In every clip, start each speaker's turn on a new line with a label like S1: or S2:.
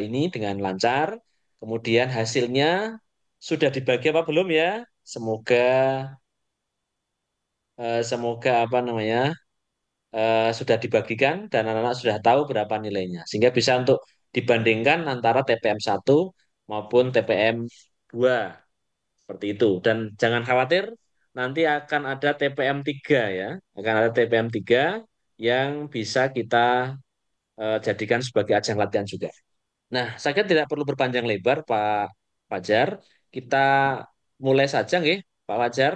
S1: ini dengan lancar. Kemudian hasilnya sudah dibagi apa belum ya? Semoga uh, semoga apa namanya? uh, sudah dibagikan dan anak-anak sudah tahu berapa nilainya sehingga bisa untuk dibandingkan antara TPM 1 maupun TPM 2. Seperti itu. Dan jangan khawatir nanti akan ada TPM 3 ya. Akan ada TPM 3 yang bisa kita uh, jadikan sebagai ajang latihan juga. Nah, saya kira tidak perlu berpanjang lebar, Pak Fajar. Kita mulai saja, nggih, Pak Fajar.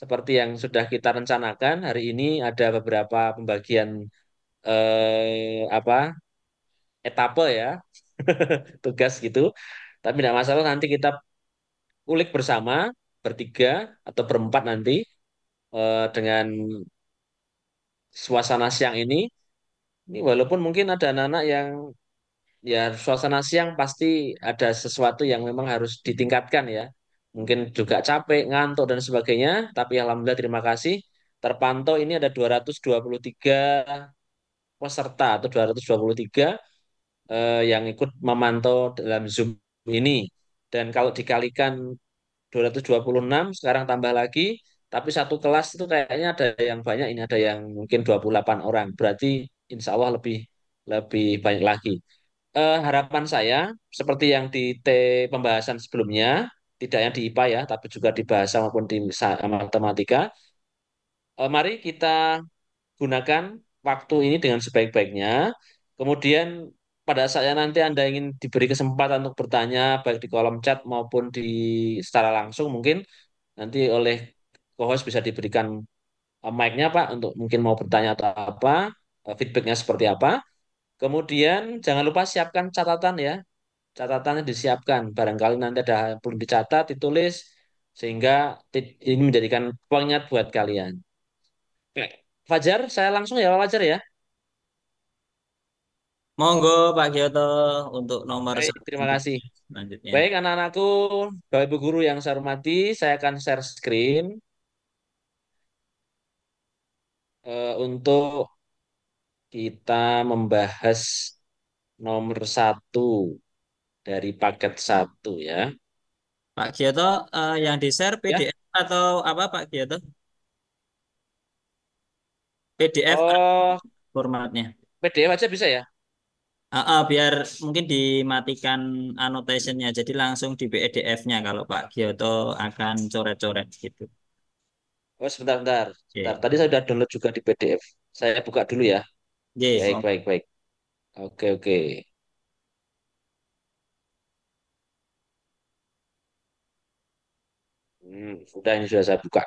S1: Seperti yang sudah kita rencanakan, hari ini ada beberapa pembagian eh, apa etape ya, tugas gitu. Tapi tidak masalah, nanti kita ulik bersama, bertiga atau berempat nanti eh, dengan suasana siang ini. Ini walaupun mungkin ada anak-anak yang ya suasana siang pasti ada sesuatu yang memang harus ditingkatkan ya. Mungkin juga capek, ngantuk dan sebagainya, tapi alhamdulillah terima kasih terpantau ini ada 223 peserta atau 223 eh, yang ikut memantau dalam Zoom ini. Dan kalau dikalikan 226 sekarang tambah lagi, tapi satu kelas itu kayaknya ada yang banyak ini ada yang mungkin 28 orang. Berarti insya Allah lebih lebih banyak lagi eh, harapan saya seperti yang di T pembahasan sebelumnya, tidak hanya di IPA ya, tapi juga di bahasa maupun di matematika. Eh, mari kita gunakan waktu ini dengan sebaik-baiknya. Kemudian pada yang nanti Anda ingin diberi kesempatan untuk bertanya baik di kolom chat maupun di secara langsung mungkin nanti oleh co-host bisa diberikan eh, mic-nya Pak untuk mungkin mau bertanya atau apa, eh, feedback-nya seperti apa. Kemudian jangan lupa siapkan catatan ya. Catatannya disiapkan. Barangkali nanti ada belum dicatat, ditulis sehingga ini menjadikan pengingat buat kalian. Fajar, saya langsung ya Fajar ya. Monggo Pak Kyoto untuk nomor Baik, terima kasih. Lanjutnya. Baik anak-anakku, Bapak Ibu guru yang saya hormati, saya akan share screen uh, untuk kita membahas nomor satu
S2: dari paket satu ya. Pak Kyoto uh, eh, yang di-share PDF ya? atau apa Pak Kyoto? PDF oh, formatnya.
S1: PDF aja bisa ya?
S2: Uh, uh, biar mungkin dimatikan annotationnya, jadi langsung di PDF-nya kalau Pak Kyoto akan coret-coret gitu.
S1: Oh sebentar, bentar. Okay. Iya. Tadi saya sudah download juga di PDF. Saya buka dulu ya. Yes, baik, baik, baik. Oke, oke. Hmm, sudah ini sudah saya buka.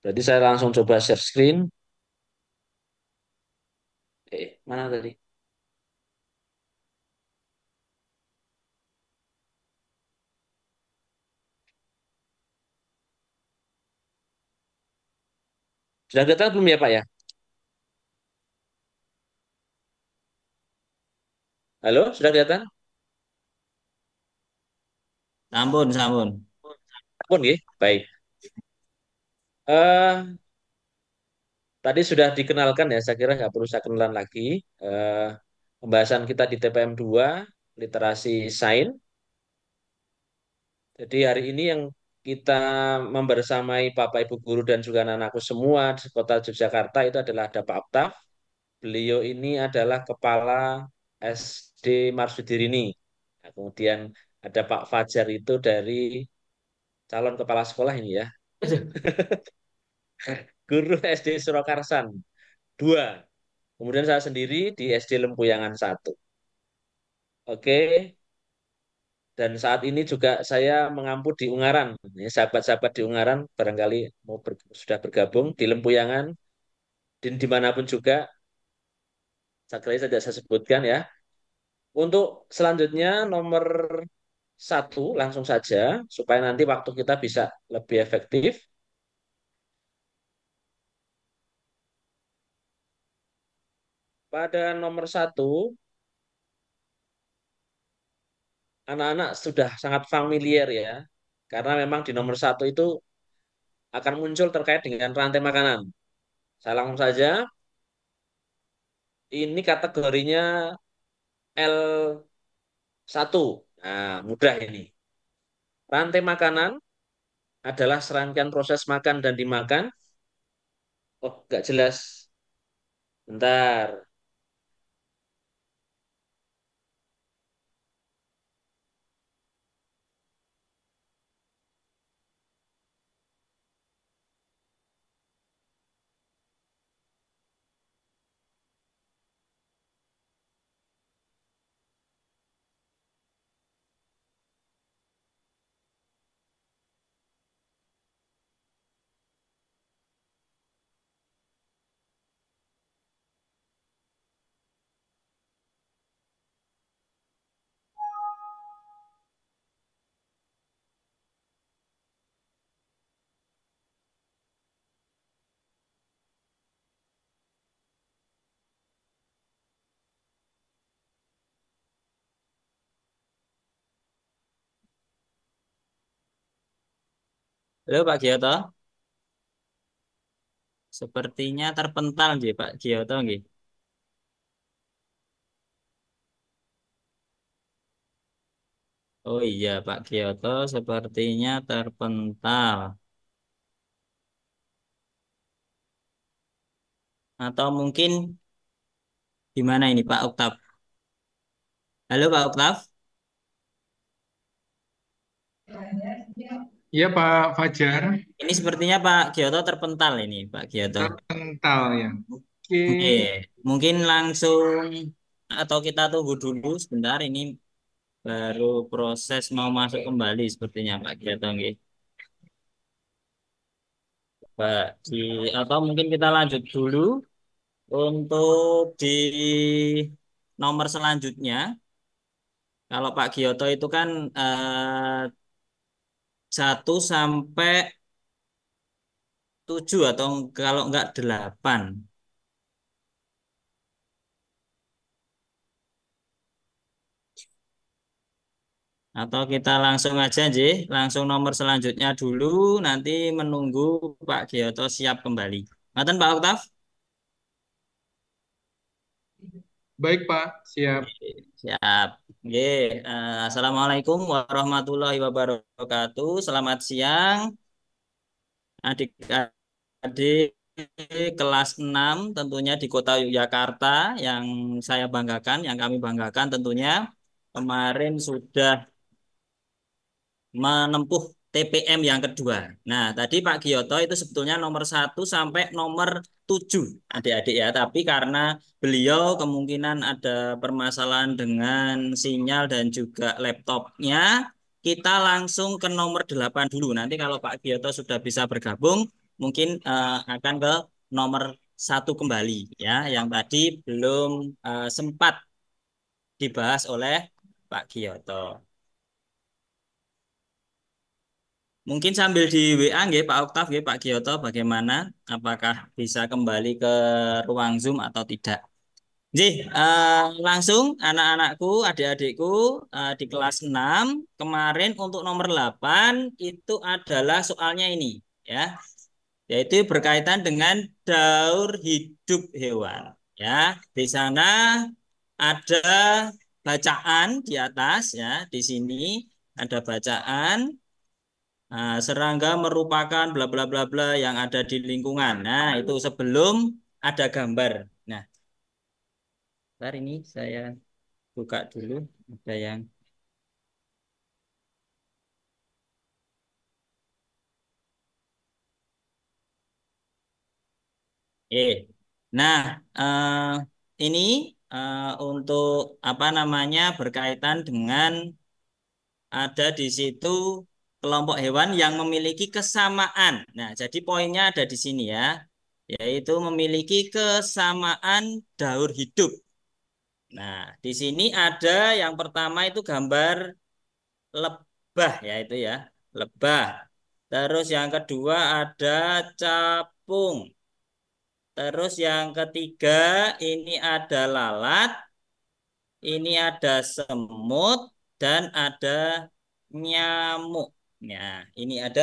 S1: Berarti saya langsung coba share screen. Eh, mana tadi? Sudah kelihatan belum ya Pak ya? Halo, sudah kelihatan?
S2: Sampun, sampun.
S1: Sampun ya? baik. Uh, tadi sudah dikenalkan ya, saya kira nggak perlu saya kenalan lagi. Uh, pembahasan kita di TPM 2, literasi sains. Jadi hari ini yang kita membersamai Bapak Ibu guru dan juga anak anakku semua di Kota Yogyakarta itu adalah ada Pak Abtaf. Beliau ini adalah kepala SD Marsudirini. Nah, kemudian ada Pak Fajar itu dari calon kepala sekolah ini ya. Guru SD Surakarsan 2. Kemudian saya sendiri di SD Lempuyangan 1. Oke. Dan saat ini juga saya mengampu di Ungaran. Ya, sahabat-sahabat di Ungaran barangkali mau ber, sudah bergabung di Lempuyangan dan dimanapun juga. Sekali saja saya sebutkan ya. Untuk selanjutnya nomor satu langsung saja supaya nanti waktu kita bisa lebih efektif. Pada nomor satu, anak-anak sudah sangat familiar ya, karena memang di nomor satu itu akan muncul terkait dengan rantai makanan. Saya langsung saja, ini kategorinya L1. Nah, mudah ini. Rantai makanan adalah serangkaian proses makan dan dimakan. Oh, nggak jelas. Bentar.
S2: Halo Pak Giyoto, sepertinya terpental nggih Pak Giyoto nggih. Oh iya Pak Kyoto, sepertinya terpental. Atau mungkin gimana ini Pak Oktav? Halo Pak Oktav. Iya Pak Fajar. Ini sepertinya Pak Kyoto terpental ini Pak Kyoto.
S3: Terpental
S2: ya. Oke. Okay. Mungkin langsung atau kita tunggu dulu sebentar ini baru proses mau masuk kembali sepertinya Pak Kyoto Okay. Pak di atau mungkin kita lanjut dulu untuk di nomor selanjutnya. Kalau Pak Kyoto itu kan eh, 1 sampai 7 atau kalau enggak 8. Atau kita langsung aja Jih, langsung nomor selanjutnya dulu nanti menunggu Pak Giyoto siap kembali. Matan Pak Oktav? Baik Pak, siap. Siap. Ye, uh, eh, assalamualaikum warahmatullahi wabarakatuh. Selamat siang, adik-adik kelas 6 tentunya di kota Yogyakarta yang saya banggakan, yang kami banggakan tentunya kemarin sudah menempuh TPM yang kedua. Nah, tadi Pak Giyoto itu sebetulnya nomor satu sampai nomor tujuh adik-adik ya, tapi karena beliau kemungkinan ada permasalahan dengan sinyal dan juga laptopnya, kita langsung ke nomor delapan dulu. Nanti kalau Pak Giyoto sudah bisa bergabung, mungkin uh, akan ke nomor satu kembali ya, yang tadi belum uh, sempat dibahas oleh Pak Giyoto. Mungkin sambil di WA nggih Pak Oktav nggih Pak Giyoto bagaimana apakah bisa kembali ke ruang Zoom atau tidak? Nggih, uh, langsung anak-anakku, adik-adikku uh, di kelas 6 kemarin untuk nomor 8 itu adalah soalnya ini ya. Yaitu berkaitan dengan daur hidup hewan ya. Di sana ada bacaan di atas ya, di sini ada bacaan Nah, serangga merupakan bla bla bla bla yang ada di lingkungan. Nah, itu sebelum ada gambar. Nah, hari ini saya buka dulu ada yang Eh, nah eh, ini eh, untuk apa namanya berkaitan dengan ada di situ kelompok hewan yang memiliki kesamaan. Nah, jadi poinnya ada di sini ya, yaitu memiliki kesamaan daur hidup. Nah, di sini ada yang pertama itu gambar lebah ya itu ya, lebah. Terus yang kedua ada capung. Terus yang ketiga ini ada lalat, ini ada semut dan ada nyamuk. Ya, ini ada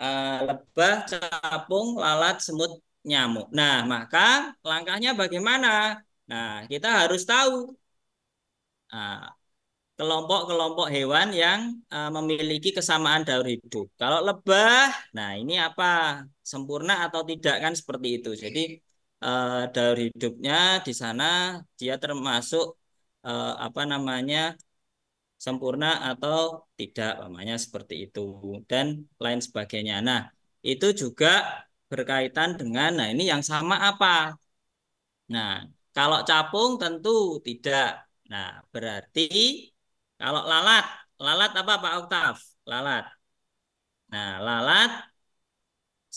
S2: uh, lebah, capung, lalat, semut, nyamuk. Nah, maka langkahnya bagaimana? Nah, kita harus tahu kelompok eh, kelompok-kelompok hewan yang uh, memiliki kesamaan daur hidup. Kalau lebah, nah ini apa? Sempurna atau tidak kan seperti itu. Jadi uh, daur hidupnya di sana dia termasuk uh, apa namanya? sempurna atau tidak, namanya seperti itu dan lain sebagainya. Nah, itu juga berkaitan dengan nah ini yang sama apa? Nah, kalau capung tentu tidak. Nah, berarti kalau lalat, lalat apa Pak Oktav? Lalat. Nah, lalat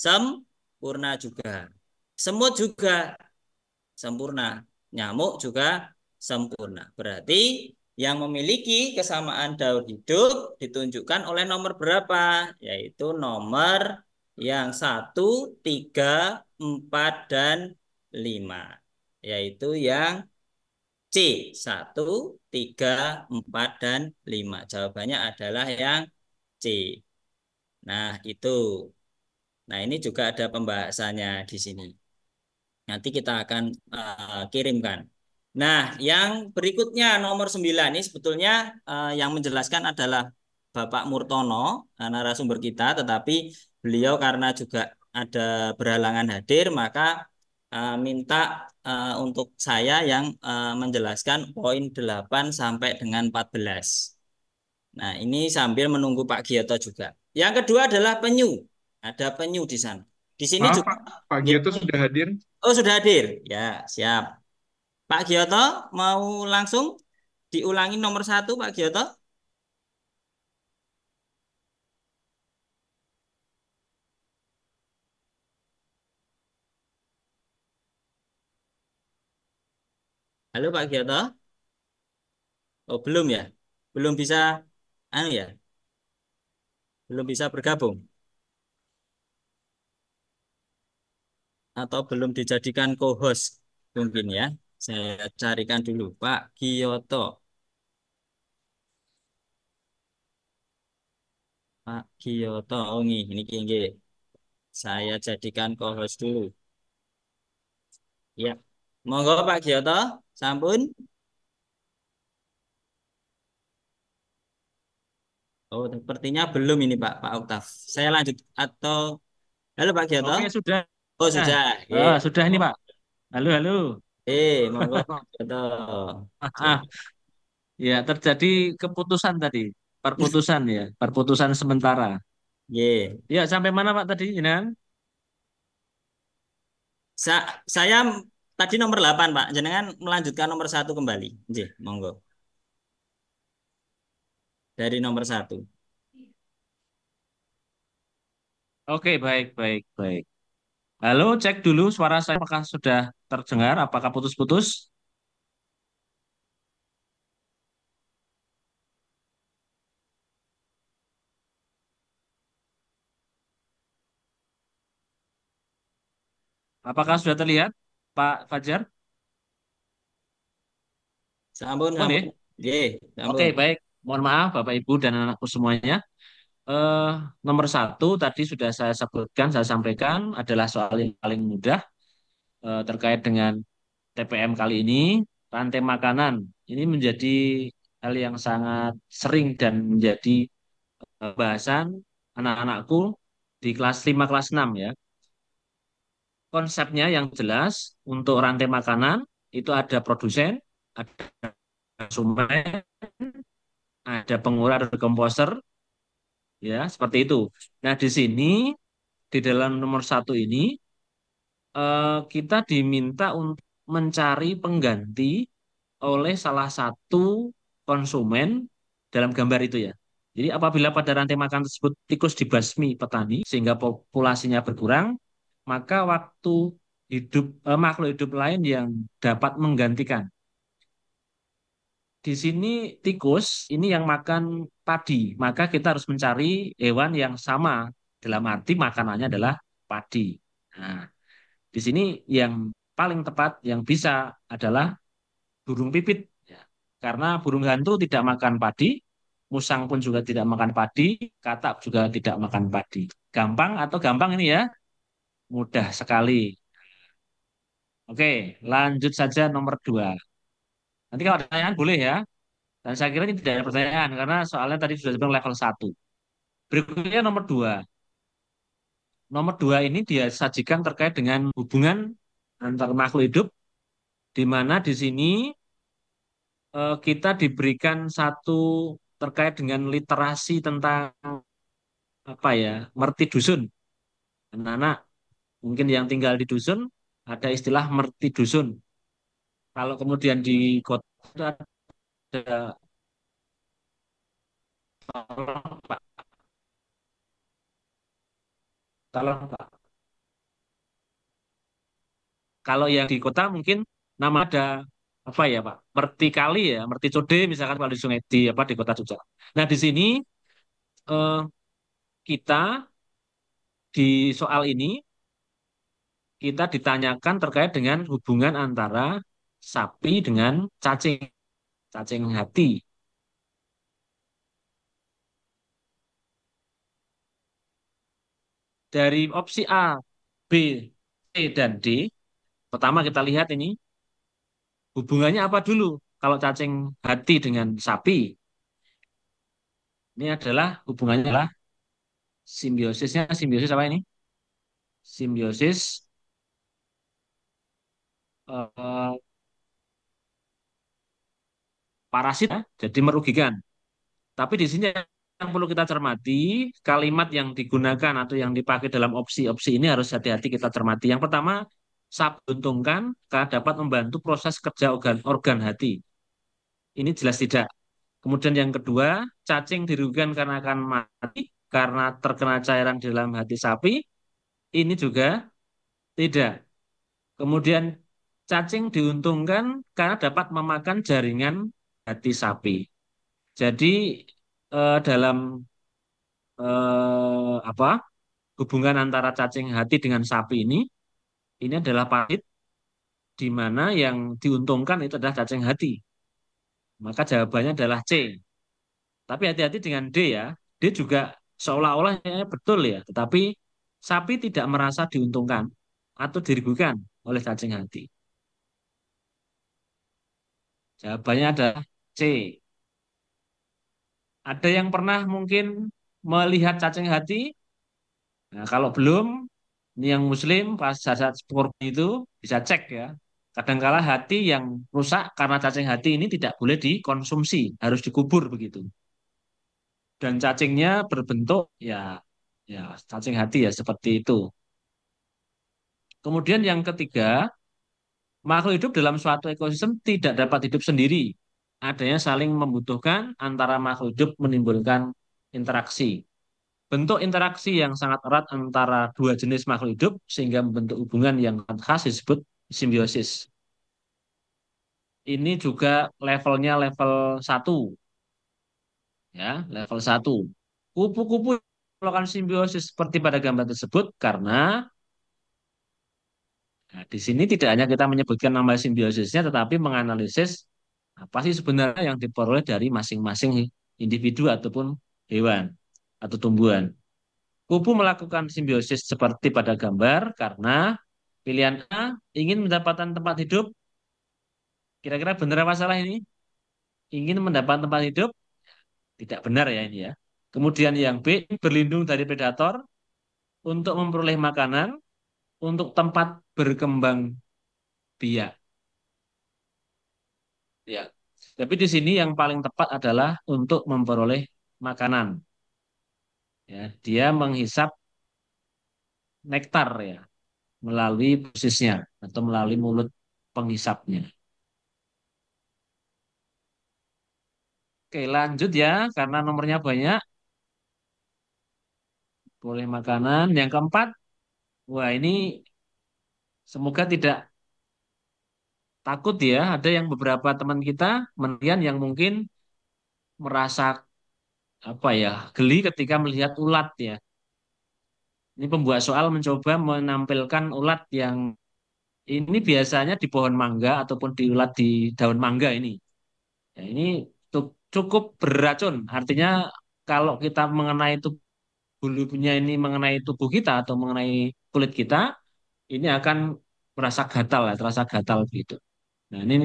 S2: sempurna juga. Semut juga sempurna. Nyamuk juga sempurna. Berarti yang memiliki kesamaan daur hidup ditunjukkan oleh nomor berapa? Yaitu nomor yang 1, 3, 4, dan 5. Yaitu yang C. 1, 3, 4, dan 5. Jawabannya adalah yang C. Nah, itu. Nah, ini juga ada pembahasannya di sini. Nanti kita akan uh, kirimkan Nah, yang berikutnya nomor 9 ini sebetulnya uh, yang menjelaskan adalah Bapak Murtono, eh, narasumber kita, tetapi beliau karena juga ada berhalangan hadir, maka uh, minta uh, untuk saya yang uh, menjelaskan poin 8 sampai dengan 14. Nah, ini sambil menunggu Pak Giyoto juga. Yang kedua adalah penyu. Ada penyu di sana. Di sini Maaf, juga Pak, Pak Giyoto sudah hadir? Oh, sudah hadir. Ya, siap. Pak Giyoto mau langsung diulangi nomor satu Pak Giyoto. Halo Pak Giyoto. Oh belum ya, belum bisa, anu ya, belum bisa bergabung atau belum dijadikan co-host mungkin ya. Saya carikan dulu Pak Kyoto. Pak Kyoto, oh ini kengge. Saya jadikan co dulu. Ya, monggo Pak Kyoto, sampun. Oh, sepertinya belum ini Pak Pak Oktaf. Saya lanjut atau halo Pak Kyoto? Oke, sudah. Oh, sudah. Oh, sudah ini Pak. Halo, halo. Eh, monggo betul. Ah, ah,
S1: ya terjadi keputusan tadi, perputusan ya, perputusan sementara. Ye.
S2: Ya, sampai mana Pak tadi, Jenengan? Sa saya tadi nomor 8, Pak. Jenengan melanjutkan nomor satu kembali. Nggih, monggo. Dari nomor satu. Oke, baik, baik, baik. Halo, cek dulu suara saya apakah
S1: sudah terdengar? Apakah putus-putus? Apakah sudah terlihat, Pak Fajar? Sambun, sambun. Ya? Oke, okay, baik. Mohon maaf, Bapak Ibu dan anakku semuanya. Uh, nomor satu tadi sudah saya sebutkan, saya sampaikan adalah soal yang paling mudah. Eh, terkait dengan TPM kali ini rantai makanan ini menjadi hal yang sangat sering dan menjadi eh, bahasan anak-anakku di kelas 5 kelas 6 ya. Konsepnya yang jelas untuk rantai makanan itu ada produsen, ada sumber, ada pengurah, atau komposer, ya seperti itu. Nah di sini di dalam nomor satu ini Eh, kita diminta untuk mencari pengganti oleh salah satu konsumen dalam gambar itu ya. Jadi apabila pada rantai makan tersebut tikus dibasmi petani sehingga populasinya berkurang, maka waktu hidup eh, makhluk hidup lain yang dapat menggantikan. Di sini tikus ini yang makan padi, maka kita harus mencari hewan yang sama dalam arti makanannya adalah padi. Nah, di sini yang paling tepat yang bisa adalah burung pipit. Ya. Karena burung hantu tidak makan padi, musang pun juga tidak makan padi, katak juga tidak makan padi. Gampang atau gampang ini ya? Mudah sekali. Oke, lanjut saja nomor dua. Nanti kalau ada pertanyaan boleh ya. Dan saya kira ini tidak ada pertanyaan karena soalnya tadi sudah bilang level 1. Berikutnya nomor dua nomor dua ini dia sajikan terkait dengan hubungan antar makhluk hidup, di mana di sini eh, kita diberikan satu terkait dengan literasi tentang apa ya, merti dusun. Anak-anak mungkin yang tinggal di dusun ada istilah merti dusun. Kalau kemudian di kota ada Pak Tolong Pak. Kalau yang di kota mungkin nama ada apa ya Pak? Merti kali ya, merti Cude misalkan kalau di sungai di apa di kota Jogja. Nah di sini eh, kita di soal ini kita ditanyakan terkait dengan hubungan antara sapi dengan cacing, cacing hati. dari opsi A, B, C, dan D, pertama kita lihat ini hubungannya apa dulu kalau cacing hati dengan sapi. Ini adalah hubungannya adalah simbiosisnya simbiosis apa ini? Simbiosis
S3: uh,
S1: parasit, ya, jadi merugikan. Tapi di sini yang perlu kita cermati, kalimat yang digunakan atau yang dipakai dalam opsi-opsi ini harus hati-hati kita cermati. Yang pertama, karena dapat membantu proses kerja organ, organ hati. Ini jelas tidak. Kemudian yang kedua, cacing dirugikan karena akan mati karena terkena cairan di dalam hati sapi. Ini juga tidak. Kemudian cacing diuntungkan karena dapat memakan jaringan hati sapi. Jadi uh, dalam uh, apa hubungan antara cacing hati dengan sapi ini ini adalah pahit di mana yang diuntungkan itu adalah cacing hati. Maka jawabannya adalah C. Tapi hati-hati dengan D ya. D juga seolah-olah betul ya, tetapi sapi tidak merasa diuntungkan atau dirugikan oleh cacing hati. Jawabannya adalah C. Ada yang pernah mungkin melihat cacing hati? Nah, kalau belum, ini yang muslim pas jasad korban itu bisa cek ya. Kadangkala hati yang rusak karena cacing hati ini tidak boleh dikonsumsi, harus dikubur begitu. Dan cacingnya berbentuk ya ya cacing hati ya seperti itu. Kemudian yang ketiga, makhluk hidup dalam suatu ekosistem tidak dapat hidup sendiri adanya saling membutuhkan antara makhluk hidup menimbulkan interaksi. Bentuk interaksi yang sangat erat antara dua jenis makhluk hidup sehingga membentuk hubungan yang khas disebut simbiosis. Ini juga levelnya level 1. Ya, level 1. Kupu-kupu melakukan simbiosis seperti pada gambar tersebut karena nah, di sini tidak hanya kita menyebutkan nama simbiosisnya tetapi menganalisis apa sih sebenarnya yang diperoleh dari masing-masing individu ataupun hewan atau tumbuhan. Kupu melakukan simbiosis seperti pada gambar karena pilihan A ingin mendapatkan tempat hidup. Kira-kira benar apa salah ini? Ingin mendapat tempat hidup? Tidak benar ya ini ya. Kemudian yang B berlindung dari predator untuk memperoleh makanan, untuk tempat berkembang biak. Ya. Tapi di sini yang paling tepat adalah untuk memperoleh makanan. Ya, dia menghisap nektar ya melalui posisinya atau melalui mulut penghisapnya. Oke, lanjut ya karena nomornya banyak. Boleh makanan. Yang keempat, wah ini semoga tidak takut ya ada yang beberapa teman kita melihat yang mungkin merasa apa ya geli ketika melihat ulat ya ini pembuat soal mencoba menampilkan ulat yang ini biasanya di pohon mangga ataupun di ulat di daun mangga ini ya, ini cukup beracun artinya kalau kita mengenai tubuh bulunya ini mengenai tubuh kita atau mengenai kulit kita ini akan merasa gatal ya terasa gatal begitu. Nah, ini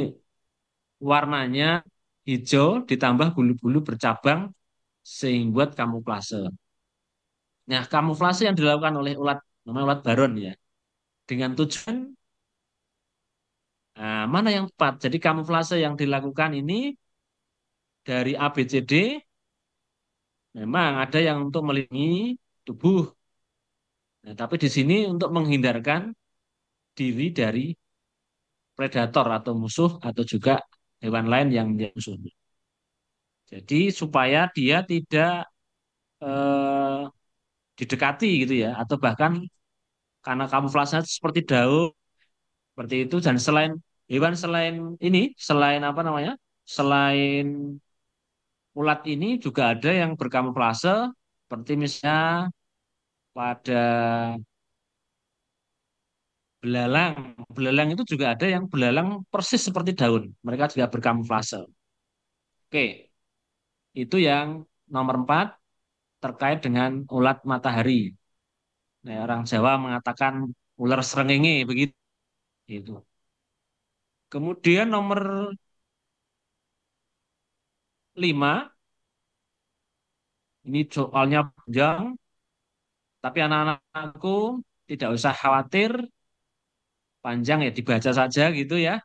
S1: warnanya hijau ditambah bulu-bulu bercabang sehingga buat kamuflase. Nah, kamuflase yang dilakukan oleh ulat namanya ulat baron ya. Dengan tujuan nah, mana yang tepat? Jadi kamuflase yang dilakukan ini dari ABCD memang ada yang untuk melindungi tubuh. Nah, tapi di sini untuk menghindarkan diri dari predator atau musuh atau juga hewan lain yang menjadi musuh. Jadi supaya dia tidak eh, didekati gitu ya atau bahkan karena kamuflase seperti daun seperti itu dan selain hewan selain ini selain apa namanya selain ulat ini juga ada yang berkamuflase seperti misalnya pada belalang. Belalang itu juga ada yang belalang persis seperti daun. Mereka juga berkamuflase. Oke, itu yang nomor empat terkait dengan ulat matahari. Nah, orang Jawa mengatakan ular serengenge begitu. Itu. Kemudian nomor lima ini soalnya panjang, tapi anak-anakku tidak usah khawatir panjang ya dibaca saja gitu ya.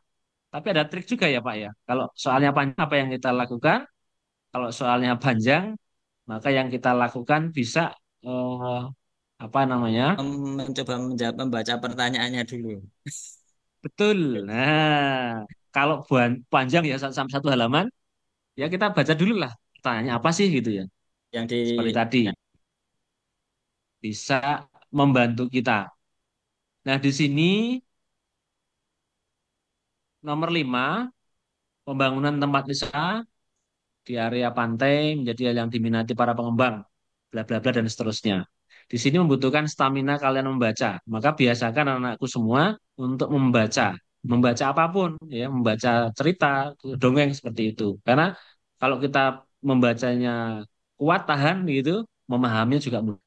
S1: Tapi ada trik juga ya Pak ya. Kalau soalnya panjang apa yang kita lakukan? Kalau soalnya panjang maka yang kita lakukan bisa uh, apa namanya? Mencoba menjawab membaca pertanyaannya dulu. Betul. Nah, kalau panjang ya sampai satu halaman ya kita baca dulu lah Tanya apa sih gitu ya. Yang di seperti tadi bisa membantu kita. Nah, di sini Nomor lima, pembangunan tempat wisata di area pantai menjadi hal yang diminati para pengembang, bla bla bla dan seterusnya. Di sini membutuhkan stamina kalian membaca. Maka biasakan anakku semua untuk membaca, membaca apapun, ya, membaca cerita, dongeng seperti itu. Karena kalau kita membacanya kuat tahan gitu, memahaminya juga mudah.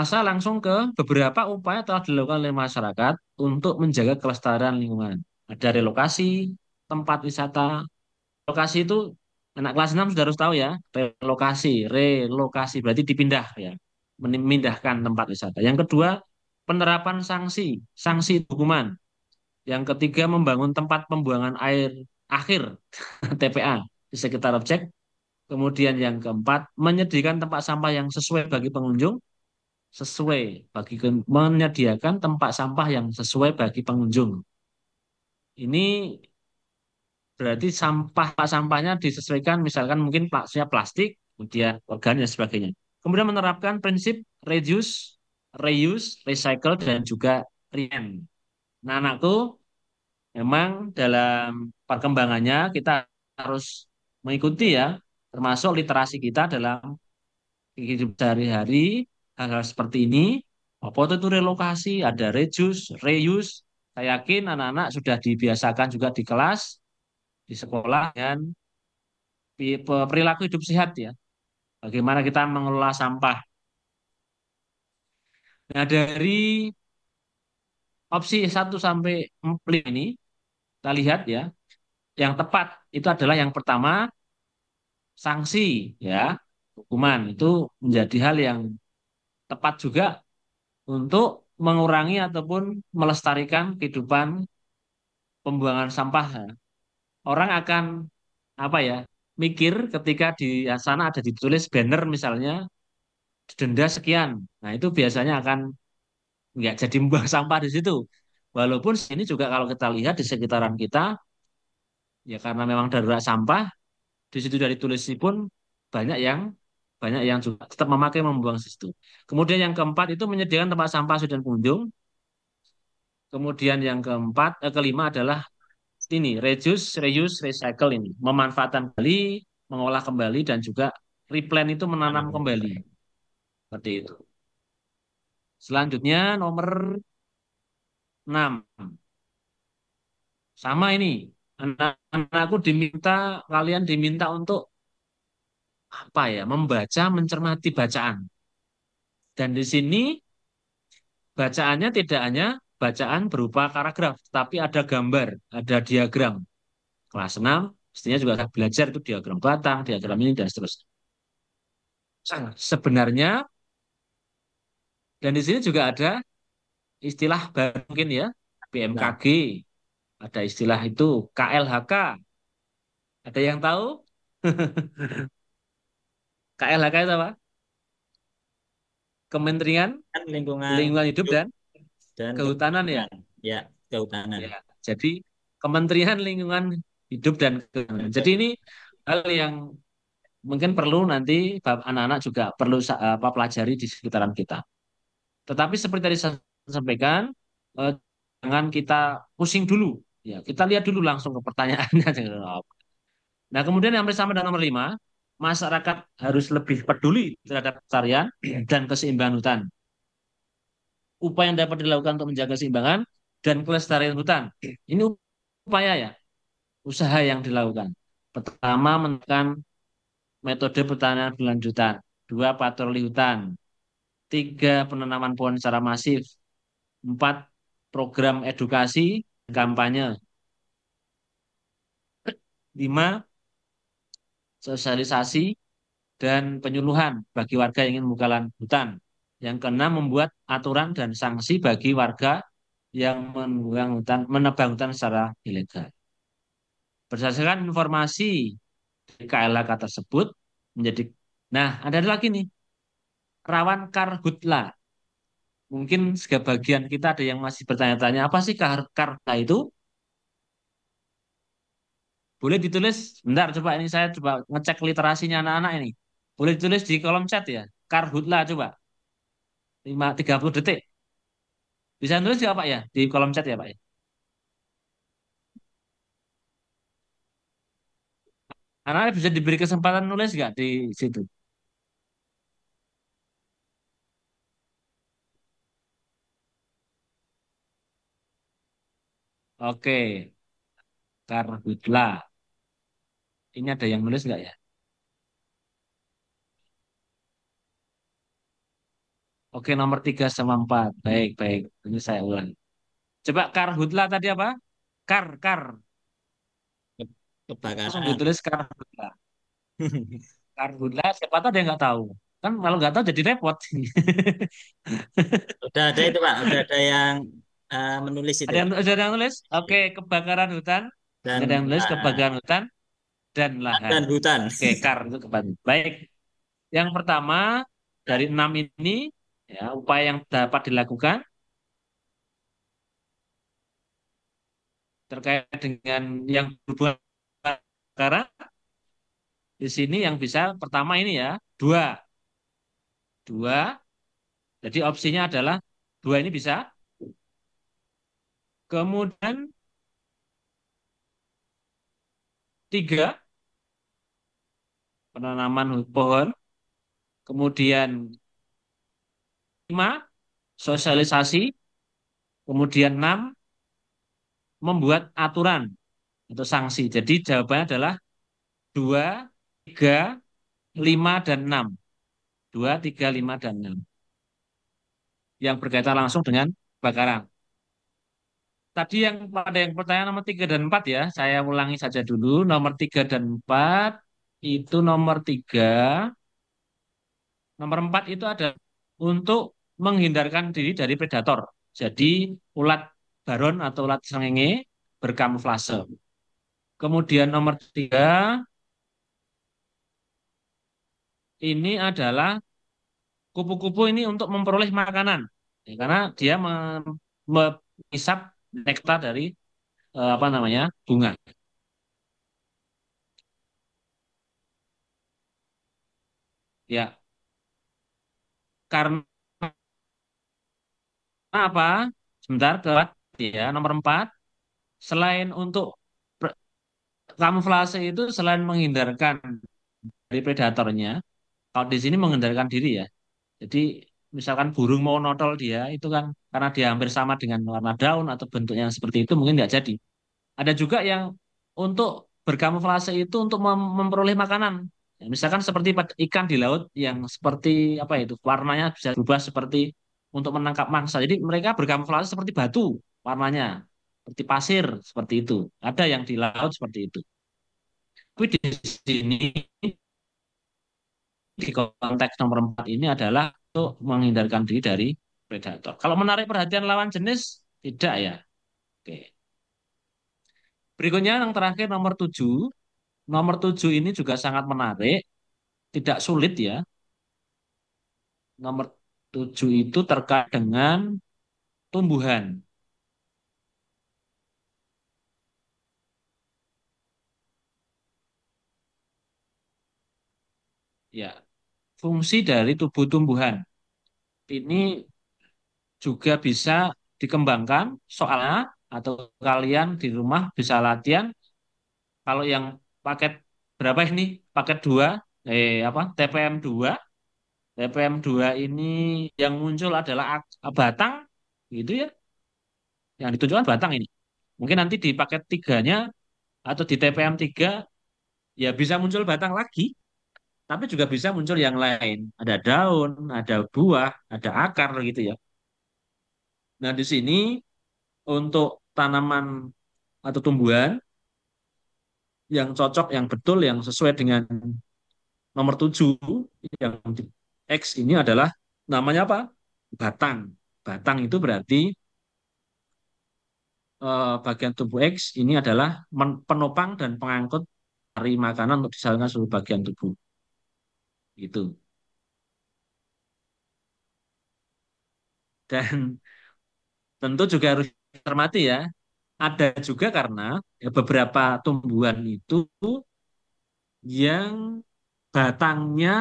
S1: Asa langsung ke beberapa upaya telah dilakukan oleh masyarakat untuk menjaga kelestarian lingkungan ada relokasi, tempat wisata. Lokasi itu anak kelas 6 sudah harus tahu ya, relokasi, relokasi berarti dipindah ya, memindahkan tempat wisata. Yang kedua, penerapan sanksi, sanksi hukuman. Yang ketiga, membangun tempat pembuangan air akhir TPA di sekitar objek. Kemudian yang keempat, menyediakan tempat sampah yang sesuai bagi pengunjung, sesuai bagi menyediakan tempat sampah yang sesuai bagi pengunjung ini berarti sampah pak sampahnya disesuaikan misalkan mungkin paknya plastik kemudian organ dan sebagainya kemudian menerapkan prinsip reduce reuse recycle dan juga regen nah anakku memang dalam perkembangannya kita harus mengikuti ya termasuk literasi kita dalam hidup sehari-hari hal-hal seperti ini apa itu relokasi ada reduce reuse saya yakin anak-anak sudah dibiasakan juga di kelas, di sekolah dan perilaku hidup sehat ya. Bagaimana kita mengelola sampah. Nah, dari opsi 1 sampai 4 ini kita lihat ya. Yang tepat itu adalah yang pertama sanksi ya, hukuman itu menjadi hal yang tepat juga untuk mengurangi ataupun melestarikan kehidupan pembuangan sampah. Ya. Orang akan apa ya mikir ketika di sana ada ditulis banner misalnya denda sekian. Nah itu biasanya akan nggak jadi membuang sampah di situ. Walaupun ini juga kalau kita lihat di sekitaran kita ya karena memang darurat sampah di situ dari tulis pun banyak yang banyak yang juga tetap memakai membuang situ. Kemudian yang keempat itu menyediakan tempat sampah dan pengunjung. Kemudian yang keempat, eh, kelima adalah ini reduce, reuse, recycle ini memanfaatkan kembali, mengolah kembali dan juga replan itu menanam kembali. Seperti itu. Selanjutnya nomor 6. Sama ini, anak-anakku diminta kalian diminta untuk apa ya membaca mencermati bacaan dan di sini bacaannya tidak hanya bacaan berupa paragraf tapi ada gambar ada diagram kelas 6 mestinya juga akan belajar itu diagram batang diagram ini dan seterusnya nah, sebenarnya dan di sini juga ada istilah baru mungkin ya BMKG ada istilah itu KLHK ada yang tahu KLHK itu apa? Kementerian Lingkungan, Lingkungan Hidup dan, dan Kehutanan ya.
S2: Ya, Kehutanan.
S1: Ya, jadi Kementerian Lingkungan Hidup dan Kehutanan. Jadi ini hal yang mungkin perlu nanti anak-anak juga perlu apa pelajari di sekitaran kita. Tetapi seperti tadi saya sampaikan, eh, jangan kita pusing dulu. Ya, kita lihat dulu langsung ke pertanyaannya. Nah, kemudian yang bersama dengan nomor lima, masyarakat harus lebih peduli terhadap tarian dan keseimbangan hutan. Upaya yang dapat dilakukan untuk menjaga keseimbangan dan kelestarian hutan. Ini upaya ya, usaha yang dilakukan. Pertama, menekan metode pertanian berlanjutan. Dua, patroli hutan. Tiga, penanaman pohon secara masif. Empat, program edukasi, kampanye. Lima, sosialisasi, dan penyuluhan bagi warga yang ingin membuka hutan. Yang keenam, membuat aturan dan sanksi bagi warga yang menebang hutan, menebang hutan secara ilegal. Berdasarkan informasi di KLHK tersebut, menjadi Nah, ada lagi nih. Rawan karhutla. Mungkin sebagian kita ada yang masih bertanya-tanya, apa sih karhutla itu? Boleh ditulis, bentar coba ini saya coba ngecek literasinya anak-anak ini. Boleh ditulis di kolom chat ya. Karhutla coba. 5, 30 detik. Bisa nulis ya Pak ya di kolom chat ya Pak ya? Anak-anak bisa diberi kesempatan nulis nggak di situ? Oke. Karhutla. Ini ada yang nulis nggak ya? Oke, nomor 3 sama 4. Baik, baik. Ini saya ulang. Coba karhutla tadi apa? Kar, kar.
S2: Kebakaran. Langsung ditulis
S1: karhutla. karhutla, siapa tahu dia yang nggak tahu. Kan kalau nggak tahu jadi repot. Sudah ada itu, Pak. Sudah ada
S2: yang uh, menulis
S1: itu. Ada yang, ada yang nulis? Oke, kebakaran hutan.
S2: Dan, ada yang nulis ah. kebakaran hutan dan lahan. Dan hutan.
S1: Oke, kar itu kebantu. Baik. Yang pertama dari enam ini ya upaya yang dapat dilakukan terkait dengan yang berhubungan sekarang di sini yang bisa pertama ini ya dua dua jadi opsinya adalah dua ini bisa kemudian tiga penanaman pohon. Kemudian lima sosialisasi. Kemudian enam membuat aturan atau sanksi. Jadi jawabannya adalah dua, tiga, lima dan enam. Dua, tiga, lima dan enam yang berkaitan langsung dengan bakaran. Tadi yang pada yang pertanyaan nomor tiga dan empat ya, saya ulangi saja dulu. Nomor tiga dan empat itu nomor tiga. Nomor empat itu ada untuk menghindarkan diri dari predator. Jadi ulat baron atau ulat serengenge berkamuflase. Kemudian nomor tiga ini adalah kupu-kupu ini untuk memperoleh makanan ya, karena dia mengisap nektar dari eh, apa namanya bunga. Ya. Karena apa? Sebentar keempat ya, nomor empat. Selain untuk kamuflase itu selain menghindarkan dari predatornya, kalau di sini menghindarkan diri ya. Jadi misalkan burung mau notol dia itu kan karena dia hampir sama dengan warna daun atau bentuknya seperti itu mungkin nggak jadi. Ada juga yang untuk berkamuflase itu untuk memperoleh makanan. Misalkan seperti ikan di laut yang seperti apa itu warnanya bisa berubah seperti untuk menangkap mangsa. Jadi mereka berkamuflase seperti batu warnanya, seperti pasir seperti itu. Ada yang di laut seperti itu. Tapi di sini di konteks nomor empat ini adalah untuk menghindarkan diri dari predator. Kalau menarik perhatian lawan jenis tidak ya. Oke. Berikutnya yang terakhir nomor tujuh nomor tujuh ini juga sangat menarik, tidak sulit ya. Nomor tujuh itu terkait dengan tumbuhan. Ya, fungsi dari tubuh tumbuhan ini juga bisa dikembangkan soalnya atau kalian di rumah bisa latihan kalau yang paket berapa ini? Paket 2 eh apa? TPM 2. TPM 2 ini yang muncul adalah batang gitu ya. Yang ditunjukkan batang ini. Mungkin nanti di paket 3-nya atau di TPM 3 ya bisa muncul batang lagi tapi juga bisa muncul yang lain. Ada daun, ada buah, ada akar gitu ya. Nah, di sini untuk tanaman atau tumbuhan yang cocok, yang betul, yang sesuai dengan nomor 7 yang X ini adalah namanya apa? Batang. Batang itu berarti eh, bagian tubuh X ini adalah penopang dan pengangkut dari makanan untuk disalurkan seluruh bagian tubuh. Itu. Dan tentu juga harus termati ya ada juga karena ya, beberapa tumbuhan itu yang batangnya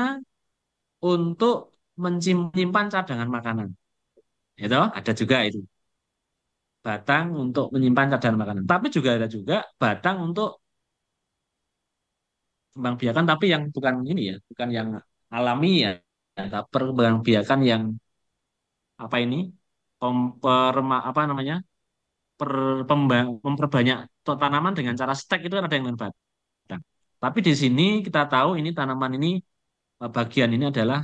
S1: untuk menyimpan cadangan makanan. Itu ya ada juga itu. Batang untuk menyimpan cadangan makanan. Tapi juga ada juga batang untuk kembang biakan tapi yang bukan ini ya, bukan yang alami ya. Ada kembang biakan yang apa ini? Komper apa namanya? memperbanyak tanaman dengan cara stek itu kan ada yang manfaat. Nah, tapi di sini kita tahu ini tanaman ini eh, bagian ini adalah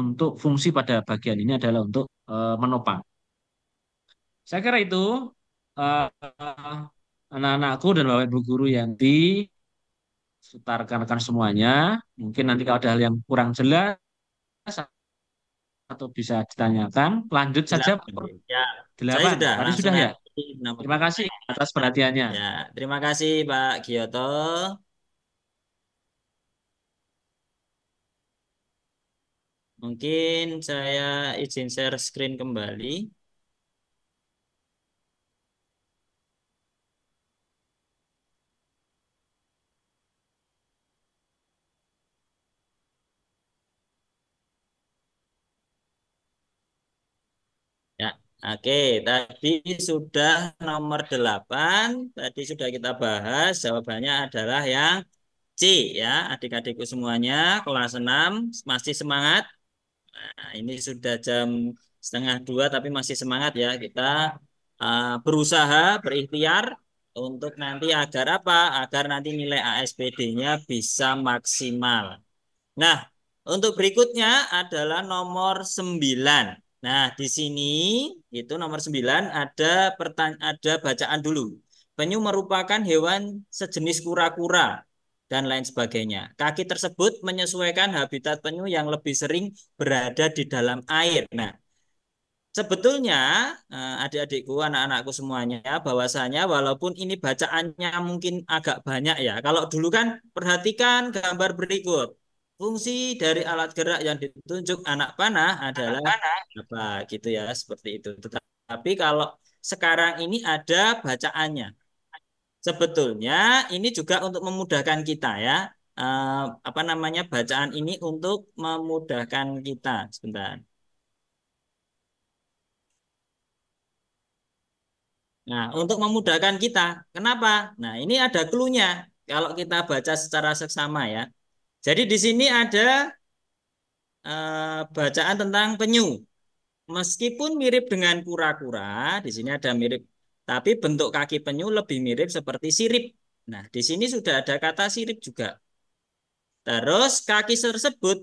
S1: untuk fungsi pada bagian ini adalah untuk uh, menopang. Saya kira itu uh, anak-anakku dan bapak ibu guru yang di sutarkan semuanya. Mungkin nanti kalau ada hal yang kurang jelas atau bisa ditanyakan. Lanjut saja. Ya. Delapan. Saya sudah. Tadi sudah ya.
S2: Terima kasih atas perhatiannya. Ya, terima kasih Pak Kyoto Mungkin saya izin share screen kembali. Oke, tadi sudah nomor 8, tadi sudah kita bahas, jawabannya adalah yang C ya, adik-adikku semuanya, kelas 6, masih semangat? Nah, ini sudah jam setengah dua tapi masih semangat ya, kita uh, berusaha, berikhtiar untuk nanti agar apa? Agar nanti nilai ASPD-nya bisa maksimal. Nah, untuk berikutnya adalah nomor 9. Nah, di sini itu nomor 9 ada ada bacaan dulu. Penyu merupakan hewan sejenis kura-kura dan lain sebagainya. Kaki tersebut menyesuaikan habitat penyu yang lebih sering berada di dalam air. Nah, sebetulnya eh, adik-adikku, anak-anakku semuanya bahwasanya walaupun ini bacaannya mungkin agak banyak ya. Kalau dulu kan perhatikan gambar berikut fungsi dari alat gerak yang ditunjuk anak panah adalah anak panah. apa gitu ya seperti itu tetapi kalau sekarang ini ada bacaannya sebetulnya ini juga untuk memudahkan kita ya eh, apa namanya bacaan ini untuk memudahkan kita sebentar Nah, untuk memudahkan kita, kenapa? Nah, ini ada klunya kalau kita baca secara seksama ya. Jadi di sini ada e, bacaan tentang penyu. Meskipun mirip dengan kura-kura, di sini ada mirip, tapi bentuk kaki penyu lebih mirip seperti sirip. Nah, di sini sudah ada kata sirip juga. Terus kaki tersebut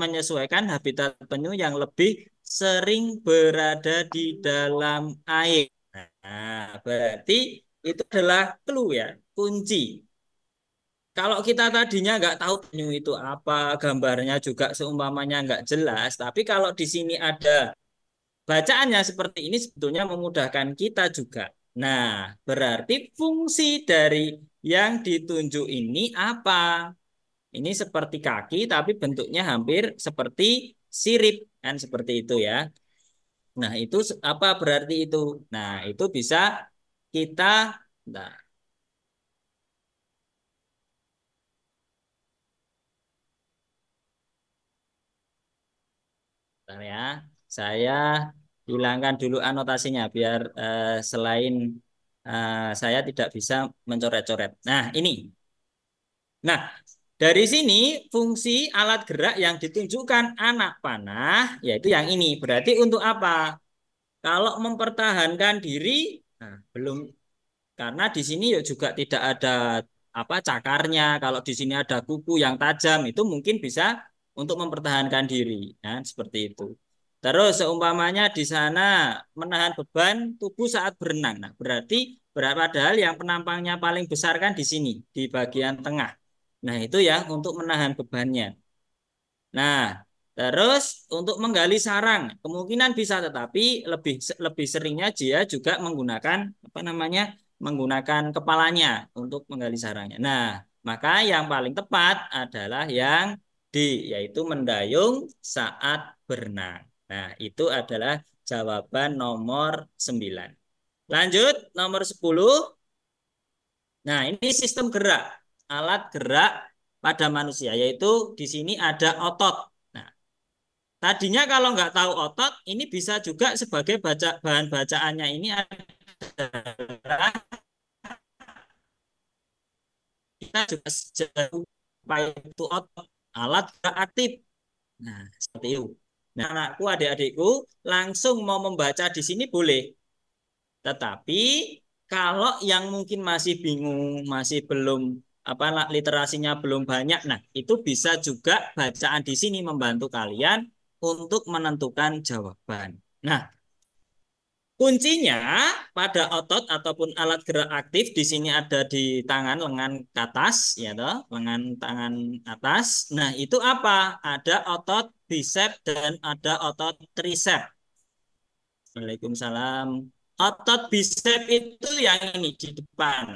S2: menyesuaikan habitat penyu yang lebih sering berada di dalam air. Nah, berarti itu adalah clue ya, kunci kalau kita tadinya nggak tahu penyu itu apa, gambarnya juga seumpamanya nggak jelas, tapi kalau di sini ada bacaannya seperti ini sebetulnya memudahkan kita juga. Nah, berarti fungsi dari yang ditunjuk ini apa? Ini seperti kaki, tapi bentuknya hampir seperti sirip, kan seperti itu ya. Nah, itu apa berarti itu? Nah, itu bisa kita nah, Bentar ya. Saya hilangkan dulu anotasinya biar uh, selain uh, saya tidak bisa mencoret-coret. Nah, ini. Nah, dari sini fungsi alat gerak yang ditunjukkan anak panah yaitu yang ini. Berarti untuk apa? Kalau mempertahankan diri, nah, belum karena di sini ya juga tidak ada apa cakarnya. Kalau di sini ada kuku yang tajam itu mungkin bisa untuk mempertahankan diri ya, seperti itu terus seumpamanya di sana menahan beban tubuh saat berenang nah berarti berapa padahal yang penampangnya paling besar kan di sini di bagian tengah nah itu ya untuk menahan bebannya nah terus untuk menggali sarang kemungkinan bisa tetapi lebih lebih seringnya dia juga menggunakan apa namanya menggunakan kepalanya untuk menggali sarangnya nah maka yang paling tepat adalah yang D yaitu mendayung saat berenang. Nah, itu adalah jawaban nomor 9. Lanjut nomor 10. Nah, ini sistem gerak, alat gerak pada manusia yaitu di sini ada otot. Nah, tadinya kalau nggak tahu otot, ini bisa juga sebagai baca bahan bacaannya ini adalah kita juga sejauh itu otot alat aktif. Nah, seperti itu. Nah, anakku, adik-adikku langsung mau membaca di sini boleh. Tetapi kalau yang mungkin masih bingung, masih belum apa literasinya belum banyak, nah itu bisa juga bacaan di sini membantu kalian untuk menentukan jawaban. Nah, Kuncinya pada otot ataupun alat gerak aktif di sini ada di tangan lengan ke atas ya toh, lengan tangan atas. Nah, itu apa? Ada otot bicep dan ada otot tricep. Waalaikumsalam. Otot bicep itu yang ini di depan.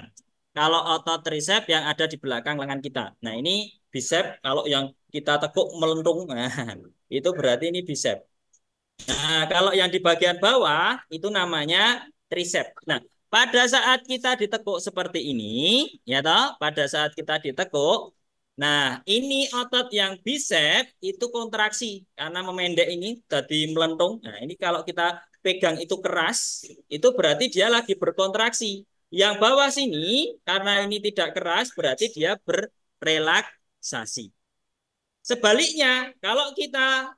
S2: Kalau otot tricep yang ada di belakang lengan kita. Nah, ini bicep kalau yang kita tekuk melengkung. Nah, itu berarti ini bicep. Nah, kalau yang di bagian bawah itu namanya tricep. Nah, pada saat kita ditekuk seperti ini, ya toh, pada saat kita ditekuk, nah ini otot yang bisep itu kontraksi karena memendek ini jadi melentung. Nah, ini kalau kita pegang itu keras, itu berarti dia lagi berkontraksi. Yang bawah sini karena ini tidak keras berarti dia berrelaksasi. Sebaliknya, kalau kita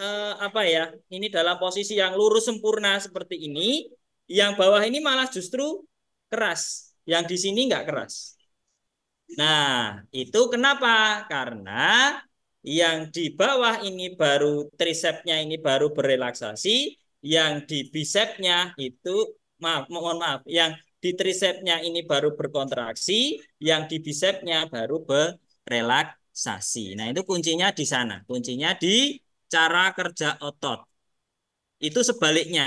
S2: eh, apa ya ini dalam posisi yang lurus sempurna seperti ini yang bawah ini malah justru keras yang di sini nggak keras nah itu kenapa karena yang di bawah ini baru trisepnya ini baru berelaksasi yang di bisepnya itu maaf mohon maaf yang di trisepnya ini baru berkontraksi yang di bisepnya baru berelaksasi nah itu kuncinya di sana kuncinya di cara kerja otot. Itu sebaliknya.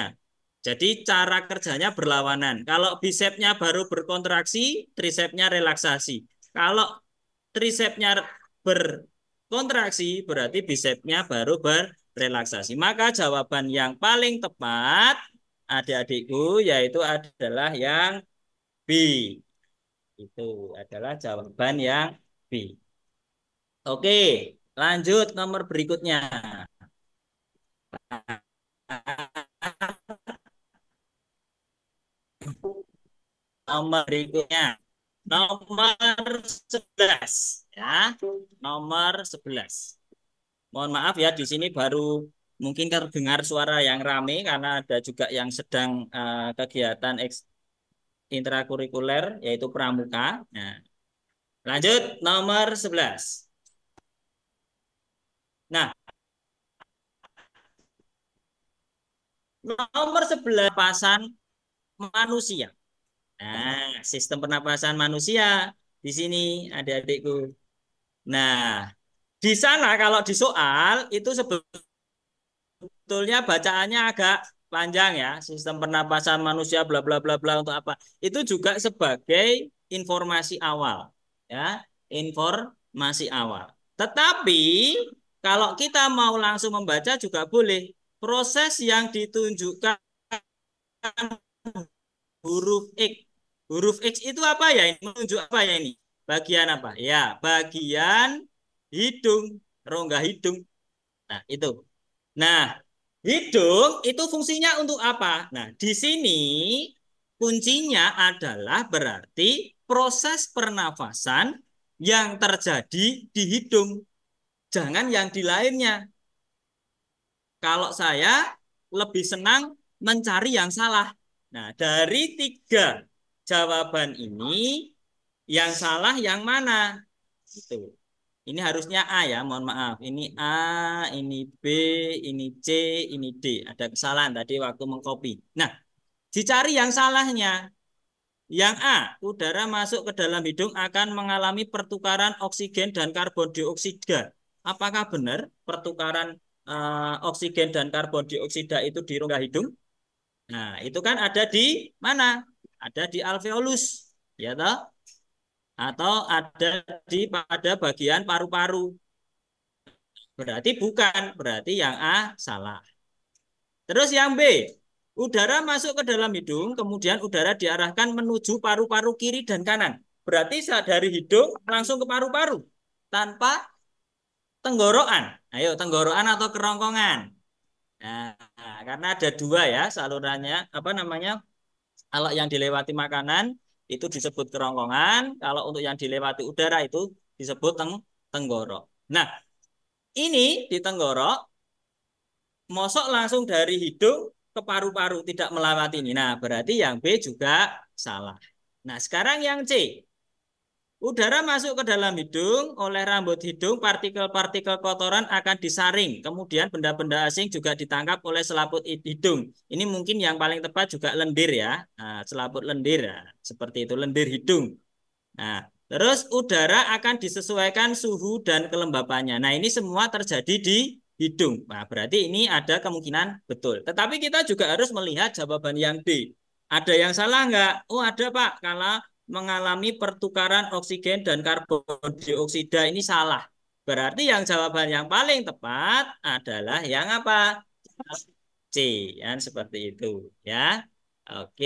S2: Jadi cara kerjanya berlawanan. Kalau bisepnya baru berkontraksi, trisepnya relaksasi. Kalau trisepnya berkontraksi, berarti bisepnya baru berrelaksasi. Maka jawaban yang paling tepat adik-adikku yaitu adalah yang B. Itu adalah jawaban yang B. Oke, lanjut nomor berikutnya nomor berikutnya
S3: nomor 11 ya
S2: nomor 11 mohon maaf ya di sini baru mungkin terdengar suara yang rame karena ada juga yang sedang uh, kegiatan intrakurikuler yaitu pramuka nah lanjut nomor 11 Nomor 11 pasan manusia. Nah, sistem pernapasan manusia di sini ada adikku Nah, di sana kalau di soal itu sebetulnya bacaannya agak panjang ya, sistem pernapasan manusia bla bla bla bla untuk apa. Itu juga sebagai informasi awal ya, informasi awal. Tetapi kalau kita mau langsung membaca juga boleh proses yang ditunjukkan huruf X. Huruf X itu apa ya? Ini menunjuk apa ya ini? Bagian apa? Ya, bagian hidung, rongga hidung. Nah, itu. Nah, hidung itu fungsinya untuk apa? Nah, di sini kuncinya adalah berarti proses pernafasan yang terjadi di hidung. Jangan yang di lainnya. Kalau saya lebih senang mencari yang salah. Nah, dari tiga jawaban ini, yang salah yang mana? Itu. Ini harusnya A ya, mohon maaf. Ini A, ini B, ini C, ini D. Ada kesalahan tadi waktu mengcopy. Nah, dicari yang salahnya. Yang A, udara masuk ke dalam hidung akan mengalami pertukaran oksigen dan karbon dioksida. Apakah benar pertukaran uh, oksigen dan karbon dioksida itu di rongga hidung. Nah, itu kan ada di mana? Ada di alveolus, ya toh? Atau ada di pada bagian paru-paru. Berarti bukan, berarti yang A salah. Terus yang B, udara masuk ke dalam hidung, kemudian udara diarahkan menuju paru-paru kiri dan kanan. Berarti dari hidung langsung ke paru-paru tanpa tenggorokan. Ayo, tenggorokan atau kerongkongan? Nah, karena ada dua ya salurannya, apa namanya? Kalau yang dilewati makanan itu disebut kerongkongan, kalau untuk yang dilewati udara itu disebut teng tenggorok. Nah, ini di tenggorok mosok langsung dari hidung ke paru-paru tidak melewati ini. Nah, berarti yang B juga salah. Nah, sekarang yang C. Udara masuk ke dalam hidung, oleh rambut hidung, partikel-partikel kotoran akan disaring. Kemudian benda-benda asing juga ditangkap oleh selaput hidung. Ini mungkin yang paling tepat juga lendir ya. Nah, selaput lendir, ya. seperti itu, lendir hidung. Nah, terus udara akan disesuaikan suhu dan kelembapannya. Nah, ini semua terjadi di hidung. Nah, berarti ini ada kemungkinan betul. Tetapi kita juga harus melihat jawaban yang D. Ada yang salah enggak? Oh, ada Pak. Kalau mengalami pertukaran oksigen dan karbon dioksida ini salah. Berarti yang jawaban yang paling tepat adalah yang apa? C, yang seperti itu, ya. Oke.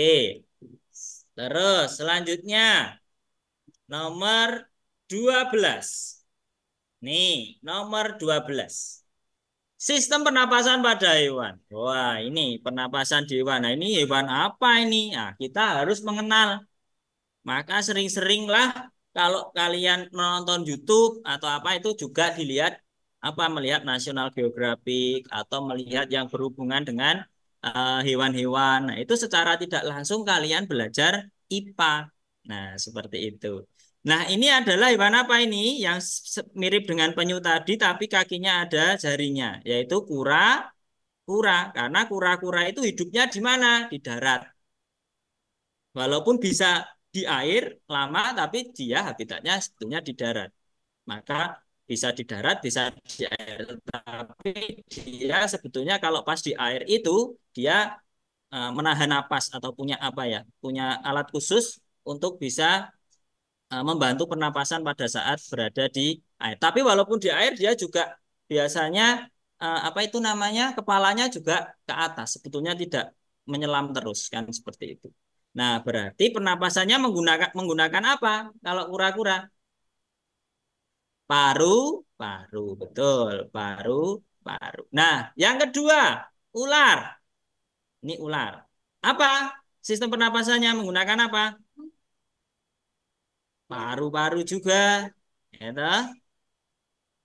S2: Terus selanjutnya nomor 12. Nih, nomor 12. Sistem pernapasan pada hewan. Wah, ini pernapasan di hewan. Nah, ini hewan apa ini? Nah, kita harus mengenal maka sering-seringlah kalau kalian menonton YouTube atau apa itu juga dilihat apa melihat National Geographic atau melihat yang berhubungan dengan eh, hewan-hewan. Uh, nah, itu secara tidak langsung kalian belajar IPA. Nah, seperti itu. Nah, ini adalah hewan apa ini yang mirip dengan penyu tadi tapi kakinya ada jarinya, yaitu kura kura karena kura-kura itu hidupnya di mana? Di darat. Walaupun bisa di air lama tapi dia habitatnya sebetulnya di darat. Maka bisa di darat, bisa di air. Tapi dia sebetulnya kalau pas di air itu dia e, menahan napas atau punya apa ya? Punya alat khusus untuk bisa e, membantu pernapasan pada saat berada di air. Tapi walaupun di air dia juga biasanya e, apa itu namanya? kepalanya juga ke atas. Sebetulnya tidak menyelam terus kan seperti itu. Nah, berarti pernapasannya menggunakan menggunakan apa? Kalau kura-kura paru, paru, betul, paru, paru. Nah, yang kedua, ular. Ini ular. Apa? Sistem pernapasannya menggunakan apa? Paru-paru juga. Gitu.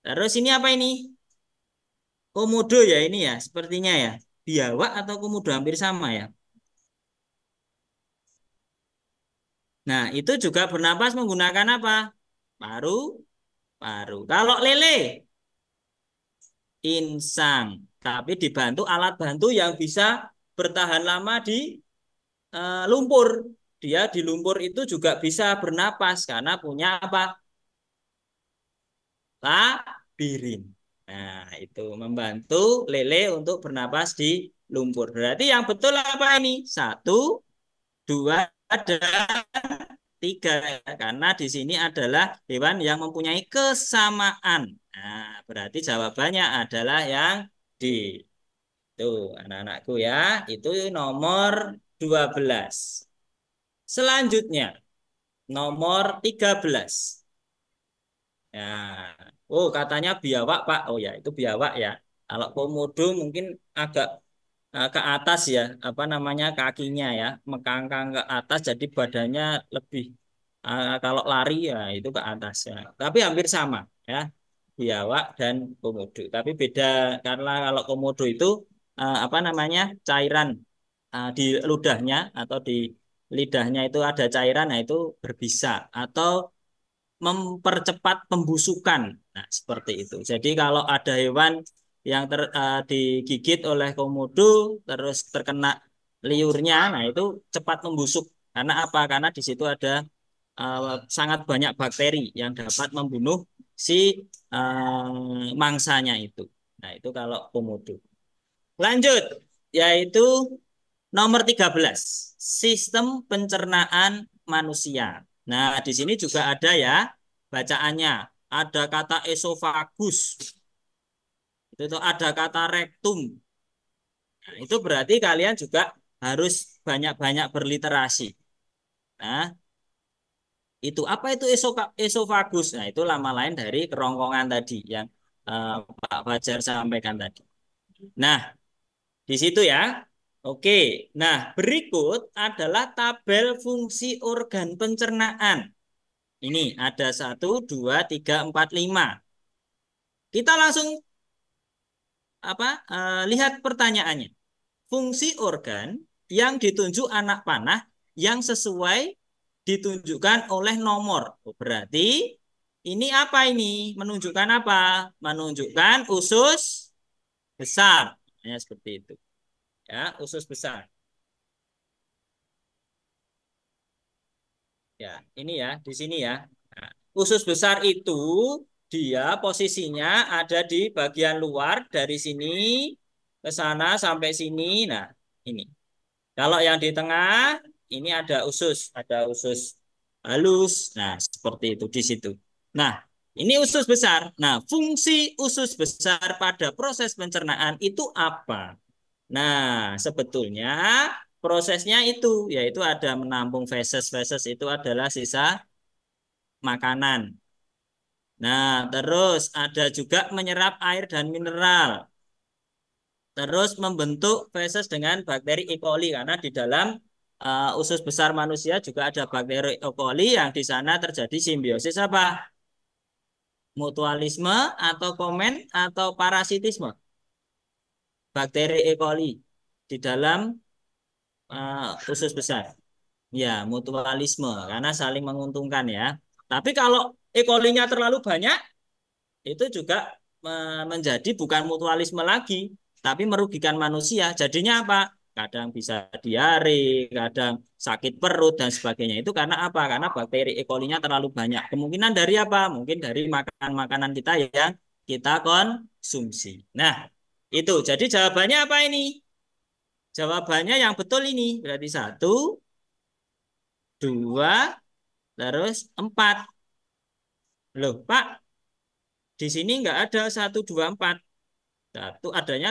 S2: Terus ini apa ini? Komodo ya ini ya, sepertinya ya. Biawak atau komodo hampir sama ya. Nah, itu juga bernapas menggunakan apa? Paru, paru. Kalau lele, insang. Tapi dibantu alat bantu yang bisa bertahan lama di e, lumpur. Dia di lumpur itu juga bisa bernapas karena punya apa? Labirin. Nah, itu membantu lele untuk bernapas di lumpur. Berarti yang betul apa ini? Satu, dua, dan tiga karena di sini adalah hewan yang mempunyai kesamaan. Nah, berarti jawabannya adalah yang D. Tuh, anak-anakku ya, itu nomor 12. Selanjutnya, nomor 13. Ya. Oh, katanya biawak, Pak. Oh ya, itu biawak ya. Kalau komodo mungkin agak Eh, ke atas ya apa namanya kakinya ya mengkangkang ke atas jadi badannya lebih uh, kalau lari ya itu ke atas ya tapi hampir sama ya biawak dan komodo tapi beda karena kalau komodo itu uh, apa namanya cairan uh, di ludahnya atau di lidahnya itu ada cairan nah itu berbisa atau mempercepat pembusukan nah seperti itu jadi kalau ada hewan yang ter, uh, digigit oleh komodo terus terkena liurnya nah itu cepat membusuk karena apa karena di situ ada uh, sangat banyak bakteri yang dapat membunuh si uh, mangsanya itu nah itu kalau komodo lanjut yaitu nomor 13 sistem pencernaan manusia nah di sini juga ada ya bacaannya ada kata esofagus itu ada kata rektum. Nah, itu berarti kalian juga harus banyak-banyak berliterasi. Nah, itu apa itu esofagus? Nah, itu lama lain dari kerongkongan tadi yang eh, Pak Fajar sampaikan tadi. Nah, di situ ya. Oke. Nah, berikut adalah tabel fungsi organ pencernaan. Ini ada satu, dua, tiga, empat, lima. Kita langsung apa uh, lihat pertanyaannya. Fungsi organ yang ditunjuk anak panah yang sesuai ditunjukkan oleh nomor. Oh, berarti ini apa ini? Menunjukkan apa? Menunjukkan usus besar. Ya seperti itu. Ya, usus besar. Ya, ini ya, di sini ya. Nah, usus besar itu dia posisinya ada di bagian luar dari sini ke sana sampai sini. Nah, ini. Kalau yang di tengah ini ada usus, ada usus halus. Nah, seperti itu di situ. Nah, ini usus besar. Nah, fungsi usus besar pada proses pencernaan itu apa? Nah, sebetulnya prosesnya itu yaitu ada menampung feses. Feses itu adalah sisa makanan Nah, terus ada juga menyerap air dan mineral. Terus membentuk feses dengan bakteri E. coli karena di dalam uh, usus besar manusia juga ada bakteri E. coli yang di sana terjadi simbiosis apa? Mutualisme atau komen atau parasitisme. Bakteri E. coli di dalam uh, usus besar. Ya, mutualisme karena saling menguntungkan ya. Tapi kalau Ekolinya terlalu banyak, itu juga menjadi bukan mutualisme lagi, tapi merugikan manusia. Jadinya apa? Kadang bisa diare, kadang sakit perut dan sebagainya. Itu karena apa? Karena bakteri ekolinya terlalu banyak. Kemungkinan dari apa? Mungkin dari makanan-makanan kita yang kita konsumsi. Nah, itu. Jadi jawabannya apa ini? Jawabannya yang betul ini. Berarti satu, dua, terus empat. Loh, Pak, di sini nggak ada 4. Satu, nah, adanya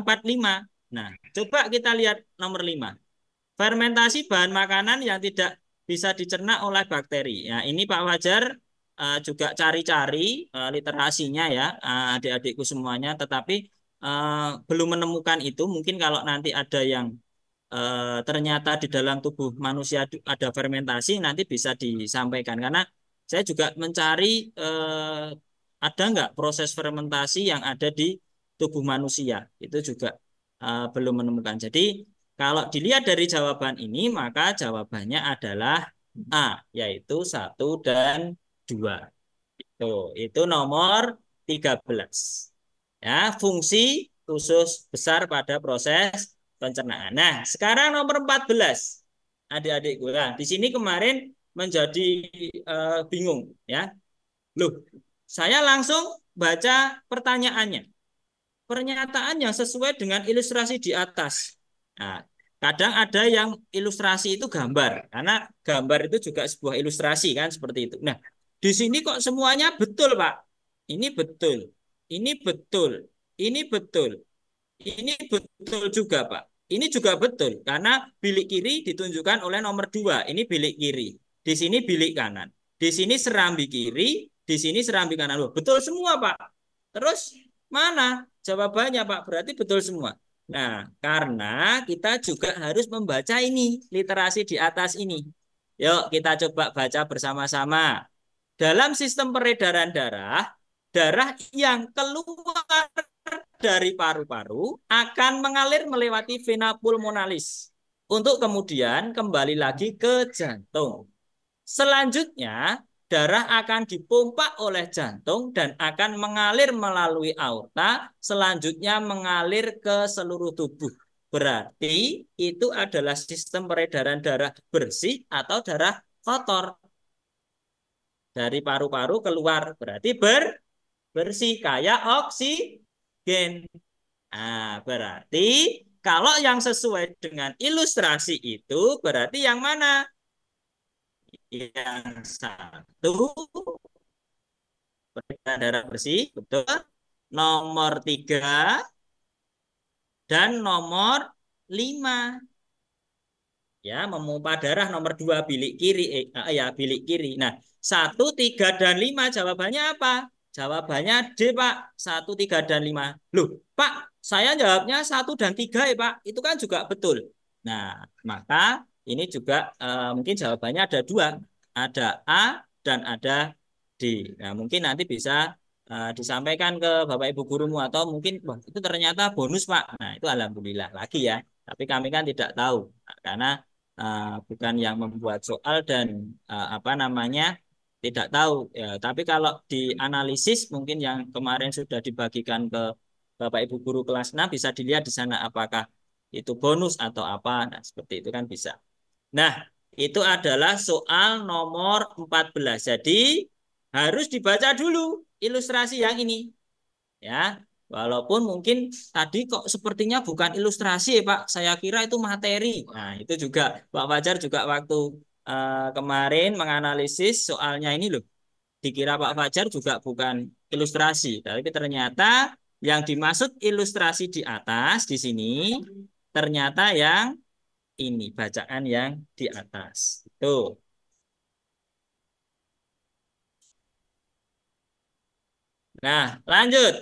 S2: empat lima. Nah, coba kita lihat nomor 5. Fermentasi bahan makanan yang tidak bisa dicerna oleh bakteri. Ya, ini Pak Wajar uh, juga cari-cari uh, literasinya ya, uh, adik-adikku semuanya. Tetapi uh, belum menemukan itu. Mungkin kalau nanti ada yang uh, ternyata di dalam tubuh manusia ada fermentasi, nanti bisa disampaikan. Karena saya juga mencari eh, ada nggak proses fermentasi yang ada di tubuh manusia itu juga eh, belum menemukan. Jadi kalau dilihat dari jawaban ini maka jawabannya adalah A yaitu satu dan dua. Itu itu nomor 13. Ya, fungsi khusus besar pada proses pencernaan. Nah, sekarang nomor 14. Adik-adik gue. Nah, di sini kemarin menjadi uh, bingung ya. Loh, saya langsung baca pertanyaannya. Pernyataan yang sesuai dengan ilustrasi di atas. Nah, kadang ada yang ilustrasi itu gambar, karena gambar itu juga sebuah ilustrasi kan seperti itu. Nah, di sini kok semuanya betul, Pak. Ini betul, ini betul, ini betul, ini betul juga, Pak. Ini juga betul, karena bilik kiri ditunjukkan oleh nomor dua. Ini bilik kiri di sini bilik kanan, di sini serambi kiri, di sini serambi kanan. Loh, betul semua, Pak. Terus mana? Jawabannya, Pak, berarti betul semua. Nah, karena kita juga harus membaca ini, literasi di atas ini. Yuk, kita coba baca bersama-sama. Dalam sistem peredaran darah, darah yang keluar dari paru-paru akan mengalir melewati vena pulmonalis untuk kemudian kembali lagi ke jantung. Selanjutnya, darah akan dipompa oleh jantung dan akan mengalir melalui aorta, selanjutnya mengalir ke seluruh tubuh. Berarti itu adalah sistem peredaran darah bersih atau darah kotor. Dari paru-paru keluar, berarti ber bersih kayak oksigen. Nah, berarti kalau yang sesuai dengan ilustrasi itu berarti yang mana? yang satu periksa darah bersih, betul. Nomor tiga dan nomor lima. Ya, memompa darah nomor dua bilik kiri, eh, ah, ya bilik kiri. Nah, satu, tiga dan lima jawabannya apa? Jawabannya D, Pak. Satu, tiga dan lima. Loh, Pak, saya jawabnya satu dan tiga ya, Pak. Itu kan juga betul. Nah, maka ini juga uh, mungkin jawabannya ada dua, ada A dan ada D. Nah, mungkin nanti bisa uh, disampaikan ke Bapak Ibu gurumu atau mungkin wah, itu ternyata bonus, Pak. Nah, itu alhamdulillah lagi ya. Tapi kami kan tidak tahu nah, karena uh, bukan yang membuat soal dan uh, apa namanya tidak tahu. Ya, tapi kalau dianalisis mungkin yang kemarin sudah dibagikan ke Bapak Ibu guru kelas 6 bisa dilihat di sana apakah itu bonus atau apa. Nah, seperti itu kan bisa. Nah, itu adalah soal nomor 14. Jadi harus dibaca dulu ilustrasi yang ini. Ya, walaupun mungkin tadi kok sepertinya bukan ilustrasi, ya, Pak. Saya kira itu materi. Nah, itu juga Pak Fajar juga waktu uh, kemarin menganalisis soalnya ini loh. Dikira Pak Fajar juga bukan ilustrasi, tapi ternyata yang dimaksud ilustrasi di atas di sini ternyata yang ini bacaan yang di atas. itu Nah, lanjut.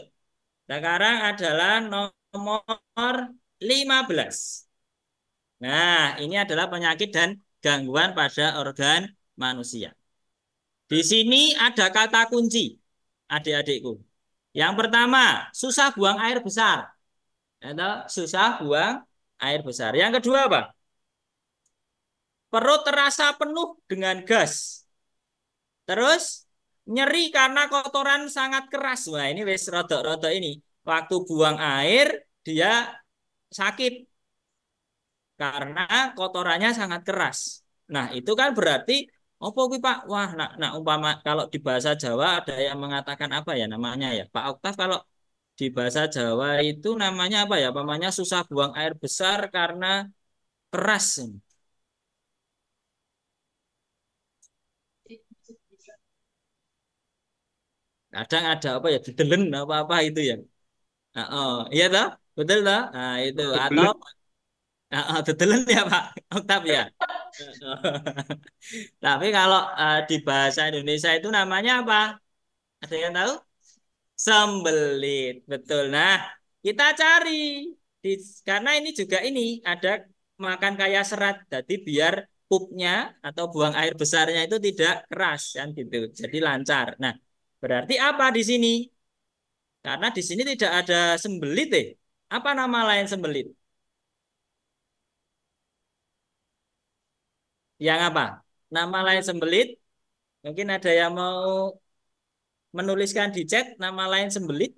S2: Sekarang adalah nomor 15. Nah, ini adalah penyakit dan gangguan pada organ manusia. Di sini ada kata kunci, adik-adikku. Yang pertama, susah buang air besar. Atau susah buang air besar. Yang kedua apa? Perut terasa penuh dengan gas. Terus nyeri karena kotoran sangat keras. Wah, ini wis rodok-rodok ini. Waktu buang air dia sakit karena kotorannya sangat keras. Nah, itu kan berarti apa kuwi Pak? Wah, nah, nah umpama kalau di bahasa Jawa ada yang mengatakan apa ya namanya ya? Pak Oktav kalau di bahasa Jawa itu namanya apa ya? Pamannya susah buang air besar karena keras. Ini. kadang ada apa ya didelen apa apa itu ya nah, oh iya toh betul toh nah, itu atau nah, oh, didelen ya pak Oktab ya tapi kalau uh, di bahasa Indonesia itu namanya apa ada yang tahu sembelit betul nah kita cari di, karena ini juga ini ada makan kaya serat jadi biar pupnya atau buang air besarnya itu tidak keras kan gitu jadi lancar nah Berarti apa di sini? Karena di sini tidak ada sembelit. Eh. Apa nama lain sembelit? Yang apa? Nama lain sembelit? Mungkin ada yang mau menuliskan di chat nama lain sembelit?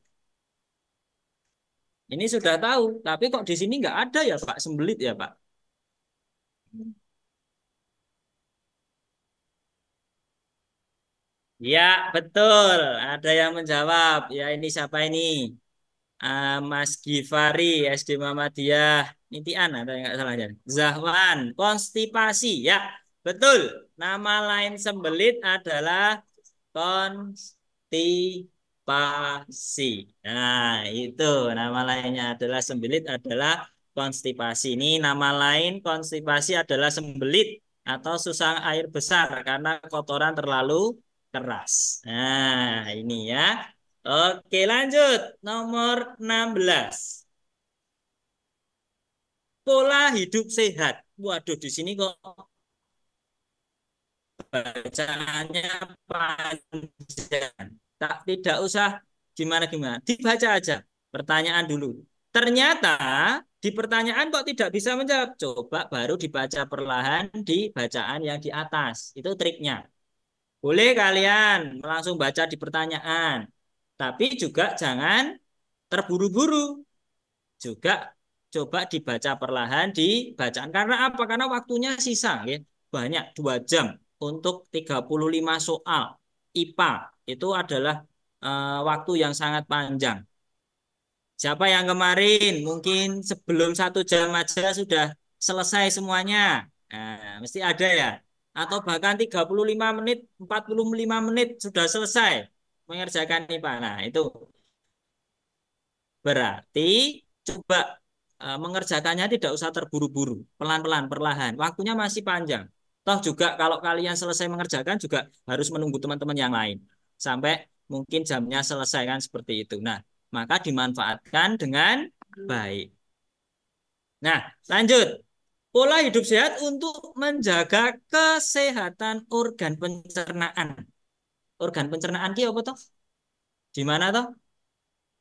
S2: Ini sudah tahu, tapi kok di sini nggak ada ya Pak sembelit ya Pak? Ya, betul. Ada yang menjawab. Ya, ini siapa ini? Uh, Mas Givari SD Muhammadiyah. Nitian ada enggak salah ya? Zahwan, konstipasi. Ya, betul. Nama lain sembelit adalah konstipasi. Nah, itu nama lainnya adalah sembelit adalah konstipasi. Ini nama lain konstipasi adalah sembelit atau susah air besar karena kotoran terlalu keras. Nah, ini ya. Oke, lanjut. Nomor 16. Pola hidup sehat. Waduh, di sini kok bacanya panjang. Tak tidak usah gimana-gimana. Dibaca aja pertanyaan dulu. Ternyata di pertanyaan kok tidak bisa menjawab. Coba baru dibaca perlahan di bacaan yang di atas. Itu triknya. Boleh kalian langsung baca di pertanyaan, tapi juga jangan terburu-buru. Juga coba dibaca perlahan di bacaan. Karena apa? Karena waktunya sisa. Ya. Banyak, dua jam untuk 35 soal IPA. Itu adalah uh, waktu yang sangat panjang. Siapa yang kemarin mungkin sebelum satu jam aja sudah selesai semuanya? Nah, mesti ada ya atau bahkan 35 menit, 45 menit sudah selesai mengerjakan IPA. Nah, itu berarti coba e, mengerjakannya tidak usah terburu-buru, pelan-pelan, perlahan. Waktunya masih panjang. Toh juga kalau kalian selesai mengerjakan juga harus menunggu teman-teman yang lain sampai mungkin jamnya selesai kan seperti itu. Nah, maka dimanfaatkan dengan baik. Nah, lanjut pola hidup sehat untuk menjaga kesehatan organ pencernaan. Organ pencernaan ki apa toh? Di mana toh?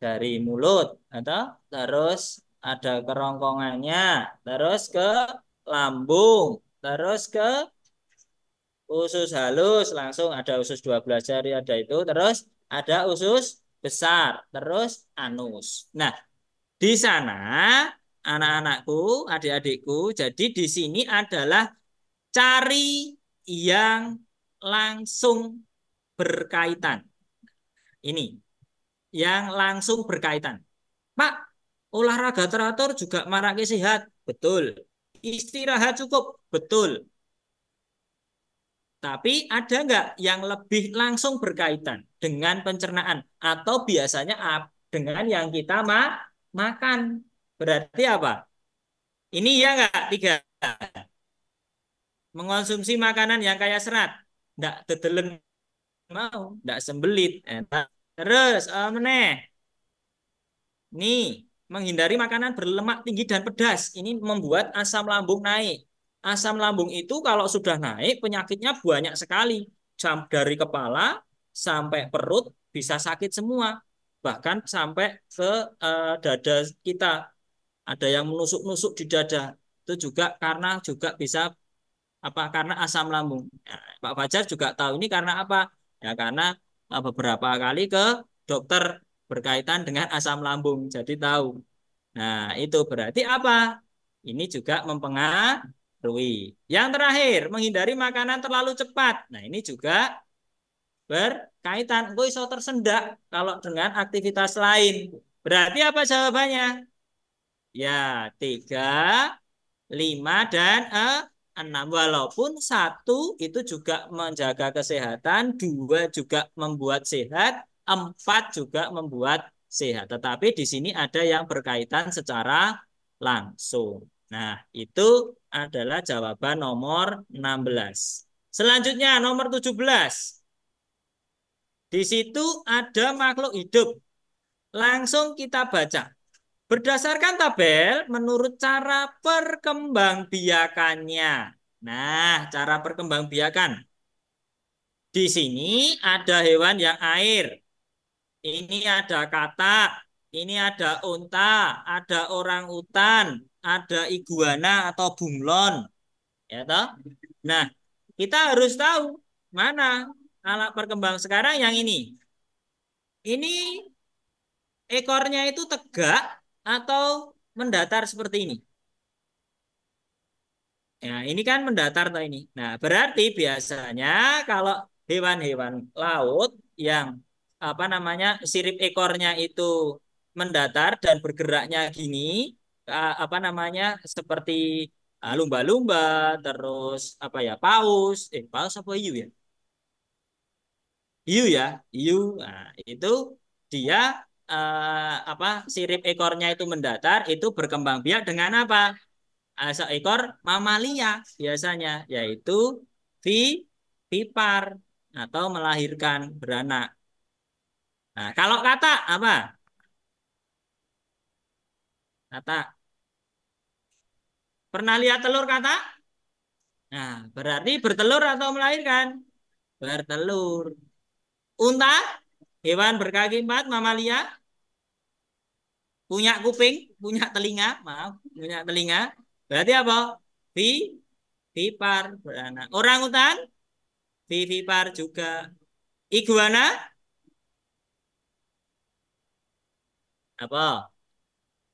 S2: Dari mulut, atau nah, terus ada kerongkongannya, terus ke lambung, terus ke usus halus, langsung ada usus 12 jari ada itu, terus ada usus besar, terus anus. Nah, di sana anak-anakku, adik-adikku. Jadi di sini adalah cari yang langsung berkaitan. Ini yang langsung berkaitan. Pak, olahraga teratur juga maraknya sehat. Betul. Istirahat cukup. Betul. Tapi ada nggak yang lebih langsung berkaitan dengan pencernaan atau biasanya dengan yang kita ma makan? Berarti apa? Ini ya enggak tiga. Mengonsumsi makanan yang kaya serat, nggak tetelen mau, nggak sembelit. Enak. Terus eh, meneh. Nih, menghindari makanan berlemak tinggi dan pedas. Ini membuat asam lambung naik. Asam lambung itu kalau sudah naik, penyakitnya banyak sekali. Jam dari kepala sampai perut bisa sakit semua bahkan sampai ke uh, dada kita ada yang menusuk-nusuk di dada itu juga karena juga bisa apa karena asam lambung ya, Pak Fajar juga tahu ini karena apa ya karena e, beberapa kali ke dokter berkaitan dengan asam lambung jadi tahu nah itu berarti apa ini juga mempengaruhi yang terakhir menghindari makanan terlalu cepat nah ini juga berkaitan gue iso tersendak kalau dengan aktivitas lain berarti apa jawabannya Ya, tiga, lima, dan eh, enam. Walaupun satu itu juga menjaga kesehatan, dua juga membuat sehat, empat juga membuat sehat. Tetapi di sini ada yang berkaitan secara langsung. Nah, itu adalah jawaban nomor 16. Selanjutnya nomor 17. Di situ ada makhluk hidup. Langsung kita baca. Berdasarkan tabel, menurut cara perkembangbiakannya. Nah, cara perkembangbiakan. Di sini ada hewan yang air. Ini ada katak, ini ada unta, ada orang utan, ada iguana atau bunglon. Ya toh? Nah, kita harus tahu mana anak perkembang sekarang yang ini. Ini ekornya itu tegak, atau mendatar seperti ini. Nah, ini kan mendatar atau ini. Nah, berarti biasanya kalau hewan-hewan laut yang apa namanya sirip ekornya itu mendatar dan bergeraknya gini, apa namanya seperti lumba-lumba, terus apa ya paus, eh paus apa hiu ya? Hiu ya, hiu. Nah, itu dia uh, apa sirip ekornya itu mendatar itu berkembang biak dengan apa? Eh, seekor mamalia biasanya yaitu vi vipar atau melahirkan beranak. Nah, kalau kata apa? Kata. Pernah lihat telur kata? Nah, berarti bertelur atau melahirkan? Bertelur. Unta, hewan berkaki empat, mamalia, punya kuping, punya telinga, maaf, punya telinga. Berarti apa? Vi, vipar beranak. Orangutan, vipar juga. Iguana, apa?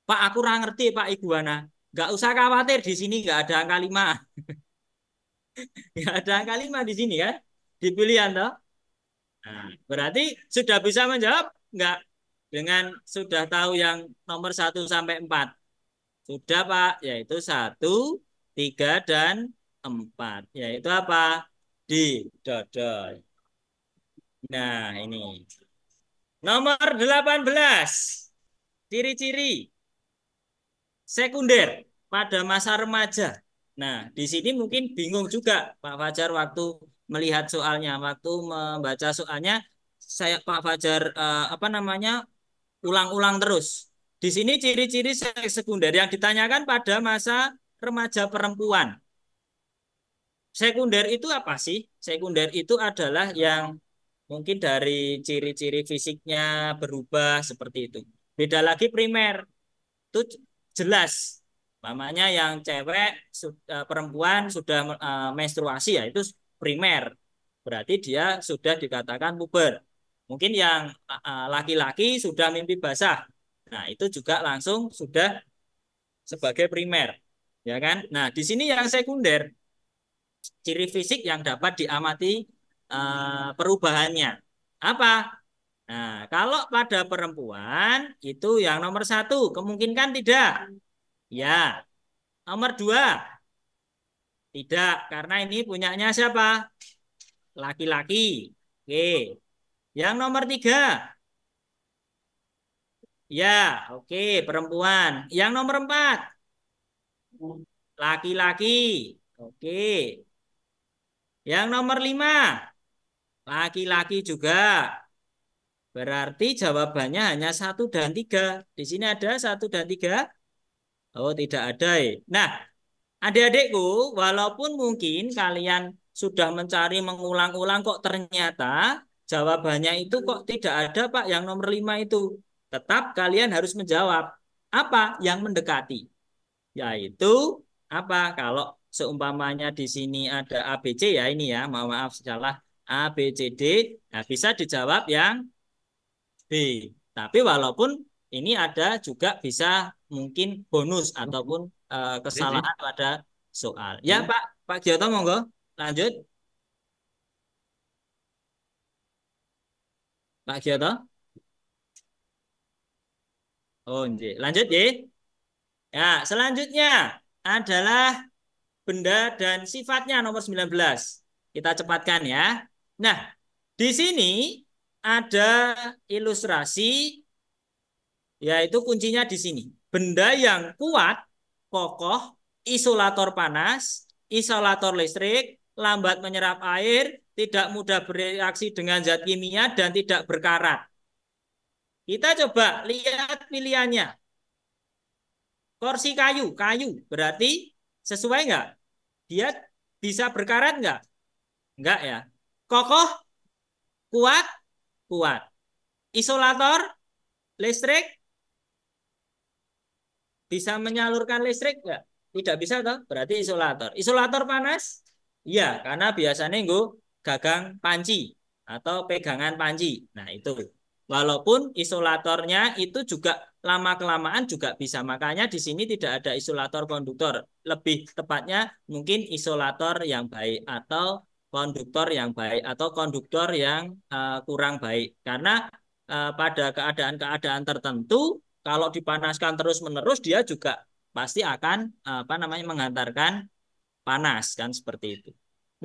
S2: Pak, aku kurang ngerti Pak Iguana. Gak usah khawatir di sini gak ada angka lima. gak ada angka lima di sini kan? ya. Di pilihan toh. Nah, berarti sudah bisa menjawab nggak? dengan sudah tahu yang nomor 1 sampai 4. Sudah Pak, yaitu 1, 3, dan 4. Yaitu apa? Di dodol. Nah, ini. Nomor 18. Ciri-ciri sekunder pada masa remaja. Nah, di sini mungkin bingung juga Pak Fajar waktu melihat soalnya, waktu membaca soalnya, saya Pak Fajar eh, apa namanya ulang-ulang terus. Di sini ciri-ciri seks sekunder yang ditanyakan pada masa remaja perempuan. Sekunder itu apa sih? Sekunder itu adalah yang mungkin dari ciri-ciri fisiknya berubah seperti itu. Beda lagi primer. Itu jelas Mamanya yang cewek eh, perempuan sudah eh, menstruasi ya itu primer. Berarti dia sudah dikatakan puber. Mungkin yang eh, laki-laki sudah mimpi basah. Nah, itu juga langsung sudah sebagai primer, ya kan? Nah, di sini yang sekunder ciri fisik yang dapat diamati eh, perubahannya. Apa? Nah, kalau pada perempuan itu yang nomor satu kemungkinan tidak. Ya. Nomor dua tidak karena ini punyanya siapa? Laki-laki. Oke. Yang nomor tiga. Ya, oke, okay, perempuan. Yang nomor empat. Laki-laki. Oke. Okay. Yang nomor lima. Laki-laki juga. Berarti jawabannya hanya satu dan tiga. Di sini ada satu dan tiga? Oh, tidak ada eh. Nah, adik-adikku, walaupun mungkin kalian sudah mencari mengulang-ulang kok ternyata Jawabannya itu kok tidak ada Pak yang nomor lima itu. Tetap kalian harus menjawab apa yang mendekati. Yaitu apa? Kalau seumpamanya di sini ada ABC ya ini ya, mohon maaf salah ABCD. Nah, bisa dijawab yang B. Tapi walaupun ini ada juga bisa mungkin bonus ataupun uh, kesalahan pada soal. Ya, Pak. Pak Gioto monggo lanjut. kira tak? Oh, nje. Lanjut, ya. Ya, selanjutnya adalah benda dan sifatnya nomor 19. Kita cepatkan ya. Nah, di sini ada ilustrasi yaitu kuncinya di sini. Benda yang kuat, kokoh, isolator panas, isolator listrik, lambat menyerap air, tidak mudah bereaksi dengan zat kimia, dan tidak berkarat. Kita coba lihat pilihannya. Korsi kayu, kayu berarti sesuai enggak? Dia bisa berkarat enggak? Enggak ya. Kokoh, kuat, kuat. Isolator, listrik, bisa menyalurkan listrik nggak? Tidak bisa toh, berarti isolator. Isolator panas? Iya, karena biasanya gagang panci atau pegangan panci. Nah, itu. Walaupun isolatornya itu juga lama kelamaan juga bisa. Makanya di sini tidak ada isolator konduktor. Lebih tepatnya mungkin isolator yang baik atau konduktor yang baik atau konduktor yang uh, kurang baik. Karena uh, pada keadaan-keadaan tertentu kalau dipanaskan terus-menerus dia juga pasti akan eh, apa namanya menghantarkan panas kan seperti itu.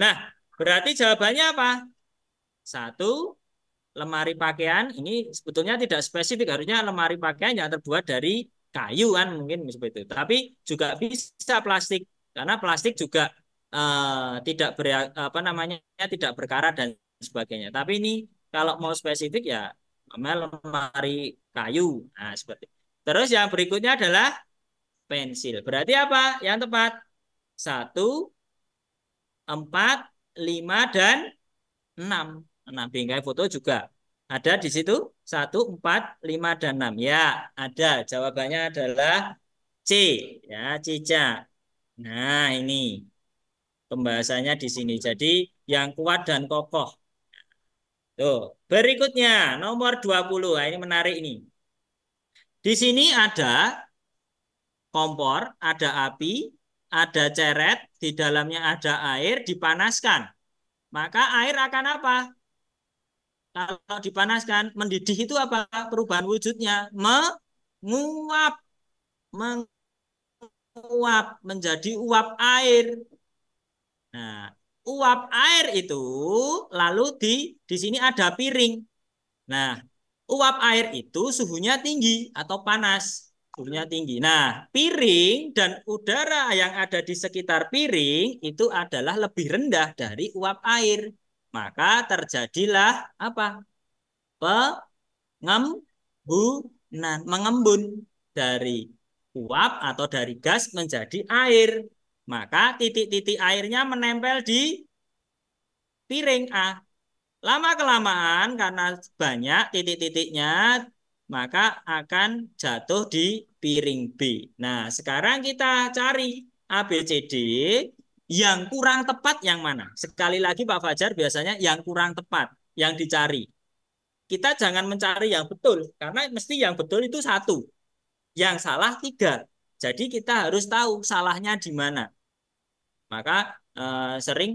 S2: Nah, Berarti jawabannya apa? Satu, lemari pakaian ini sebetulnya tidak spesifik harusnya lemari pakaian yang terbuat dari kayu kan mungkin seperti itu. Tapi juga bisa plastik karena plastik juga uh, tidak ber, apa namanya tidak berkarat dan sebagainya. Tapi ini kalau mau spesifik ya lemari kayu. Nah, seperti. Terus yang berikutnya adalah pensil. Berarti apa? Yang tepat satu, empat, 5 dan 6. 6 nah, bingkai foto juga. Ada di situ 1, 4, 5, dan 6. Ya, ada. Jawabannya adalah C. Ya, cicak. Nah, ini pembahasannya di sini. Jadi yang kuat dan kokoh. Tuh, berikutnya nomor 20. Nah, ini menarik ini. Di sini ada kompor, ada api, ada ceret, di dalamnya ada air, dipanaskan. Maka air akan apa? Kalau dipanaskan, mendidih itu apa? Perubahan wujudnya menguap. Menguap menjadi uap air. Nah, uap air itu lalu di di sini ada piring. Nah, uap air itu suhunya tinggi atau panas suhunya tinggi. Nah, piring dan udara yang ada di sekitar piring itu adalah lebih rendah dari uap air. Maka terjadilah apa? Pengembunan, mengembun dari uap atau dari gas menjadi air. Maka titik-titik airnya menempel di piring A. Ah, Lama kelamaan karena banyak titik-titiknya maka akan jatuh di piring B. Nah, sekarang kita cari ABCD yang kurang tepat yang mana? Sekali lagi Pak Fajar biasanya yang kurang tepat yang dicari. Kita jangan mencari yang betul karena mesti yang betul itu satu, yang salah tiga. Jadi kita harus tahu salahnya di mana. Maka eh, sering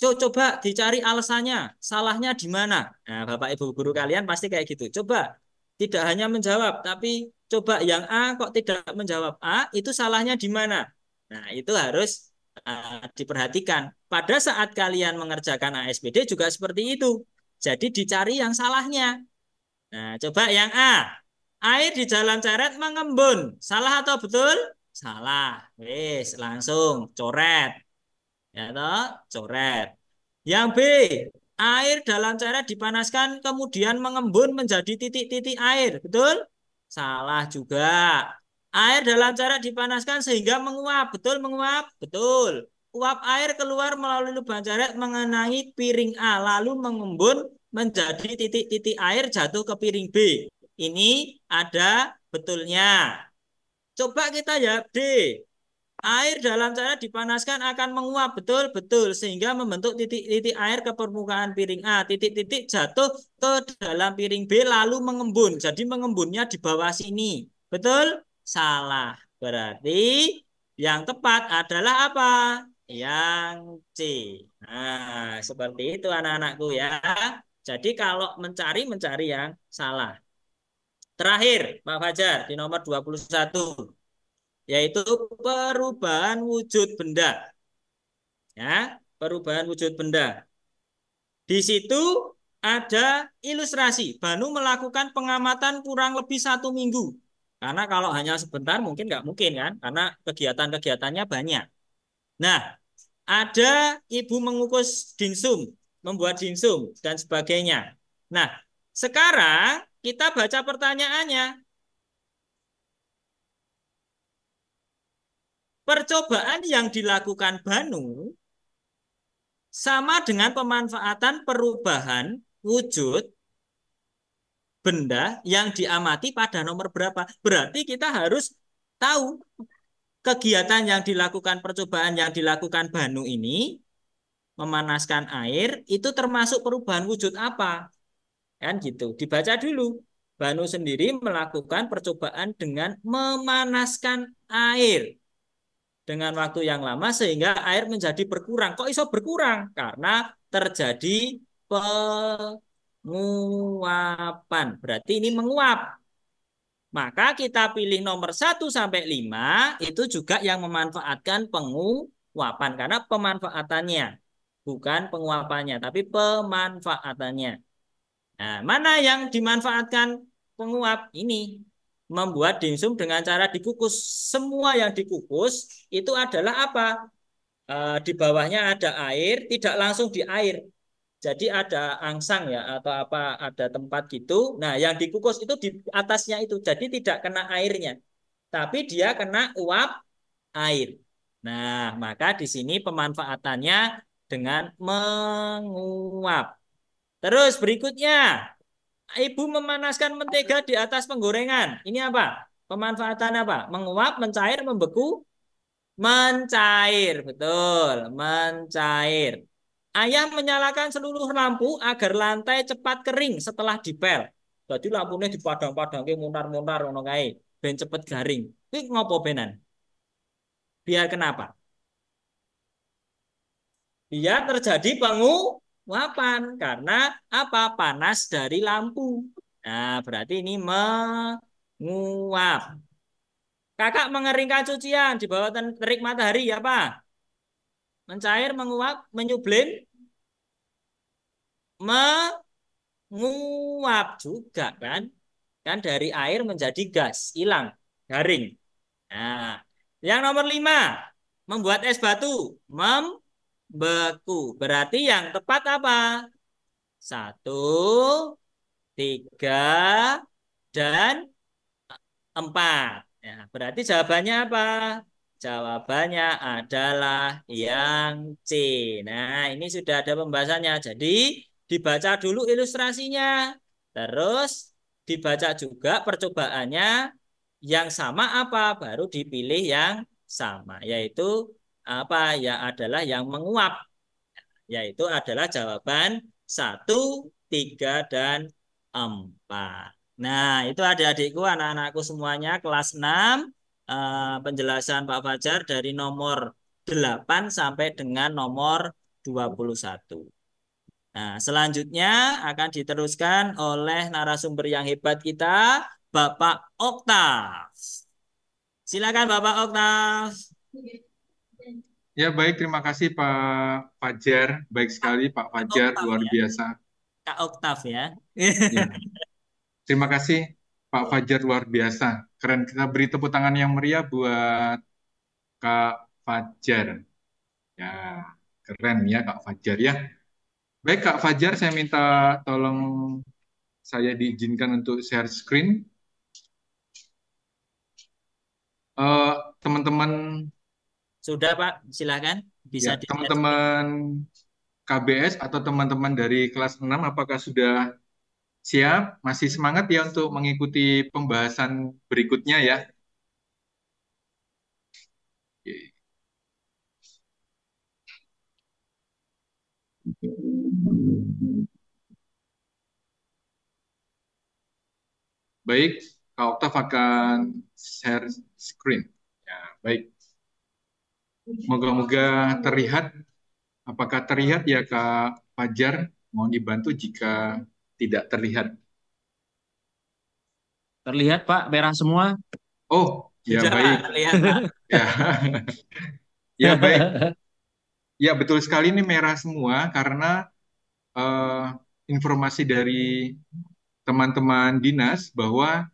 S2: Coba, dicari alasannya, salahnya di mana. Nah, Bapak Ibu guru kalian pasti kayak gitu. Coba tidak hanya menjawab, tapi coba yang A kok tidak menjawab A, itu salahnya di mana? Nah, itu harus e, diperhatikan. Pada saat kalian mengerjakan ASBD juga seperti itu. Jadi dicari yang salahnya. Nah, coba yang A. Air di jalan ceret mengembun. Salah atau betul? Salah. Wis, langsung coret. Ya toh, coret. Yang B, air dalam cara dipanaskan kemudian mengembun menjadi titik-titik air. Betul? Salah juga. Air dalam cara dipanaskan sehingga menguap. Betul menguap? Betul. Uap air keluar melalui lubang cairan mengenai piring A lalu mengembun menjadi titik-titik air jatuh ke piring B. Ini ada betulnya. Coba kita ya D. Air dalam cara dipanaskan akan menguap betul-betul sehingga membentuk titik-titik air ke permukaan piring A. Titik-titik jatuh ke dalam piring B lalu mengembun. Jadi mengembunnya di bawah sini. Betul? Salah. Berarti yang tepat adalah apa? Yang C. Nah, seperti itu anak-anakku ya. Jadi kalau mencari, mencari yang salah. Terakhir, Pak Fajar, di nomor 21 yaitu perubahan wujud benda. Ya, perubahan wujud benda. Di situ ada ilustrasi. Banu melakukan pengamatan kurang lebih satu minggu. Karena kalau hanya sebentar mungkin nggak mungkin kan, karena kegiatan-kegiatannya banyak. Nah, ada ibu mengukus dinsum, membuat dinsum dan sebagainya. Nah, sekarang kita baca pertanyaannya. Percobaan yang dilakukan Banu sama dengan pemanfaatan perubahan wujud benda yang diamati pada nomor berapa. Berarti kita harus tahu kegiatan yang dilakukan percobaan yang dilakukan Banu ini memanaskan air itu termasuk perubahan wujud apa kan gitu dibaca dulu Banu sendiri melakukan percobaan dengan memanaskan air dengan waktu yang lama sehingga air menjadi berkurang. Kok iso berkurang? Karena terjadi penguapan. Berarti ini menguap. Maka kita pilih nomor 1 sampai 5 itu juga yang memanfaatkan penguapan karena pemanfaatannya bukan penguapannya tapi pemanfaatannya. Nah, mana yang dimanfaatkan penguap ini? membuat dimsum dengan cara dikukus. Semua yang dikukus itu adalah apa? E, di bawahnya ada air, tidak langsung di air. Jadi ada angsang ya atau apa ada tempat gitu. Nah, yang dikukus itu di atasnya itu. Jadi tidak kena airnya. Tapi dia kena uap air. Nah, maka di sini pemanfaatannya dengan menguap. Terus berikutnya, ibu memanaskan mentega di atas penggorengan. Ini apa? Pemanfaatan apa? Menguap, mencair, membeku, mencair. Betul, mencair. Ayah menyalakan seluruh lampu agar lantai cepat kering setelah dipel. Jadi lampunya dipadang-padang ke muntar-muntar ben cepet garing. Ini ngopo benan? Biar kenapa? Biar terjadi pengu Mapan karena apa? Panas dari lampu. Nah, berarti ini menguap. Kakak mengeringkan cucian di bawah terik matahari ya, Pak? Mencair, menguap, menyublim, menguap juga kan? Kan dari air menjadi gas, hilang, garing. Nah, yang nomor lima, membuat es batu, mem beku. Berarti yang tepat apa? Satu, tiga, dan empat. Ya, berarti jawabannya apa? Jawabannya adalah yang C. Nah, ini sudah ada pembahasannya. Jadi, dibaca dulu ilustrasinya. Terus, dibaca juga percobaannya yang sama apa, baru dipilih yang sama, yaitu apa ya adalah yang menguap yaitu adalah jawaban 1, 3 dan 4. Nah, itu adik-adikku, anak-anakku semuanya kelas 6 eh, penjelasan Pak Fajar dari nomor 8 sampai dengan nomor 21. Nah, selanjutnya akan diteruskan oleh narasumber yang hebat kita, Bapak Oktav. Silakan Bapak Oktav.
S4: Ya baik, terima kasih Pak Fajar. Baik sekali Pak Fajar, Oktav, luar ya. biasa.
S2: Kak Oktav ya.
S4: ya. Terima kasih Pak Fajar, luar biasa. Keren, kita beri tepuk tangan yang meriah buat Kak Fajar. Ya, keren ya Kak Fajar ya. Baik Kak Fajar, saya minta tolong saya diizinkan untuk share screen. Eh, teman-teman uh, teman
S2: -teman sudah Pak, silakan bisa ya, teman-teman
S4: KBS atau teman-teman dari kelas 6 apakah sudah siap? Masih semangat ya untuk mengikuti pembahasan berikutnya ya. Baik, Kak Oktav akan share screen. Ya, baik. Moga-moga terlihat. Apakah terlihat ya Kak Fajar? Mohon dibantu jika tidak terlihat.
S1: Terlihat Pak, merah semua. Oh, ya Jangan baik. Terlihat, ya.
S4: ya baik. Ya betul sekali ini merah semua karena uh, informasi dari teman-teman dinas bahwa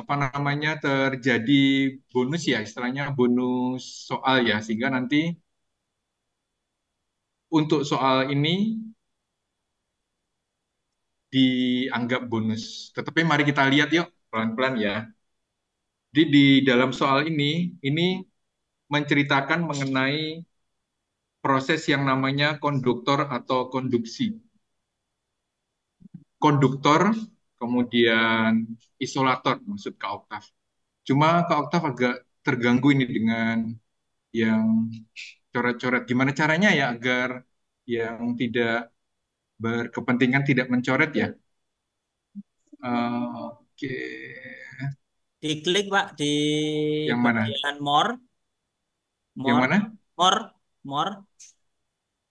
S4: apa namanya terjadi bonus ya istilahnya bonus soal ya sehingga nanti untuk soal ini dianggap bonus. Tetapi mari kita lihat yuk pelan-pelan ya. Jadi di dalam soal ini ini menceritakan mengenai proses yang namanya konduktor atau konduksi. Konduktor kemudian isolator maksud ke oktav. Cuma ke oktav agak terganggu ini dengan yang coret-coret. Gimana caranya ya agar yang tidak berkepentingan tidak mencoret ya?
S2: Uh, Oke. Okay. Diklik Pak di yang mana? Bagian more. more. Yang mana? More, more.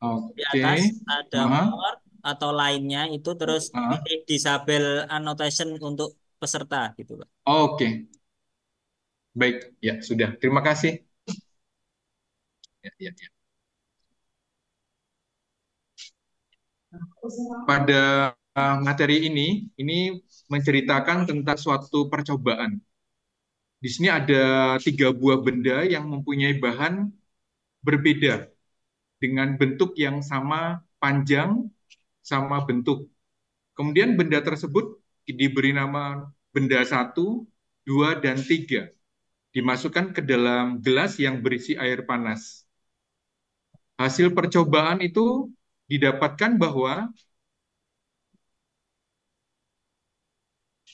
S3: Oke. Okay. Di atas
S2: ada uh -huh. more atau lainnya itu terus uh -huh. disable annotation untuk peserta gitu Pak. Oke.
S4: Okay. Baik, ya sudah. Terima kasih.
S3: Ya, ya, ya. Pada
S4: materi ini, ini menceritakan tentang suatu percobaan. Di sini ada tiga buah benda yang mempunyai bahan berbeda dengan bentuk yang sama panjang, sama bentuk. Kemudian benda tersebut diberi nama benda satu, dua, dan tiga. Dimasukkan ke dalam gelas yang berisi air panas. Hasil percobaan itu didapatkan bahwa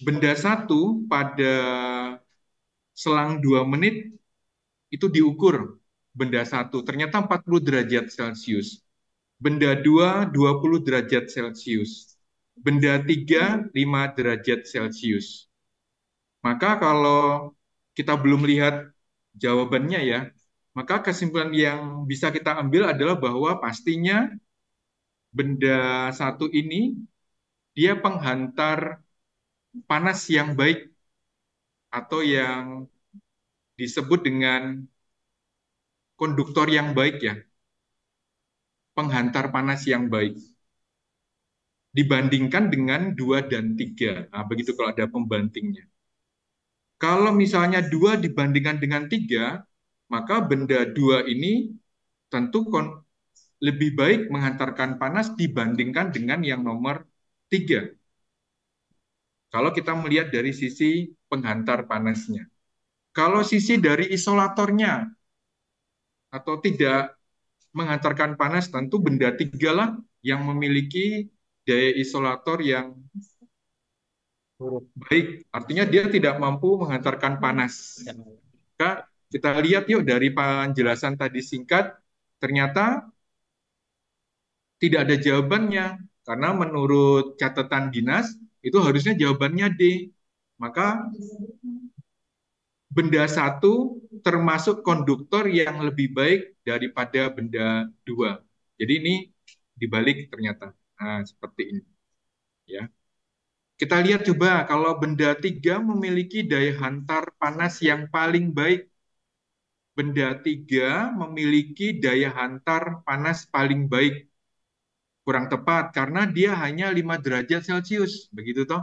S4: benda satu pada selang dua menit itu diukur benda satu ternyata 40 derajat Celcius. Benda 2, 20 derajat Celcius. Benda 3, 5 derajat Celcius. Maka kalau kita belum lihat jawabannya ya, maka kesimpulan yang bisa kita ambil adalah bahwa pastinya benda satu ini dia penghantar panas yang baik atau yang disebut dengan konduktor yang baik ya penghantar panas yang baik dibandingkan dengan dua dan tiga. Nah, begitu kalau ada pembantingnya. Kalau misalnya dua dibandingkan dengan tiga, maka benda dua ini tentu lebih baik menghantarkan panas dibandingkan dengan yang nomor tiga. Kalau kita melihat dari sisi penghantar panasnya. Kalau sisi dari isolatornya, atau tidak mengantarkan panas tentu benda tiga lah yang memiliki daya isolator yang baik. Artinya dia tidak mampu menghantarkan panas. Maka kita lihat yuk dari penjelasan tadi singkat, ternyata tidak ada jawabannya. Karena menurut catatan dinas, itu harusnya jawabannya D. Maka benda satu termasuk konduktor yang lebih baik daripada benda dua. Jadi ini dibalik ternyata. Nah, seperti ini. Ya. Kita lihat coba kalau benda tiga memiliki daya hantar panas yang paling baik. Benda tiga memiliki daya hantar panas paling baik. Kurang tepat karena dia hanya 5 derajat Celcius, begitu toh?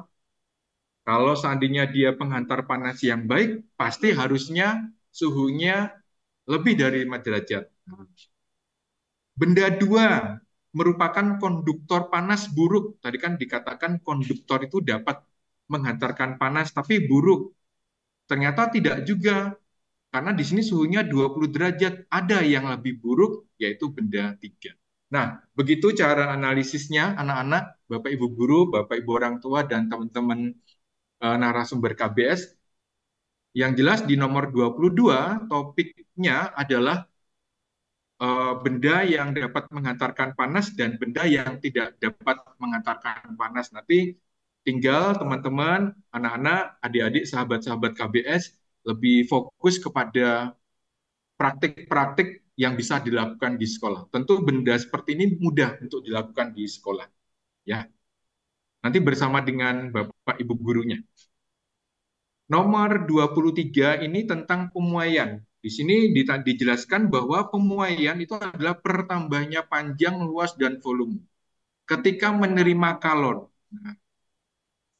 S4: Kalau seandainya dia penghantar panas yang baik, pasti harusnya suhunya lebih dari 5 derajat. Benda dua merupakan konduktor panas buruk. Tadi kan dikatakan konduktor itu dapat menghantarkan panas, tapi buruk. Ternyata tidak juga, karena di sini suhunya 20 derajat. Ada yang lebih buruk, yaitu benda tiga. Nah, begitu cara analisisnya anak-anak, Bapak Ibu guru, Bapak Ibu orang tua, dan teman-teman uh, narasumber KBS. Yang jelas di nomor 22 topiknya adalah uh, benda yang dapat mengantarkan panas dan benda yang tidak dapat mengantarkan panas. Nanti tinggal teman-teman, anak-anak, adik-adik, sahabat-sahabat KBS lebih fokus kepada praktik-praktik yang bisa dilakukan di sekolah. Tentu benda seperti ini mudah untuk dilakukan di sekolah. Ya, nanti bersama dengan Bapak Ibu gurunya. Nomor 23 ini tentang pemuaian. Di sini dijelaskan bahwa pemuaian itu adalah pertambahnya panjang, luas, dan volume. Ketika menerima kalor. Nah,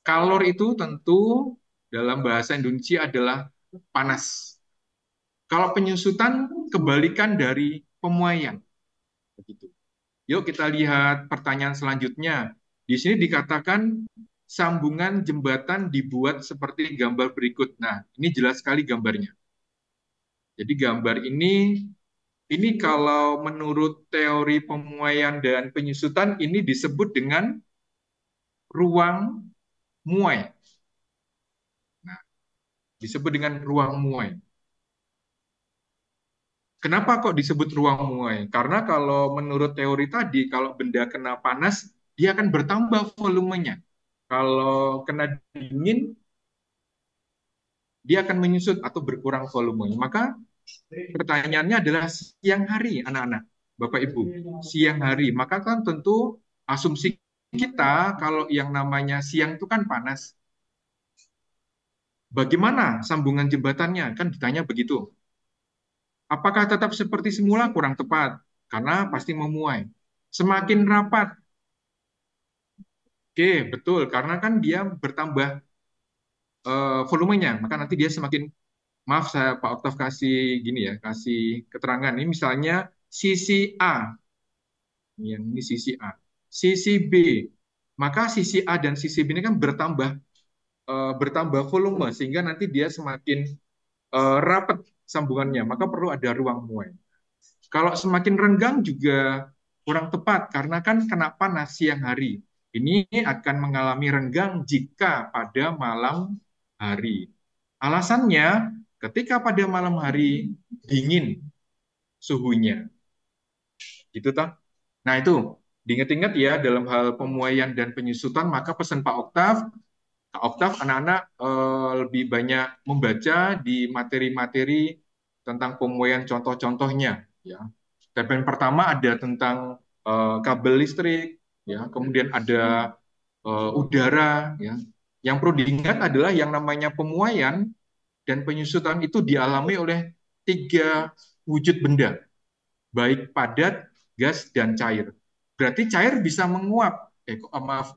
S4: kalor itu tentu dalam bahasa Indonesia adalah panas. Kalau penyusutan kebalikan dari pemuaian. Begitu. Yuk kita lihat pertanyaan selanjutnya. Di sini dikatakan sambungan jembatan dibuat seperti gambar berikut. Nah, ini jelas sekali gambarnya. Jadi gambar ini ini kalau menurut teori pemuaian dan penyusutan ini disebut dengan ruang muai. Nah, disebut dengan ruang muai. Kenapa kok disebut ruang muai? Karena kalau menurut teori tadi, kalau benda kena panas, dia akan bertambah volumenya. Kalau kena dingin, dia akan menyusut atau berkurang volumenya. Maka pertanyaannya adalah siang hari, anak-anak, Bapak Ibu, siang hari. Maka kan tentu asumsi kita kalau yang namanya siang itu kan panas. Bagaimana sambungan jembatannya? Kan ditanya begitu. Apakah tetap seperti semula kurang tepat? Karena pasti memuai. Semakin rapat Oke, betul. Karena kan dia bertambah uh, volumenya, maka nanti dia semakin maaf saya Pak Oktav kasih gini ya, kasih keterangan. Ini misalnya sisi A. Yang ini sisi A. Sisi B. Maka sisi A dan sisi B ini kan bertambah uh, bertambah volume sehingga nanti dia semakin uh, rapat sambungannya, maka perlu ada ruang muai. Kalau semakin renggang juga kurang tepat karena kan kenapa nasi yang hari ini akan mengalami renggang jika pada malam hari. Alasannya, ketika pada malam hari dingin suhunya. Gitu tak? Nah, itu diingat-ingat ya dalam hal pemuaian dan penyusutan maka pesan Pak Oktav Pak Oktav anak-anak e, lebih banyak membaca di materi-materi tentang pemuaian contoh-contohnya ya. Tepen pertama ada tentang e, kabel listrik, ya kemudian ada uh, udara ya yang perlu diingat adalah yang namanya pemuaian dan penyusutan itu dialami oleh tiga wujud benda baik padat gas dan cair berarti cair bisa menguap eh ah, maaf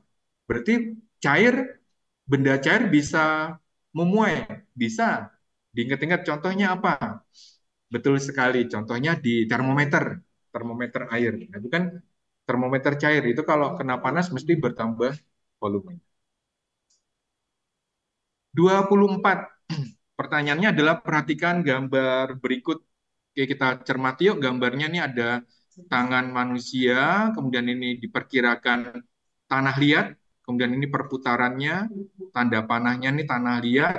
S4: berarti cair benda cair bisa memuai bisa diingat-ingat contohnya apa betul sekali contohnya di termometer termometer air nah, itu kan termometer cair itu kalau kena panas mesti bertambah volumenya. 24. Pertanyaannya adalah perhatikan gambar berikut. Oke, kita cermati yuk gambarnya ini ada tangan manusia, kemudian ini diperkirakan tanah liat, kemudian ini perputarannya, tanda panahnya ini tanah liat,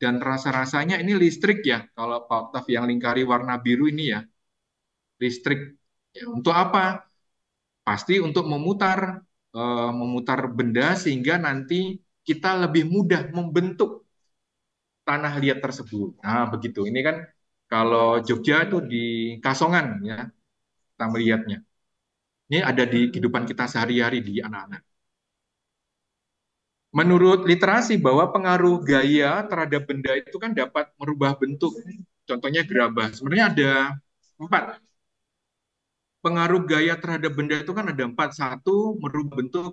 S4: dan rasa-rasanya ini listrik ya, kalau Pak Taf yang lingkari warna biru ini ya, listrik. Ya, untuk apa? pasti untuk memutar uh, memutar benda sehingga nanti kita lebih mudah membentuk tanah liat tersebut. Nah, begitu. Ini kan kalau Jogja itu di Kasongan ya kita melihatnya. Ini ada di kehidupan kita sehari-hari di anak-anak. Menurut literasi bahwa pengaruh gaya terhadap benda itu kan dapat merubah bentuk. Contohnya gerabah. Sebenarnya ada empat pengaruh gaya terhadap benda itu kan ada empat. Satu, merubah bentuk.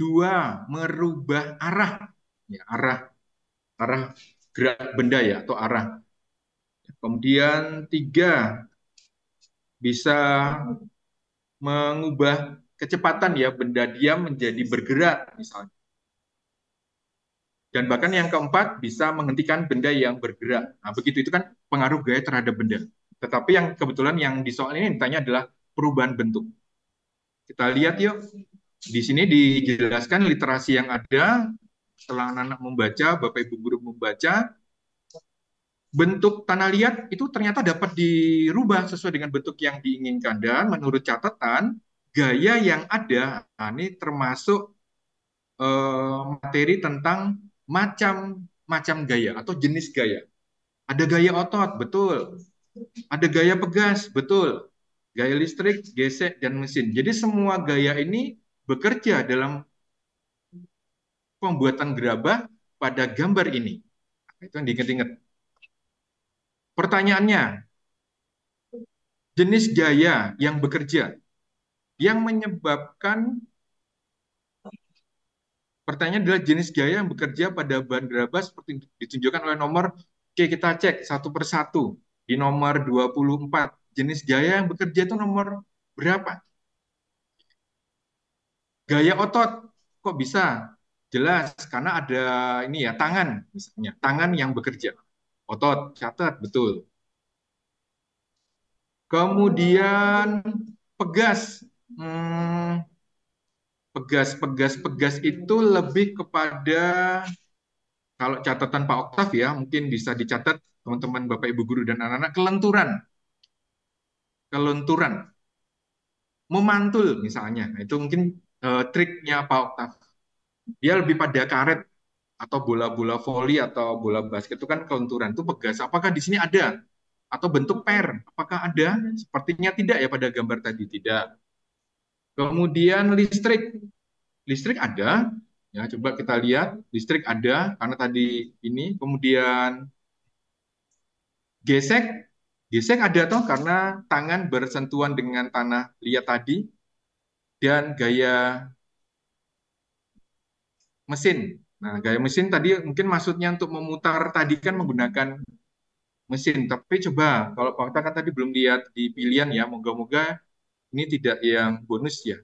S4: Dua, merubah arah. Ya, arah arah gerak benda ya, atau arah. Kemudian tiga, bisa mengubah kecepatan ya, benda diam menjadi bergerak misalnya. Dan bahkan yang keempat, bisa menghentikan benda yang bergerak. Nah, begitu itu kan pengaruh gaya terhadap benda. Tetapi yang kebetulan yang di soal ini ditanya adalah perubahan bentuk. Kita lihat yuk. Di sini dijelaskan literasi yang ada setelah anak-anak membaca, Bapak Ibu guru membaca, bentuk tanah liat itu ternyata dapat dirubah sesuai dengan bentuk yang diinginkan dan menurut catatan gaya yang ada nah ini termasuk eh, materi tentang macam-macam gaya atau jenis gaya. Ada gaya otot, betul. Ada gaya pegas, betul. Gaya listrik, gesek, dan mesin. Jadi semua gaya ini bekerja dalam pembuatan gerabah pada gambar ini. Nah, itu yang diingat-ingat. Pertanyaannya, jenis gaya yang bekerja yang menyebabkan pertanyaan adalah jenis gaya yang bekerja pada bahan gerabah seperti ditunjukkan oleh nomor Oke, kita cek satu persatu. Di nomor 24, jenis gaya yang bekerja itu nomor berapa? Gaya otot, kok bisa? Jelas, karena ada ini ya, tangan misalnya. Tangan yang bekerja. Otot, catat, betul. Kemudian pegas.
S3: Hmm,
S4: pegas, pegas, pegas itu lebih kepada kalau catatan Pak Oktav ya mungkin bisa dicatat teman-teman Bapak Ibu guru dan anak-anak kelenturan. Kelenturan. Memantul misalnya. Nah, itu mungkin uh, triknya Pak Oktav. Dia lebih pada karet atau bola-bola voli atau bola basket itu kan kelenturan itu pegas. Apakah di sini ada atau bentuk per? Apakah ada? Sepertinya tidak ya pada gambar tadi tidak. Kemudian listrik, listrik ada, Ya, coba kita lihat listrik ada karena tadi ini kemudian gesek gesek ada toh karena tangan bersentuhan dengan tanah liat tadi dan gaya mesin. Nah, gaya mesin tadi mungkin maksudnya untuk memutar tadi kan menggunakan mesin. Tapi coba kalau kita kan tadi belum lihat di pilihan ya, moga-moga ini tidak yang bonus ya.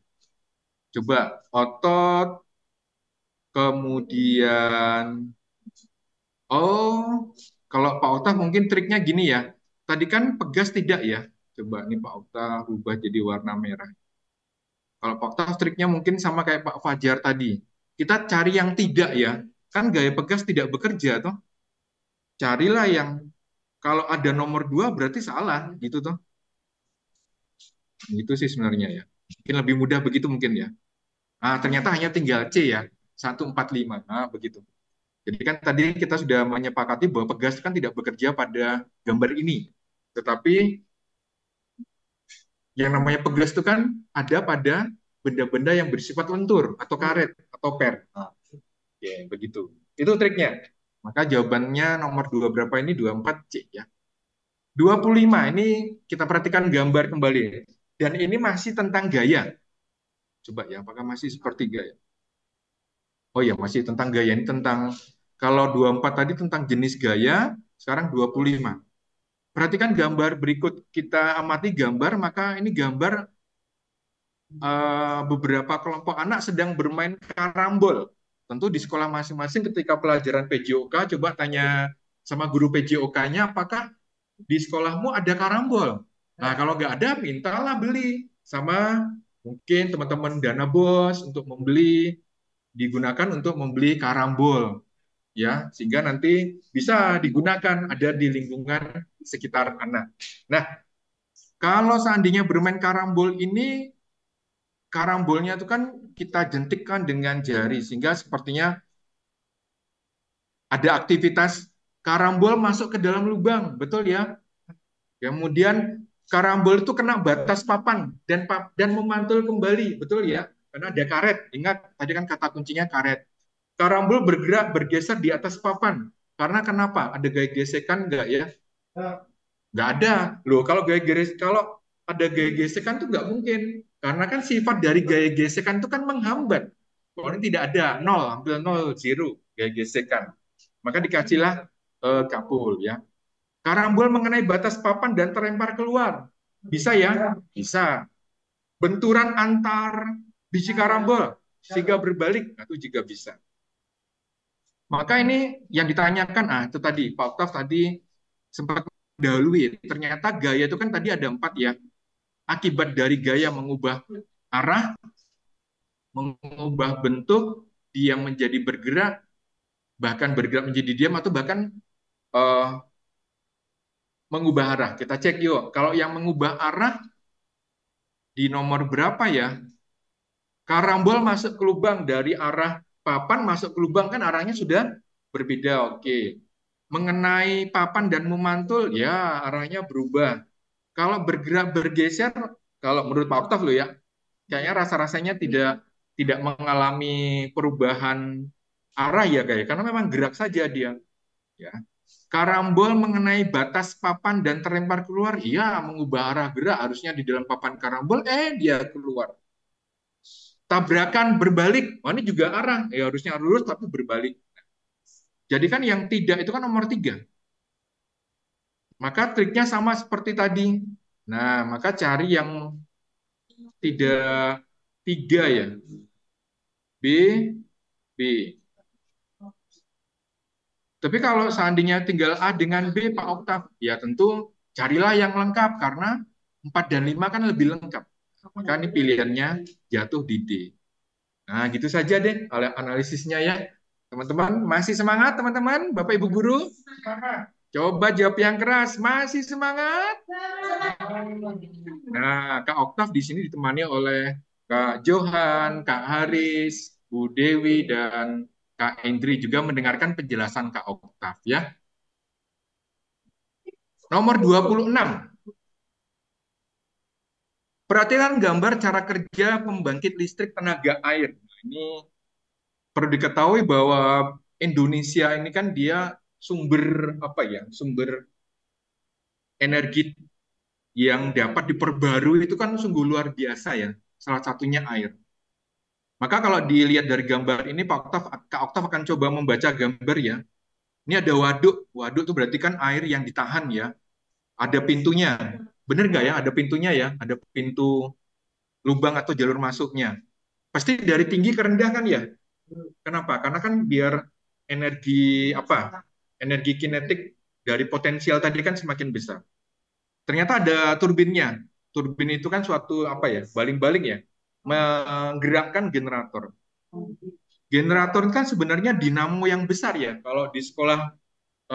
S4: Coba otot Kemudian, oh, kalau Pak Ota mungkin triknya gini ya. Tadi kan pegas tidak ya? Coba nih Pak Ota ubah jadi warna merah. Kalau Pak Ota triknya mungkin sama kayak Pak Fajar tadi. Kita cari yang tidak ya. Kan gaya pegas tidak bekerja toh. Carilah yang kalau ada nomor dua berarti salah gitu toh. Itu sih sebenarnya ya. Mungkin lebih mudah begitu mungkin ya. Ah, ternyata hanya tinggal C ya. 145. Nah, begitu. Jadi kan tadi kita sudah menyepakati bahwa pegas kan tidak bekerja pada gambar ini. Tetapi yang namanya pegas itu kan ada pada benda-benda yang bersifat lentur atau karet atau per. Nah, ya, begitu. Itu triknya. Maka jawabannya nomor 2 berapa ini 24C ya. 25 ini kita perhatikan gambar kembali. Dan ini masih tentang gaya. Coba ya, apakah masih seperti gaya? oh ya masih tentang gaya ini tentang kalau 24 tadi tentang jenis gaya, sekarang 25. Perhatikan gambar berikut kita amati gambar, maka ini gambar uh, beberapa kelompok anak sedang bermain karambol. Tentu di sekolah masing-masing ketika pelajaran PJOK coba tanya sama guru PJOK-nya apakah di sekolahmu ada karambol. Nah, kalau nggak ada, mintalah beli sama mungkin teman-teman dana bos untuk membeli digunakan untuk membeli karambol ya sehingga nanti bisa digunakan ada di lingkungan sekitar anak. Nah, kalau seandainya bermain karambol ini karambolnya itu kan kita jentikkan dengan jari sehingga sepertinya ada aktivitas karambol masuk ke dalam lubang, betul ya? Kemudian karambol itu kena batas papan dan dan memantul kembali, betul ya? karena ada karet. Ingat tadi kan kata kuncinya karet. Karambol bergerak bergeser di atas papan. Karena kenapa? Ada gaya gesekan enggak ya? ya? Nggak ada. Loh, kalau gaya geres kalau ada gaya gesekan tuh nggak mungkin. Karena kan sifat dari gaya gesekan itu kan menghambat. Kalau tidak ada nol, hampir nol, zero gaya gesekan. Maka dikasihlah eh, kapul ya. Karambol mengenai batas papan dan terlempar keluar. Bisa ya? Bisa. Benturan antar biji karambol sehingga berbalik nah, itu juga bisa. Maka ini yang ditanyakan, ah itu tadi Pak Oktav tadi sempat dalui. Ternyata gaya itu kan tadi ada empat ya. Akibat dari gaya mengubah arah, mengubah bentuk, dia menjadi bergerak, bahkan bergerak menjadi diam atau bahkan uh, mengubah arah. Kita cek yuk. Kalau yang mengubah arah di nomor berapa ya? Karambol masuk ke lubang dari arah papan masuk ke lubang kan arahnya sudah berbeda. Oke. Mengenai papan dan memantul ya arahnya berubah. Kalau bergerak bergeser kalau menurut Pak Oktav lo ya kayaknya rasa-rasanya tidak tidak mengalami perubahan arah ya guys, ya. karena memang gerak saja dia ya karambol mengenai batas papan dan terlempar keluar iya mengubah arah gerak harusnya di dalam papan karambol eh dia keluar tabrakan berbalik, oh, ini juga arah, ya harusnya lurus tapi berbalik. Jadi kan yang tidak itu kan nomor tiga. Maka triknya sama seperti tadi. Nah, maka cari yang tidak tiga ya. B, B. Tapi kalau seandainya tinggal A dengan B, Pak Oktav, ya tentu carilah yang lengkap karena 4 dan 5 kan lebih lengkap. Maka ini pilihannya jatuh di D. Nah, gitu saja deh analisisnya ya. Teman-teman, masih semangat teman-teman? Bapak Ibu guru? Coba jawab yang keras. Masih semangat? Nah, Kak Oktav di sini ditemani oleh Kak Johan, Kak Haris, Bu Dewi, dan Kak Endri juga mendengarkan penjelasan Kak Oktav ya. Nomor 26. Perhatikan gambar cara kerja pembangkit listrik tenaga air. Nah, ini perlu diketahui bahwa Indonesia ini kan dia sumber apa ya? Sumber energi yang dapat diperbarui itu kan sungguh luar biasa ya. Salah satunya air. Maka kalau dilihat dari gambar ini Pak Oktav, Kak Oktav akan coba membaca gambar ya. Ini ada waduk. Waduk itu berarti kan air yang ditahan ya. Ada pintunya Benar nggak ya ada pintunya ya, ada pintu lubang atau jalur masuknya. Pasti dari tinggi ke rendah kan ya. Kenapa? Karena kan biar energi apa? Energi kinetik dari potensial tadi kan semakin besar. Ternyata ada turbinnya. Turbin itu kan suatu apa ya? Baling-baling ya, menggerakkan generator. Generator kan sebenarnya dinamo yang besar ya. Kalau di sekolah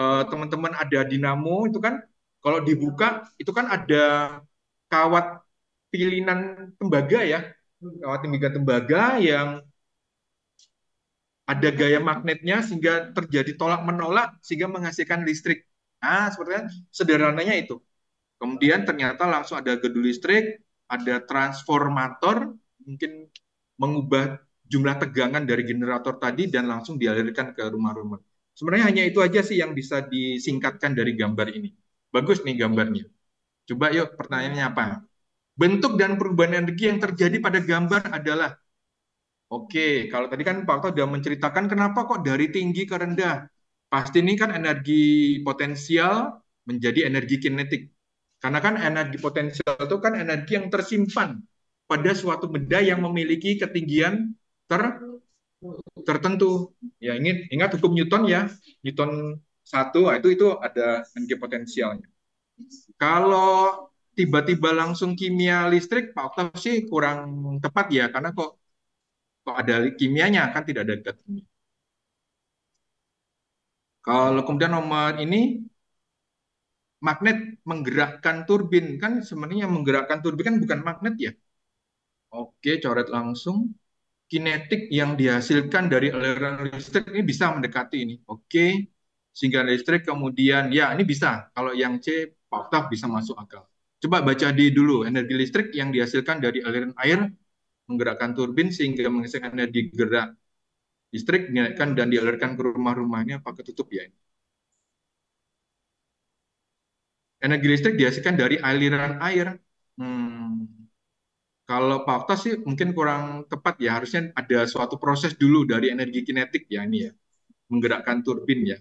S4: eh, teman-teman ada dinamo itu kan kalau dibuka itu kan ada kawat pilinan tembaga ya, kawat tembaga tembaga yang ada gaya magnetnya sehingga terjadi tolak menolak sehingga menghasilkan listrik. Ah, sepertinya kan sederhananya itu. Kemudian ternyata langsung ada gedung listrik, ada transformator mungkin mengubah jumlah tegangan dari generator tadi dan langsung dialirkan ke rumah-rumah. Sebenarnya hanya itu aja sih yang bisa disingkatkan dari gambar ini. Bagus nih gambarnya. Coba yuk pertanyaannya apa? Bentuk dan perubahan energi yang terjadi pada gambar adalah Oke, kalau tadi kan Pak Oto sudah menceritakan kenapa kok dari tinggi ke rendah. Pasti ini kan energi potensial menjadi energi kinetik. Karena kan energi potensial itu kan energi yang tersimpan pada suatu benda yang memiliki ketinggian ter tertentu. Ya ingat ingat hukum Newton ya. Newton satu ah, itu itu ada energi potensialnya kalau tiba-tiba langsung kimia listrik Pak Oktav sih kurang tepat ya karena kok kok ada kimianya kan tidak ada zat ini Kalau kemudian nomor ini magnet menggerakkan turbin kan sebenarnya menggerakkan turbin kan bukan magnet ya. Oke, coret langsung kinetik yang dihasilkan dari aliran listrik ini bisa mendekati ini. Oke sehingga listrik kemudian ya ini bisa kalau yang C fakta bisa masuk akal. Coba baca D dulu energi listrik yang dihasilkan dari aliran air menggerakkan turbin sehingga menghasilkan energi gerak listrik dinaikkan dan dialirkan ke rumah-rumahnya pakai tutup ya. Energi listrik dihasilkan dari aliran air.
S3: Hmm.
S4: Kalau fakta sih mungkin kurang tepat ya, harusnya ada suatu proses dulu dari energi kinetik ya ini ya, menggerakkan turbin ya.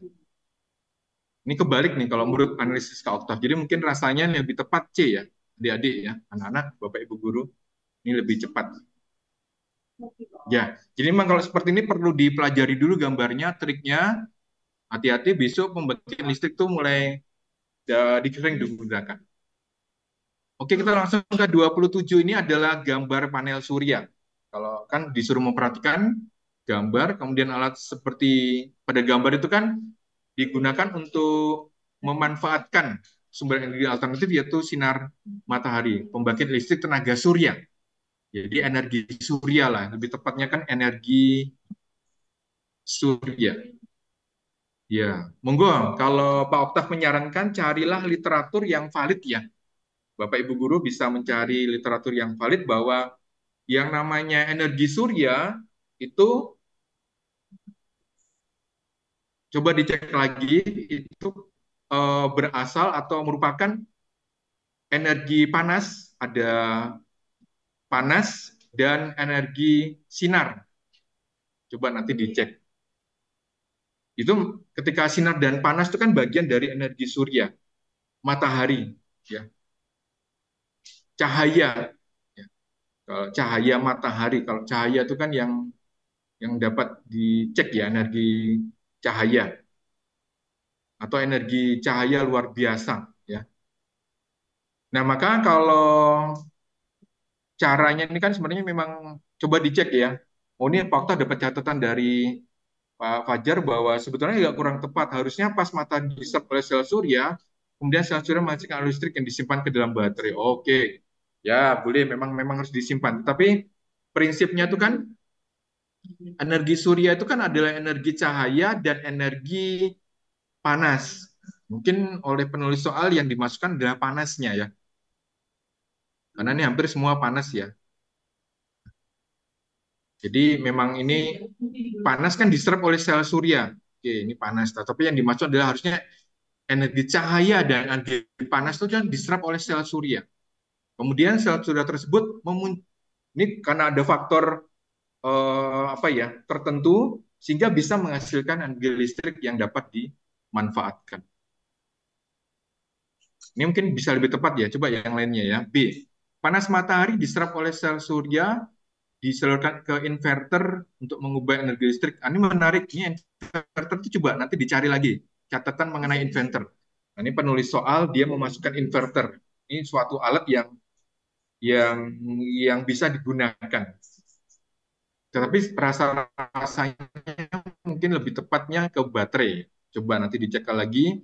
S4: Ini kebalik nih kalau menurut analisis Kak Oktav. Jadi mungkin rasanya lebih tepat C ya, adik-adik ya, anak-anak, Bapak Ibu guru, ini lebih cepat. Ya, jadi memang kalau seperti ini perlu dipelajari dulu gambarnya, triknya. Hati-hati besok pembangkit listrik tuh mulai uh, e, dikering digunakan. Oke, kita langsung ke 27 ini adalah gambar panel surya. Kalau kan disuruh memperhatikan gambar, kemudian alat seperti pada gambar itu kan digunakan untuk memanfaatkan sumber energi alternatif yaitu sinar matahari, pembangkit listrik tenaga surya. Jadi energi surya lah, lebih tepatnya kan energi surya. Ya, monggo kalau Pak Oktav menyarankan carilah literatur yang valid ya. Bapak Ibu guru bisa mencari literatur yang valid bahwa yang namanya energi surya itu coba dicek lagi itu uh, berasal atau merupakan energi panas ada panas dan energi sinar coba nanti dicek itu ketika sinar dan panas itu kan bagian dari energi surya matahari ya cahaya ya. kalau cahaya matahari kalau cahaya itu kan yang yang dapat dicek ya energi cahaya atau energi cahaya luar biasa ya. Nah, maka kalau caranya ini kan sebenarnya memang coba dicek ya. Oh, ini fakta dapat catatan dari Pak Fajar bahwa sebetulnya agak kurang tepat. Harusnya pas mata diserap oleh sel surya, kemudian sel surya menghasilkan listrik yang disimpan ke dalam baterai. Oke. Ya, boleh memang memang harus disimpan. Tapi prinsipnya itu kan Energi surya itu kan adalah energi cahaya dan energi panas. Mungkin oleh penulis soal yang dimasukkan adalah panasnya ya. Karena ini hampir semua panas ya. Jadi memang ini panas kan diserap oleh sel surya. Oke, ini panas. Nah, tapi yang dimaksud adalah harusnya energi cahaya dan energi panas itu kan diserap oleh sel surya. Kemudian sel surya tersebut memun ini karena ada faktor eh, apa ya tertentu sehingga bisa menghasilkan energi listrik yang dapat dimanfaatkan. Ini mungkin bisa lebih tepat ya, coba yang lainnya ya. B. Panas matahari diserap oleh sel surya disalurkan ke inverter untuk mengubah energi listrik. Ah, ini menariknya inverter itu coba nanti dicari lagi catatan mengenai inverter. Nah, ini penulis soal dia memasukkan inverter. Ini suatu alat yang yang yang bisa digunakan tetapi rasa rasanya mungkin lebih tepatnya ke baterai. Coba nanti dicek lagi.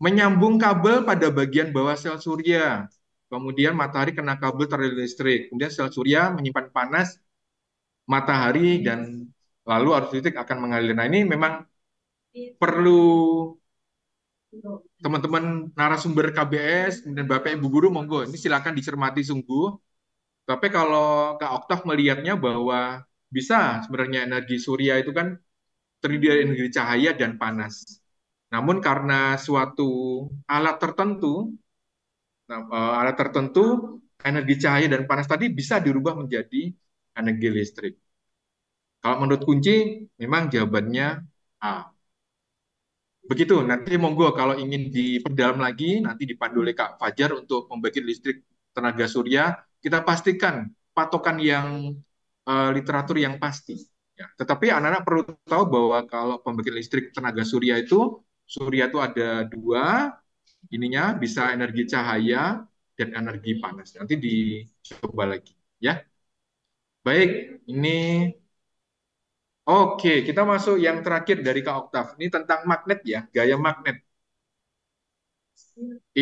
S4: Menyambung kabel pada bagian bawah sel surya. Kemudian matahari kena kabel terlalu listrik. Kemudian sel surya menyimpan panas matahari dan lalu arus listrik akan mengalir. Nah ini memang perlu teman-teman narasumber KBS dan Bapak Ibu guru monggo ini silakan dicermati sungguh. Tapi kalau Kak Oktav melihatnya bahwa bisa sebenarnya energi surya itu kan terdiri dari energi cahaya dan panas. Namun karena suatu alat tertentu, nah, eh, alat tertentu energi cahaya dan panas tadi bisa dirubah menjadi energi listrik. Kalau menurut kunci, memang jawabannya A. Begitu, nanti monggo kalau ingin diperdalam lagi, nanti dipandu oleh Kak Fajar untuk membagi listrik tenaga surya, kita pastikan patokan yang uh, literatur yang pasti. Ya. Tetapi anak-anak perlu tahu bahwa kalau pembangkit listrik tenaga surya itu, surya itu ada dua, ininya bisa energi cahaya dan energi panas. Nanti dicoba lagi, ya. Baik, ini Oke, kita masuk yang terakhir dari Kak Oktav. Ini tentang magnet ya, gaya magnet.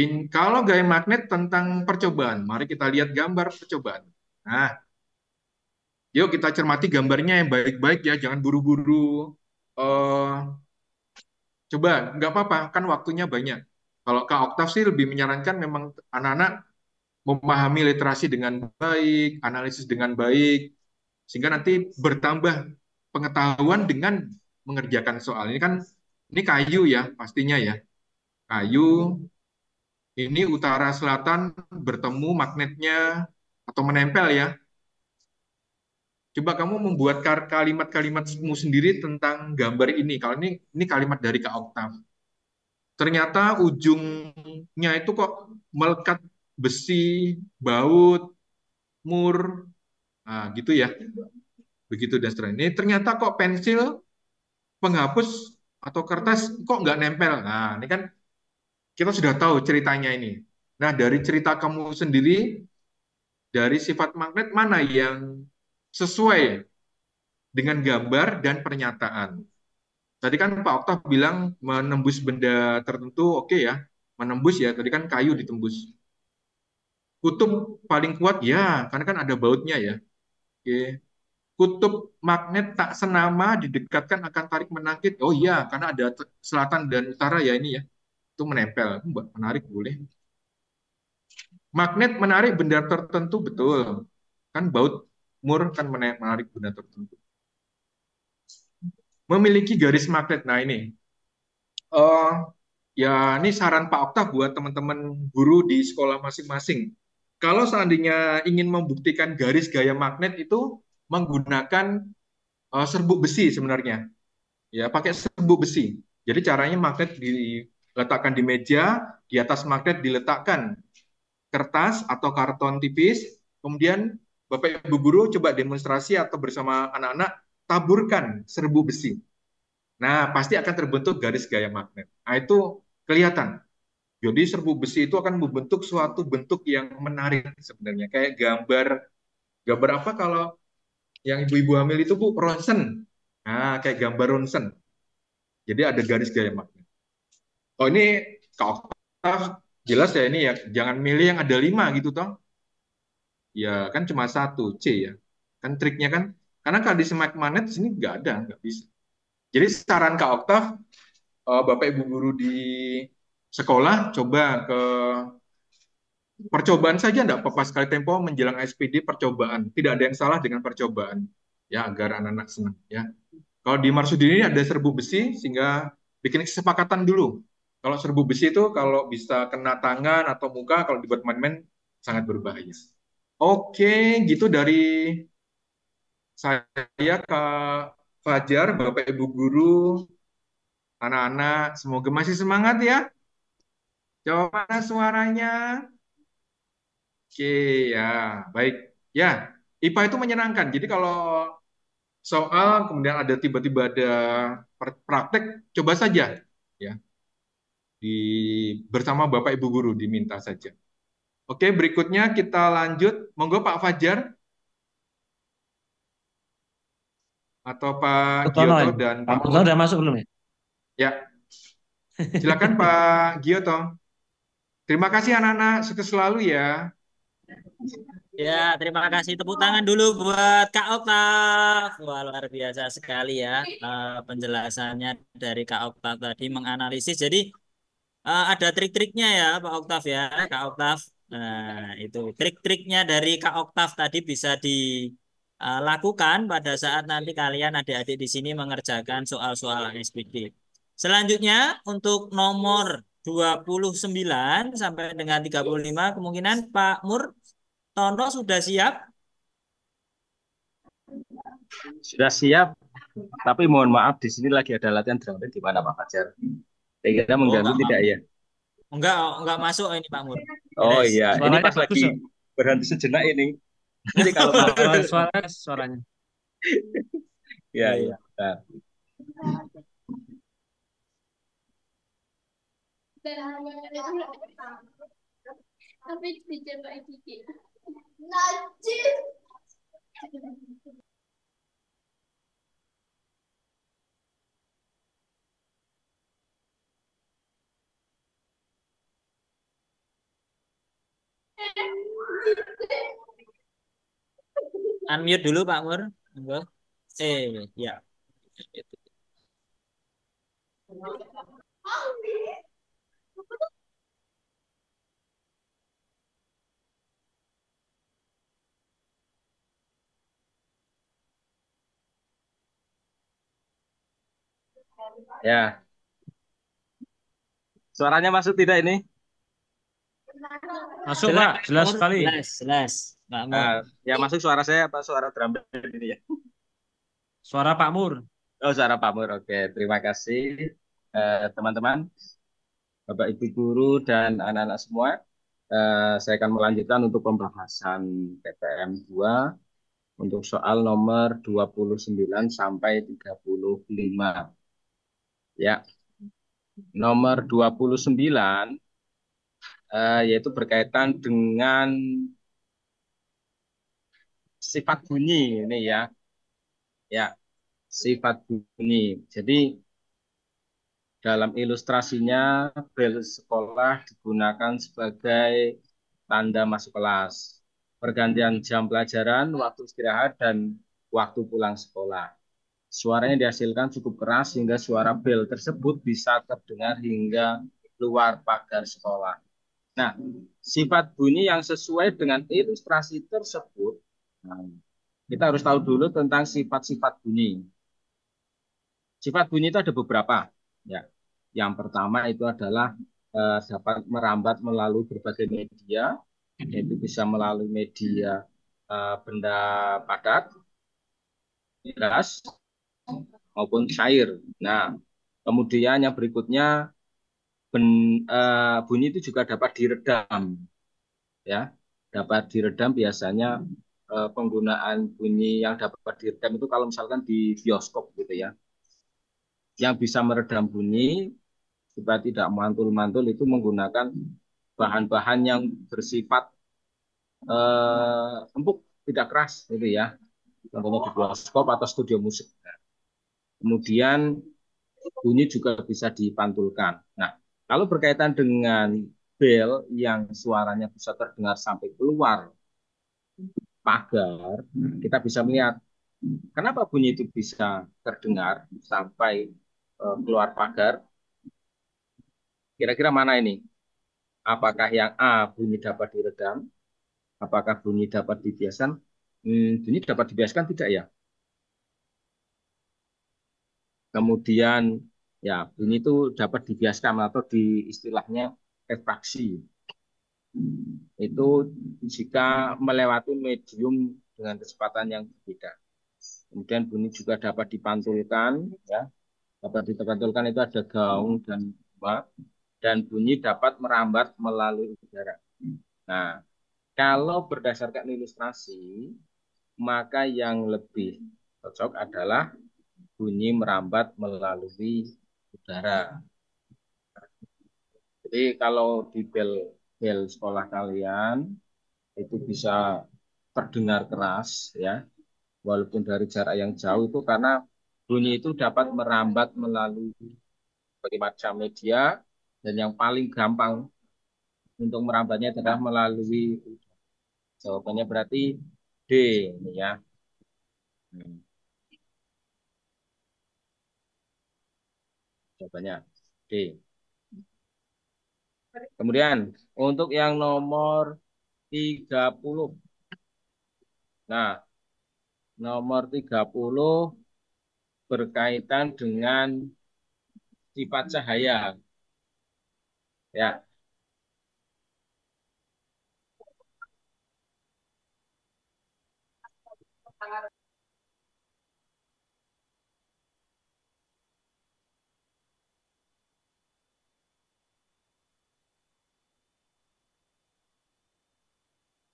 S4: In, kalau gaya magnet tentang percobaan, mari kita lihat gambar percobaan. Nah, yuk kita cermati gambarnya yang baik-baik ya, jangan buru-buru. Uh, coba, nggak apa-apa, kan waktunya banyak. Kalau Kak Oktav sih lebih menyarankan memang anak-anak memahami literasi dengan baik, analisis dengan baik, sehingga nanti bertambah pengetahuan dengan mengerjakan soal. Ini kan, ini kayu ya, pastinya ya. Kayu, ini utara selatan bertemu magnetnya atau menempel ya coba kamu membuat kalimat-kalimatmu sendiri tentang gambar ini. Kalau ini ini kalimat dari Kak Oktav. Ternyata ujungnya itu kok melekat besi, baut, mur, nah, gitu ya. Begitu dan seterusnya. Ini ternyata kok pensil, penghapus atau kertas kok nggak nempel. Nah, ini kan kita sudah tahu ceritanya ini. Nah, dari cerita kamu sendiri, dari sifat magnet mana yang sesuai dengan gambar dan pernyataan. Tadi kan Pak Oktav bilang menembus benda tertentu, oke okay ya, menembus ya, tadi kan kayu ditembus. Kutub paling kuat ya, karena kan ada bautnya ya. Oke. Okay. Kutub magnet tak senama didekatkan akan tarik menangkit. Oh iya, karena ada selatan dan utara ya ini ya. Itu menempel. Menarik boleh. Magnet menarik benda tertentu betul. Kan baut Moore kan menarik benda tertentu. Memiliki garis magnet. Nah ini, uh, ya ini saran Pak Okta buat teman-teman guru di sekolah masing-masing. Kalau seandainya ingin membuktikan garis gaya magnet itu menggunakan uh, serbuk besi sebenarnya. Ya, pakai serbuk besi. Jadi caranya magnet diletakkan di meja, di atas magnet diletakkan kertas atau karton tipis, kemudian Bapak Ibu guru coba demonstrasi atau bersama anak-anak taburkan serbu besi. Nah, pasti akan terbentuk garis gaya magnet. Nah, itu kelihatan. Jadi serbu besi itu akan membentuk suatu bentuk yang menarik sebenarnya. Kayak gambar, gambar apa kalau yang ibu-ibu hamil itu Bu, ronsen. Nah, kayak gambar ronsen. Jadi ada garis gaya magnet. Oh ini kalau jelas ya ini ya, jangan milih yang ada lima gitu toh ya kan cuma satu C ya kan triknya kan karena kalau di semak magnet sini nggak ada nggak bisa jadi saran kak Oktav eh, bapak ibu guru di sekolah coba ke percobaan saja enggak apa-apa sekali tempo menjelang SPD percobaan. Tidak ada yang salah dengan percobaan. Ya, agar anak-anak senang ya. Kalau di ini ada serbu besi sehingga bikin kesepakatan dulu. Kalau serbu besi itu kalau bisa kena tangan atau muka kalau dibuat main-main sangat berbahaya. Oke, gitu dari saya ke Fajar, Bapak Ibu guru, anak-anak, semoga masih semangat ya. mana suaranya. Oke, ya, baik. Ya, IPA itu menyenangkan. Jadi kalau soal kemudian ada tiba-tiba ada praktek, coba saja ya. Di bersama Bapak Ibu guru diminta saja. Oke, berikutnya kita lanjut. Monggo Pak Fajar atau Pak Tono, Gioto dan Pak, Pak Tono sudah masuk belum ya? Ya. Silakan Pak Gioto. Terima kasih anak-anak, sukses selalu ya.
S2: Ya, terima kasih. Tepuk tangan dulu buat Kak Okta. Wah, luar biasa sekali ya eh, penjelasannya dari Kak Okta tadi menganalisis. Jadi eh, ada trik-triknya ya Pak Oktav ya. Kak Oktav. Nah, itu trik-triknya dari Kak Oktav tadi bisa dilakukan e, pada saat nanti kalian adik-adik di sini mengerjakan soal-soal SPD. Selanjutnya untuk nomor 29 sampai dengan 35 kemungkinan Pak Mur Tono sudah siap?
S5: Sudah siap. Tapi mohon maaf di sini lagi ada latihan drama di mana Pak Fajar? Saya kira oh, mengganggu oh, tidak ya?
S2: Enggak, enggak masuk ini Pak Mur.
S5: Oh iya, suaranya ini pas lagi so. berhenti sejenak ini. Jadi kalau suara suaranya. ya, iya. Ya.
S3: Tapi dicoba gigi. Najis.
S2: Unmute dulu Pak Mur. Eh, ya.
S5: Ya. Suaranya masuk tidak ini?
S3: Masuk jelas, Pak, jelas sekali. Jelas,
S5: jelas. Pak Mur. Uh, ya masuk suara saya apa suara drum ini ya? Suara Pak Mur. Oh, suara Pak Mur. Oke, terima kasih eh, teman-teman, uh, Bapak Ibu guru dan anak-anak semua. Uh, saya akan melanjutkan untuk pembahasan PTM 2 untuk soal nomor 29 sampai 35. Ya. Nomor 29 uh, yaitu berkaitan dengan sifat bunyi ini ya. Ya, sifat bunyi. Jadi dalam ilustrasinya bel sekolah digunakan sebagai tanda masuk kelas. Pergantian jam pelajaran, waktu istirahat dan waktu pulang sekolah. Suaranya dihasilkan cukup keras sehingga suara bel tersebut bisa terdengar hingga luar pagar sekolah. Nah, sifat bunyi yang sesuai dengan ilustrasi tersebut. Nah, kita harus tahu dulu tentang sifat-sifat bunyi. Sifat bunyi itu ada beberapa. Ya, yang pertama itu adalah eh, dapat merambat melalui berbagai media, yaitu bisa melalui media eh, benda padat, keras, maupun cair. Nah, kemudian yang berikutnya ben, uh, bunyi itu juga dapat diredam, ya, dapat diredam biasanya uh, penggunaan bunyi yang dapat diredam itu kalau misalkan di bioskop gitu ya, yang bisa meredam bunyi supaya tidak mantul-mantul itu menggunakan bahan-bahan yang bersifat uh, empuk, tidak keras gitu ya, contohnya di bioskop atau studio musik. Kemudian bunyi juga bisa dipantulkan. Nah, kalau berkaitan dengan bel yang suaranya bisa terdengar sampai keluar pagar, hmm. kita bisa melihat kenapa bunyi itu bisa terdengar sampai eh, keluar pagar. Kira-kira mana ini? Apakah yang A bunyi dapat diredam? Apakah bunyi dapat dibiasakan? Hmm, bunyi dapat dibiasakan tidak ya? Kemudian Ya, bunyi itu dapat dibiaskan atau di istilahnya refraksi. Itu jika melewati medium dengan kecepatan yang berbeda. Kemudian bunyi juga dapat dipantulkan, ya. Dapat dipantulkan itu ada gaung dan bak, dan bunyi dapat merambat melalui udara. Nah, kalau berdasarkan ilustrasi, maka yang lebih cocok adalah bunyi merambat melalui udara. Jadi kalau di bel bel sekolah kalian itu bisa terdengar keras ya, walaupun dari jarak yang jauh itu karena bunyi itu dapat merambat melalui berbagai macam media dan yang paling gampang untuk merambatnya adalah melalui jawabannya berarti D ya. Hmm. jawabannya D. Kemudian untuk yang nomor 30. Nah, nomor 30 berkaitan dengan sifat cahaya. Ya,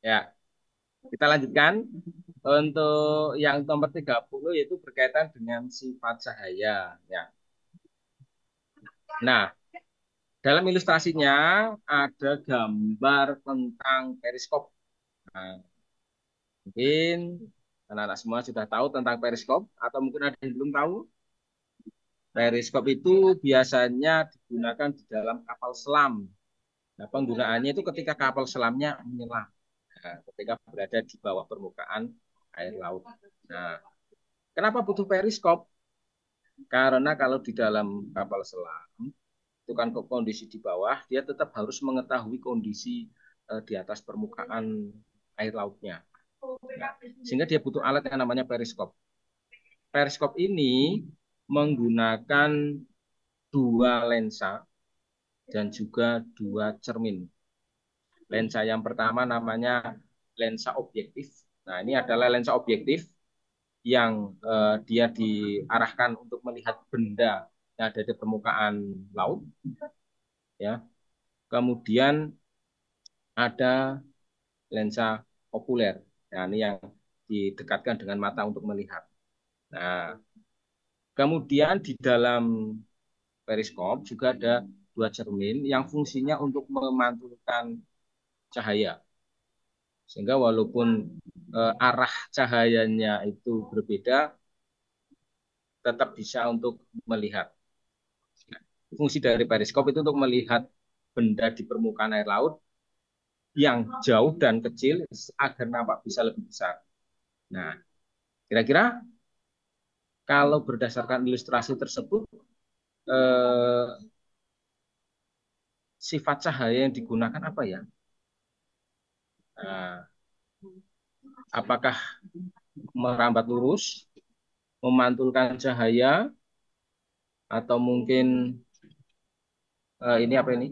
S5: Ya. Kita lanjutkan untuk yang nomor 30 yaitu berkaitan dengan sifat cahaya, ya. Nah, dalam ilustrasinya ada gambar tentang periskop. Nah, mungkin anak-anak semua sudah tahu tentang periskop atau mungkin ada yang belum tahu. Periskop itu biasanya digunakan di dalam kapal selam. Nah, penggunaannya itu ketika kapal selamnya menyelam. Nah, ketika berada di bawah permukaan air iya. laut. Nah, kenapa butuh periskop? Karena kalau di dalam kapal selam itu kan kondisi di bawah, dia tetap harus mengetahui kondisi uh, di atas permukaan air lautnya.
S3: Nah, sehingga
S5: dia butuh alat yang namanya periskop. Periskop ini menggunakan dua lensa dan juga dua cermin. Lensa yang pertama namanya lensa objektif. Nah, ini adalah lensa objektif yang eh, dia diarahkan untuk melihat benda yang ada di permukaan laut. Ya. Kemudian ada lensa okuler. Nah, ini yang didekatkan dengan mata untuk melihat. Nah, kemudian di dalam periskop juga ada dua cermin yang fungsinya untuk memantulkan cahaya. Sehingga walaupun e, arah cahayanya itu berbeda, tetap bisa untuk melihat. Fungsi dari periskop itu untuk melihat benda di permukaan air laut yang jauh dan kecil agar nampak bisa lebih besar. Nah, kira-kira kalau berdasarkan ilustrasi tersebut, eh, sifat cahaya yang digunakan apa ya? uh, apakah merambat lurus, memantulkan cahaya, atau mungkin uh, ini apa ini?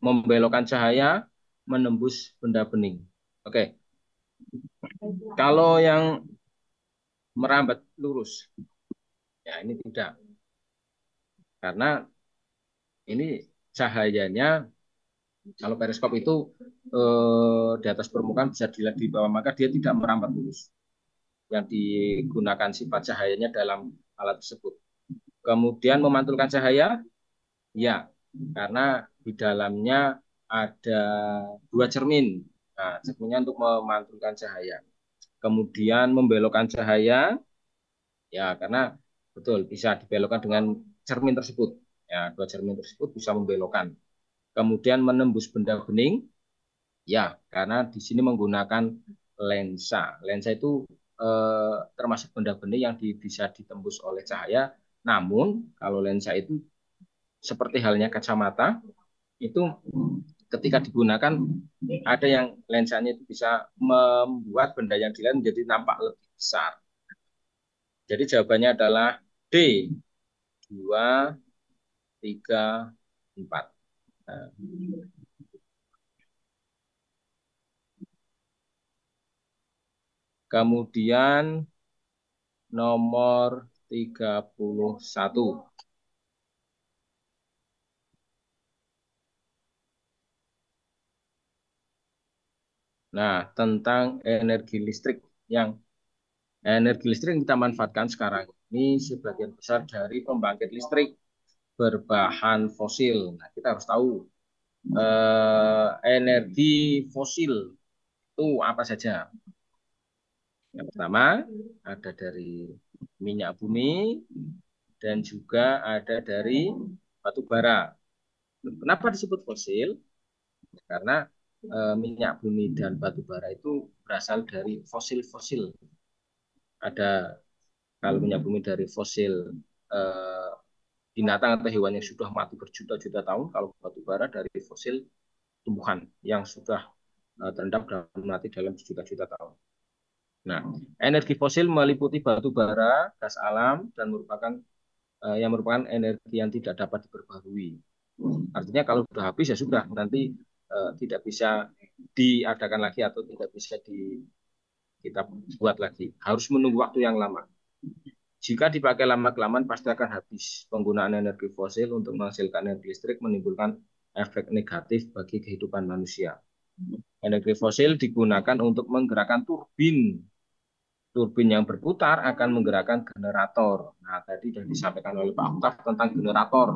S5: Membelokkan cahaya, menembus benda bening. Oke. Okay. Kalau yang merambat lurus, ya ini tidak. Karena ini cahayanya kalau periskop itu eh, di atas permukaan bisa dilihat di bawah, maka dia tidak merambat lurus. Yang digunakan sifat cahayanya dalam alat tersebut. Kemudian memantulkan cahaya, ya, karena di dalamnya ada dua cermin. Nah, cerminnya untuk memantulkan cahaya. Kemudian membelokkan cahaya, ya, karena betul bisa dibelokkan dengan cermin tersebut. Ya, dua cermin tersebut bisa membelokkan kemudian menembus benda bening ya karena di sini menggunakan lensa lensa itu eh, termasuk benda bening yang di, bisa ditembus oleh cahaya namun kalau lensa itu seperti halnya kacamata itu ketika digunakan ada yang lensanya itu bisa membuat benda yang dilihat menjadi nampak lebih besar. Jadi jawabannya adalah D. 2, 3, 4. Kemudian nomor 31. Nah, tentang energi listrik yang energi listrik yang kita manfaatkan sekarang ini sebagian besar dari pembangkit listrik berbahan fosil. Nah, kita harus tahu hmm. eh, energi fosil itu apa saja. Yang pertama ada dari minyak bumi dan juga ada dari batu bara. Kenapa disebut fosil? Karena eh, minyak bumi dan batu bara itu berasal dari fosil-fosil. Ada kalau minyak bumi dari fosil eh, binatang atau hewan yang sudah mati berjuta-juta tahun kalau batu bara dari fosil tumbuhan yang sudah e, terendam dan mati dalam juta-juta tahun. Nah, energi fosil meliputi batu bara, gas alam, dan merupakan e, yang merupakan energi yang tidak dapat diperbarui. Artinya kalau sudah habis ya sudah, nanti e, tidak bisa diadakan lagi atau tidak bisa di kita buat lagi. Harus menunggu waktu yang lama. Jika dipakai lama-kelamaan pasti akan habis. Penggunaan energi fosil untuk menghasilkan energi listrik menimbulkan efek negatif bagi kehidupan manusia. Energi fosil digunakan untuk menggerakkan turbin. Turbin yang berputar akan menggerakkan generator. Nah, tadi sudah disampaikan oleh Pak Oktav tentang generator.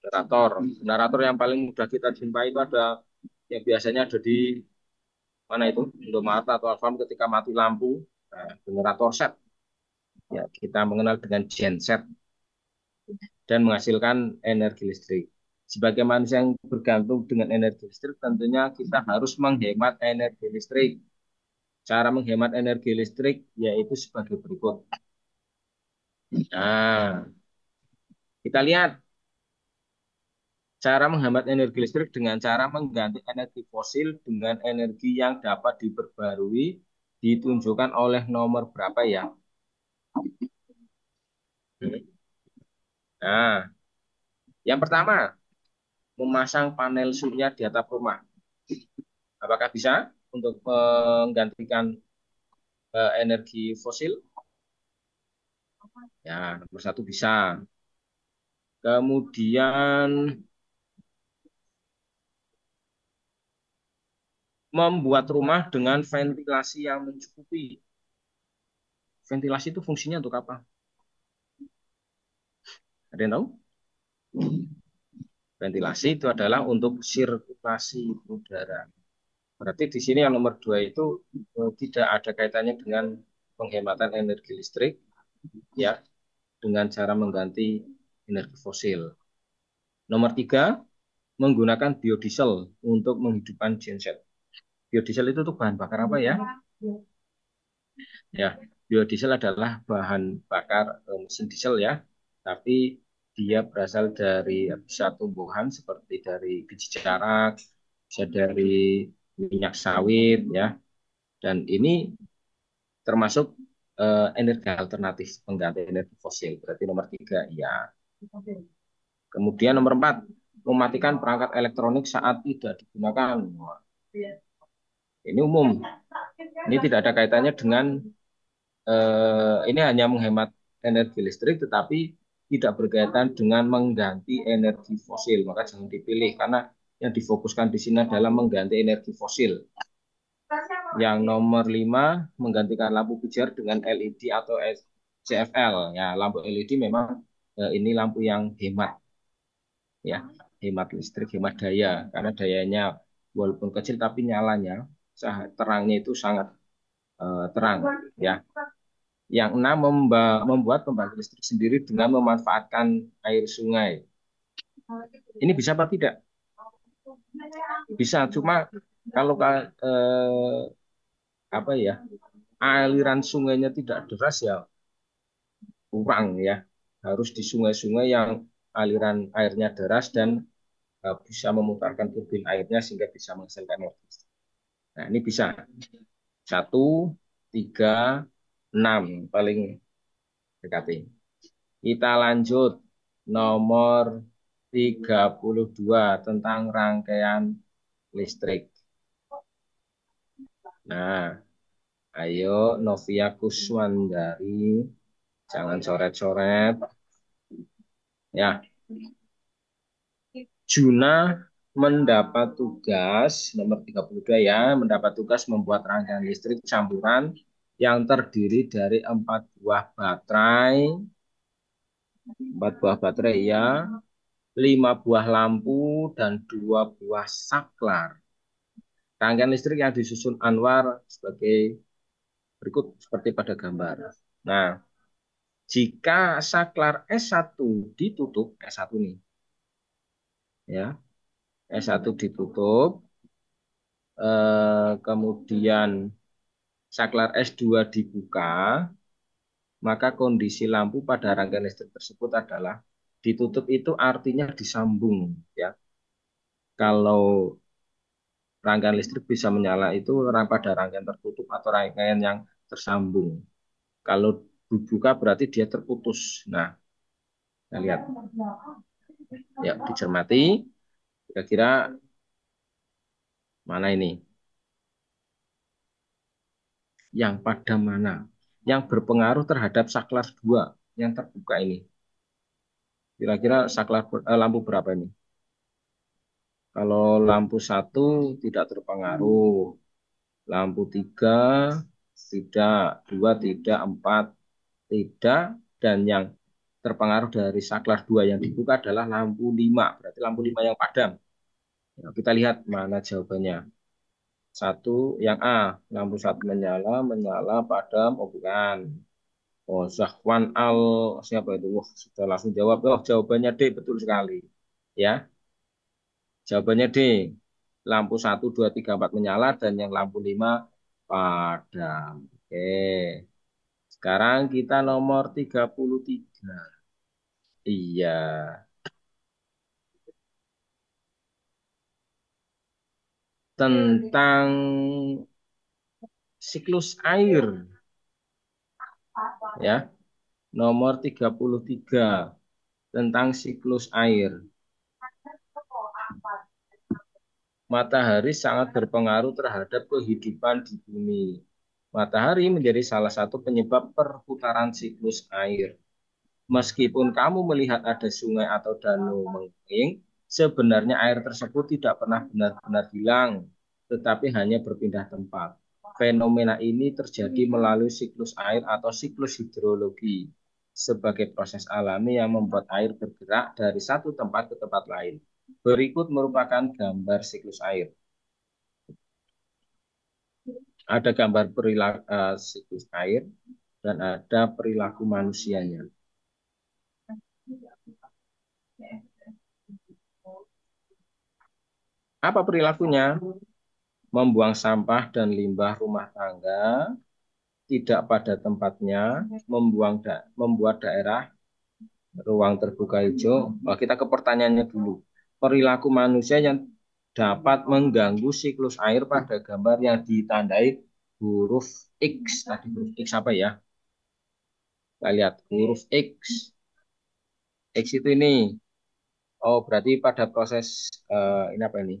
S5: Generator. Generator yang paling mudah kita jumpai itu ada yang biasanya ada di mana itu Indomaret atau Alfam ketika mati lampu nah, generator set ya kita mengenal dengan genset dan menghasilkan energi listrik. Sebagai manusia yang bergantung dengan energi listrik, tentunya kita harus menghemat energi listrik. Cara menghemat energi listrik yaitu sebagai berikut. Nah, kita lihat cara menghemat energi listrik dengan cara mengganti energi fosil dengan energi yang dapat diperbarui ditunjukkan oleh nomor berapa ya? Hmm. Nah, yang pertama, memasang panel surya di atap rumah. Apakah bisa untuk menggantikan eh, energi fosil? Ya, nomor satu bisa. Kemudian membuat rumah dengan ventilasi yang mencukupi ventilasi itu fungsinya untuk apa? Ada yang tahu? Ventilasi itu adalah untuk sirkulasi udara. Berarti di sini yang nomor dua itu eh, tidak ada kaitannya dengan penghematan energi listrik, ya, dengan cara mengganti energi fosil. Nomor tiga, menggunakan biodiesel untuk menghidupkan genset. Biodiesel itu tuh bahan bakar apa ya? Iya. Ya, biodiesel adalah bahan bakar eh, mesin diesel ya, tapi dia berasal dari bisa tumbuhan seperti dari biji jarak, bisa dari minyak sawit ya, dan ini termasuk uh, energi alternatif pengganti energi fosil. Berarti nomor tiga ya. Kemudian nomor empat mematikan perangkat elektronik saat tidak digunakan. Iya. Ini umum.
S3: Ini tidak ada kaitannya
S5: dengan eh, ini hanya menghemat energi listrik tetapi tidak berkaitan dengan mengganti energi fosil maka jangan dipilih karena yang difokuskan di sini adalah mengganti energi fosil yang nomor lima menggantikan lampu pijar dengan LED atau CFL ya lampu LED memang eh, ini lampu yang hemat ya hemat listrik hemat daya karena dayanya walaupun kecil tapi nyalanya terangnya itu sangat uh, terang ya yang enam membuat pembangkit listrik sendiri dengan memanfaatkan air sungai. Ini bisa apa tidak? Bisa, cuma kalau eh, apa ya aliran sungainya tidak deras ya kurang ya harus di sungai-sungai yang aliran airnya deras dan uh, bisa memutarkan turbin airnya sehingga bisa menghasilkan energi. Nah ini bisa satu, tiga, 6 paling dekat. ini Kita lanjut nomor 32 tentang rangkaian listrik. Nah, ayo Novia
S3: Kuswandari,
S5: jangan coret-coret. Ya. Juna mendapat tugas nomor 32 ya, mendapat tugas membuat rangkaian listrik campuran yang terdiri dari empat buah baterai, empat buah baterai ya, lima buah lampu, dan dua buah saklar. Rangkaian listrik yang disusun Anwar sebagai berikut seperti pada gambar. Nah, jika saklar S1 ditutup, S1 nih, ya, S1 ditutup, eh, kemudian saklar S2 dibuka, maka kondisi lampu pada rangkaian listrik tersebut adalah ditutup itu artinya disambung ya. Kalau rangkaian listrik bisa menyala itu pada rangkaian tertutup atau rangkaian yang tersambung. Kalau dibuka berarti dia terputus. Nah, kita lihat. Ya, dicermati. Kira-kira mana ini? yang pada mana yang berpengaruh terhadap saklar 2 yang terbuka ini. Kira-kira saklar eh, lampu berapa ini? Kalau lampu satu tidak terpengaruh, lampu tiga tidak, dua tidak, empat tidak, dan yang terpengaruh dari saklar dua yang dibuka adalah lampu lima. Berarti lampu lima yang padam. Nah, kita lihat mana jawabannya satu yang A lampu satu menyala menyala pada bukan. oh Zahwan al siapa itu Wah, oh, sudah langsung jawab oh jawabannya D betul sekali ya jawabannya D lampu satu dua tiga empat menyala dan yang lampu lima padam oke sekarang kita nomor 33 iya tentang siklus air. Ya. Nomor 33 tentang siklus air. Matahari sangat berpengaruh terhadap kehidupan di bumi. Matahari menjadi salah satu penyebab perputaran siklus air. Meskipun kamu melihat ada sungai atau danau mengering, Sebenarnya air tersebut tidak pernah benar-benar hilang, tetapi hanya berpindah tempat. Fenomena ini terjadi melalui siklus air atau siklus hidrologi sebagai proses alami yang membuat air bergerak dari satu tempat ke tempat lain. Berikut merupakan gambar siklus air. Ada gambar perilaku uh, siklus air dan ada perilaku manusianya. Apa perilakunya? Membuang sampah dan limbah rumah tangga tidak pada tempatnya, membuang da membuat daerah ruang terbuka hijau. Nah, kita ke pertanyaannya dulu. Perilaku manusia yang dapat mengganggu siklus air pada gambar yang ditandai huruf X. Tadi huruf X apa ya? Kita lihat huruf X. X itu ini Oh, berarti pada proses uh, ini apa ini?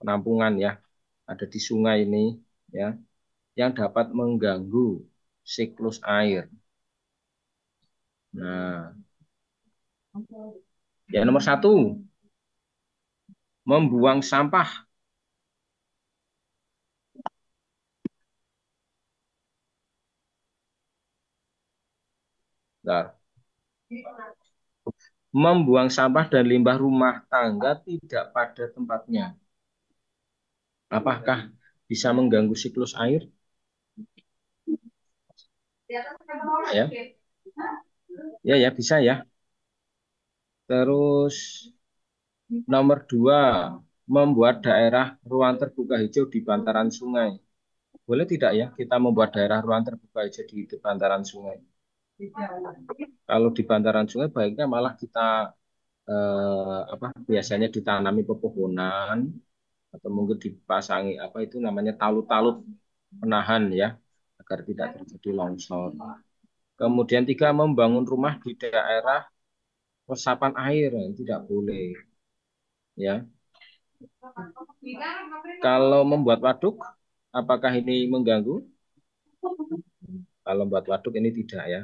S5: Penampungan ya. Ada di sungai ini ya yang dapat mengganggu siklus air. Nah, ya nomor satu, membuang sampah. Bentar membuang sampah dan limbah rumah tangga tidak pada tempatnya. Apakah bisa mengganggu siklus air? Ya. Ya ya bisa ya. Terus nomor dua membuat daerah ruang terbuka hijau di bantaran sungai. Boleh tidak ya kita membuat daerah ruang terbuka hijau di bantaran sungai? Kalau di bantaran sungai baiknya malah kita eh, apa biasanya ditanami pepohonan atau mungkin dipasangi apa itu namanya talut-talut penahan ya agar tidak terjadi longsor. Kemudian tiga membangun rumah di daerah resapan air yang tidak boleh ya. Kalau membuat waduk, apakah ini mengganggu? Kalau membuat waduk ini tidak ya.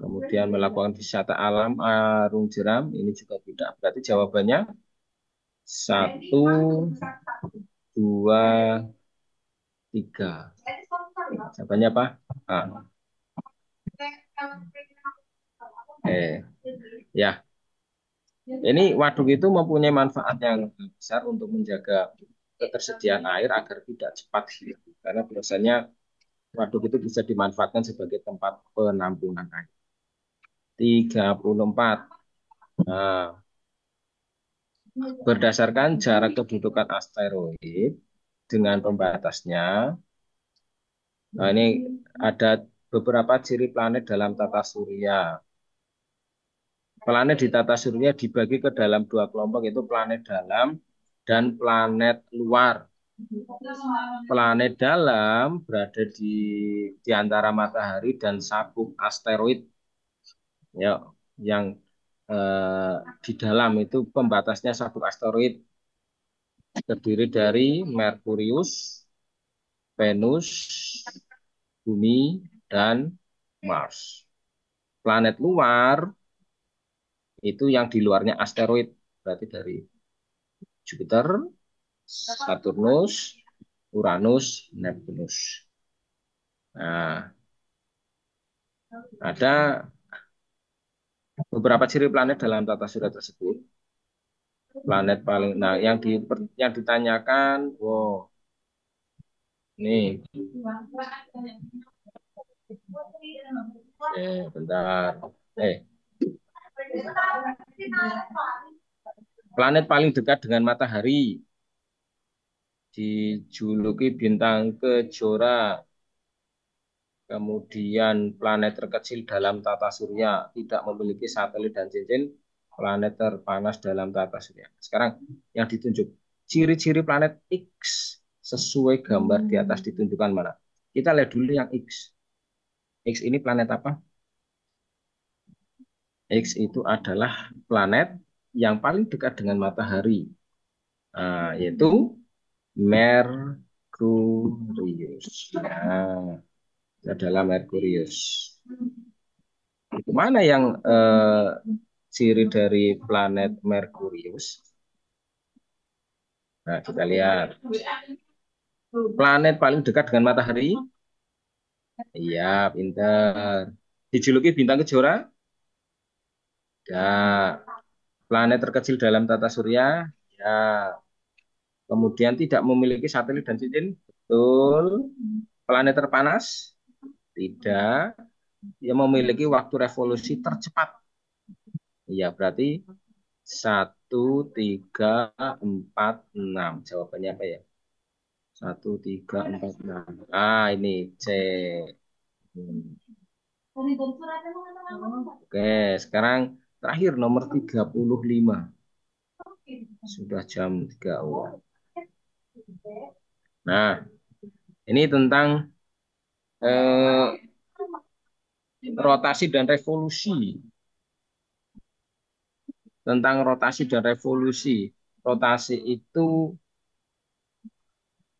S5: Kemudian melakukan wisata alam arung jeram ini juga tidak. Berarti jawabannya satu, dua, tiga. Jawabannya apa? A. Eh, ya. Ini waduk itu mempunyai manfaat yang besar untuk menjaga ketersediaan air agar tidak cepat hilang. Karena biasanya waduk itu bisa dimanfaatkan sebagai tempat penampungan air. 34. Nah,
S3: berdasarkan
S5: jarak kedudukan asteroid dengan pembatasnya, nah ini ada beberapa ciri planet dalam tata surya. Planet di tata surya dibagi ke dalam dua kelompok, yaitu planet dalam dan planet luar. Planet dalam berada di, di antara matahari dan sabuk asteroid ya yang eh, di dalam itu pembatasnya satu asteroid terdiri dari Merkurius, Venus, Bumi, dan Mars. Planet luar itu yang di luarnya asteroid, berarti dari Jupiter, Saturnus, Uranus, Neptunus. Nah, ada beberapa ciri planet dalam tata surya tersebut.
S3: Planet paling
S5: nah yang di yang ditanyakan,
S3: wow. Nih. Eh, bentar. Eh.
S5: Planet paling dekat dengan matahari dijuluki bintang kejora kemudian planet terkecil dalam tata surya tidak memiliki satelit dan cincin planet terpanas dalam tata surya. Sekarang yang ditunjuk ciri-ciri planet X sesuai gambar di atas hmm. ditunjukkan mana. Kita lihat dulu yang X. X ini planet apa? X itu adalah planet yang paling dekat dengan matahari, nah, yaitu
S3: Merkurius.
S5: Nah, adalah Merkurius. Mana yang eh, ciri dari planet
S3: Merkurius?
S5: Nah, kita lihat. Planet paling dekat dengan matahari? Iya, pintar. Dijuluki bintang kejora? Ya. Planet terkecil dalam tata surya? Ya. Kemudian tidak memiliki satelit dan cincin? Betul. Planet terpanas? tidak yang memiliki waktu revolusi tercepat ya berarti satu tiga empat enam jawabannya apa ya satu tiga empat enam ah ini c oke sekarang terakhir nomor 35 sudah jam 3 awal. Nah, ini tentang eh, rotasi dan revolusi tentang rotasi dan revolusi. Rotasi itu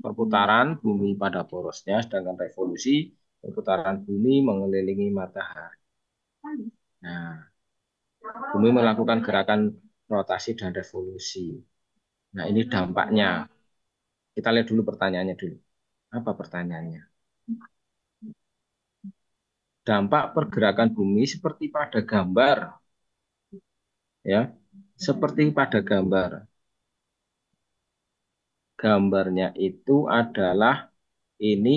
S5: perputaran bumi pada porosnya, sedangkan revolusi perputaran bumi mengelilingi matahari. Nah, bumi melakukan gerakan rotasi dan revolusi. Nah, ini dampaknya. Kita lihat dulu pertanyaannya dulu. Apa pertanyaannya? dampak pergerakan bumi seperti pada gambar. Ya, seperti pada gambar. Gambarnya itu adalah ini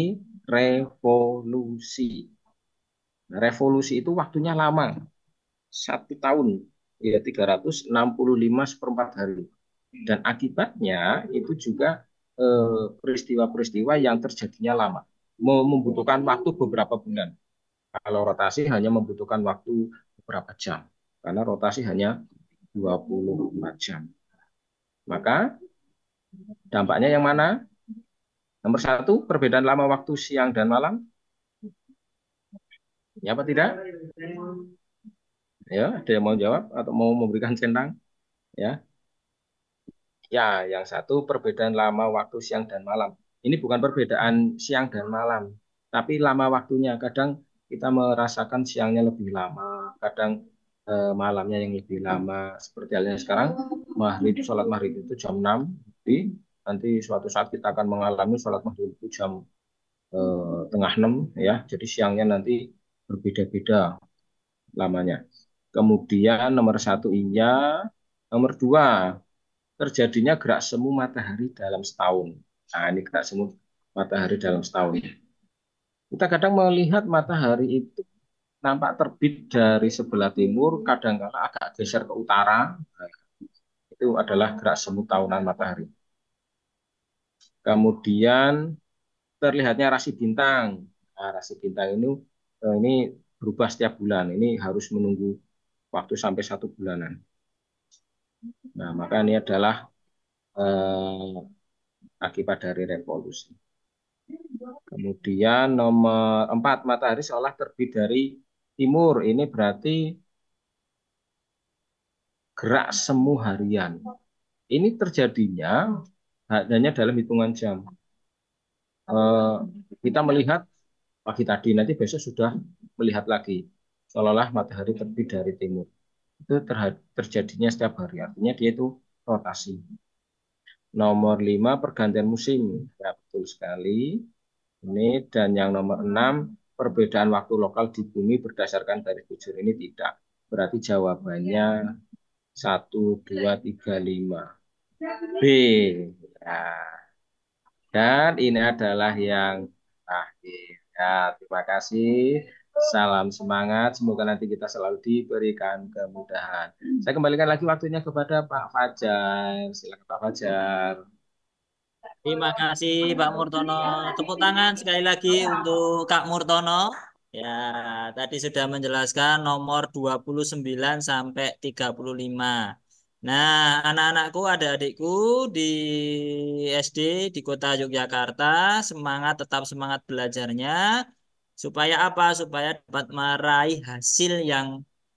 S5: revolusi. Revolusi itu waktunya lama. Satu tahun, ya 365 seperempat hari. Dan akibatnya itu juga eh, peristiwa-peristiwa eh, peristiwa -peristiwa yang terjadinya lama. Membutuhkan waktu beberapa bulan. Kalau rotasi hanya membutuhkan waktu beberapa jam. Karena rotasi hanya 24 jam. Maka dampaknya yang mana? Nomor satu, perbedaan lama waktu siang dan malam. Ya apa tidak? Ya, ada yang mau jawab atau mau memberikan centang? Ya. Ya, yang satu perbedaan lama waktu siang dan malam. Ini bukan perbedaan siang dan malam, tapi lama waktunya. Kadang kita merasakan siangnya lebih
S3: lama,
S5: kadang e, malamnya yang lebih lama. Seperti halnya sekarang, maghrib, sholat maghrib itu jam 6, jadi nanti suatu saat kita akan mengalami sholat maghrib itu jam e, tengah 6, ya. Jadi siangnya nanti berbeda-beda lamanya. Kemudian nomor satu iya, nomor dua terjadinya gerak semu matahari dalam setahun. Nah ini gerak semu matahari dalam setahun. Kita kadang melihat matahari itu nampak terbit dari sebelah timur, kadang kala agak geser ke utara. Itu adalah gerak semu tahunan matahari. Kemudian terlihatnya rasi bintang. Nah, rasi bintang ini eh, ini berubah setiap bulan. Ini harus menunggu waktu sampai satu bulanan. Nah, maka ini adalah eh, akibat dari revolusi. Kemudian nomor 4 matahari seolah terbit dari timur. Ini berarti gerak semu harian. Ini terjadinya hanya dalam hitungan jam. Eh, kita melihat pagi tadi, nanti besok sudah melihat lagi. Seolah-olah matahari terbit dari timur. Itu terjadinya setiap hari. Artinya dia itu rotasi. Nomor 5 pergantian musim. Ya, betul sekali ini dan yang nomor enam perbedaan waktu lokal di bumi berdasarkan dari bujur ini tidak. Berarti jawabannya iya. satu dua tiga lima B. Ya. Dan ini adalah yang terakhir. Ya, terima kasih. Salam semangat. Semoga nanti kita selalu diberikan kemudahan. Saya kembalikan lagi waktunya kepada Pak Fajar. Silakan Pak Fajar. Terima
S2: kasih Pak Murtono. Tepuk tangan sekali lagi untuk Kak Murtono. Ya, tadi sudah menjelaskan nomor 29 sampai 35. Nah, anak-anakku, ada adikku di SD di Kota Yogyakarta, semangat tetap semangat belajarnya supaya apa? Supaya dapat meraih hasil yang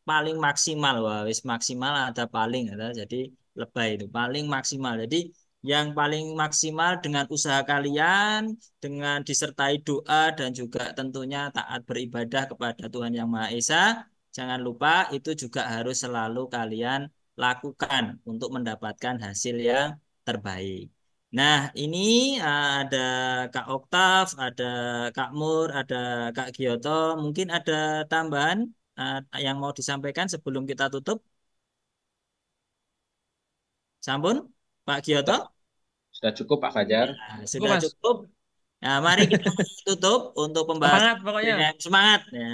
S2: paling maksimal. Wah, wis maksimal ada paling ada. Jadi lebay itu paling maksimal. Jadi yang paling maksimal dengan usaha kalian, dengan disertai doa dan juga tentunya taat beribadah kepada Tuhan Yang Maha Esa. Jangan lupa itu juga harus selalu kalian lakukan untuk mendapatkan hasil yang terbaik. Nah, ini eh, ada Kak Oktav, ada Kak Mur, ada Kak Kyoto, Mungkin ada tambahan eh, yang mau disampaikan sebelum kita tutup? Sampun, Pak Kyoto. Sudah cukup Pak Fajar.
S3: ya, sudah Mas. cukup.
S2: Nah, mari kita tutup untuk pembahasan semangat pokoknya. TPM semangat. ya.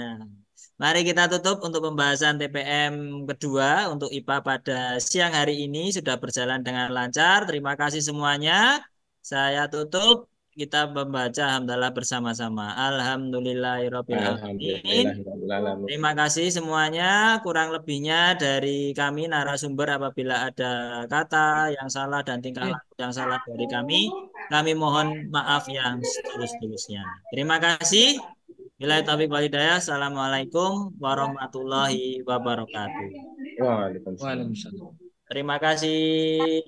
S2: mari kita tutup untuk pembahasan TPM kedua untuk IPA pada siang hari ini sudah berjalan dengan lancar. Terima kasih semuanya. Saya tutup kita membaca hamdalah bersama-sama. Alhamdulillahirobbilalamin. Terima kasih semuanya. Kurang lebihnya dari kami narasumber apabila ada kata yang salah dan tingkah laku yang salah dari kami, kami mohon maaf yang setulus-tulusnya. Terima kasih. Bila taufik walidaya. Assalamualaikum warahmatullahi wabarakatuh. Waalaikumsalam. Terima kasih.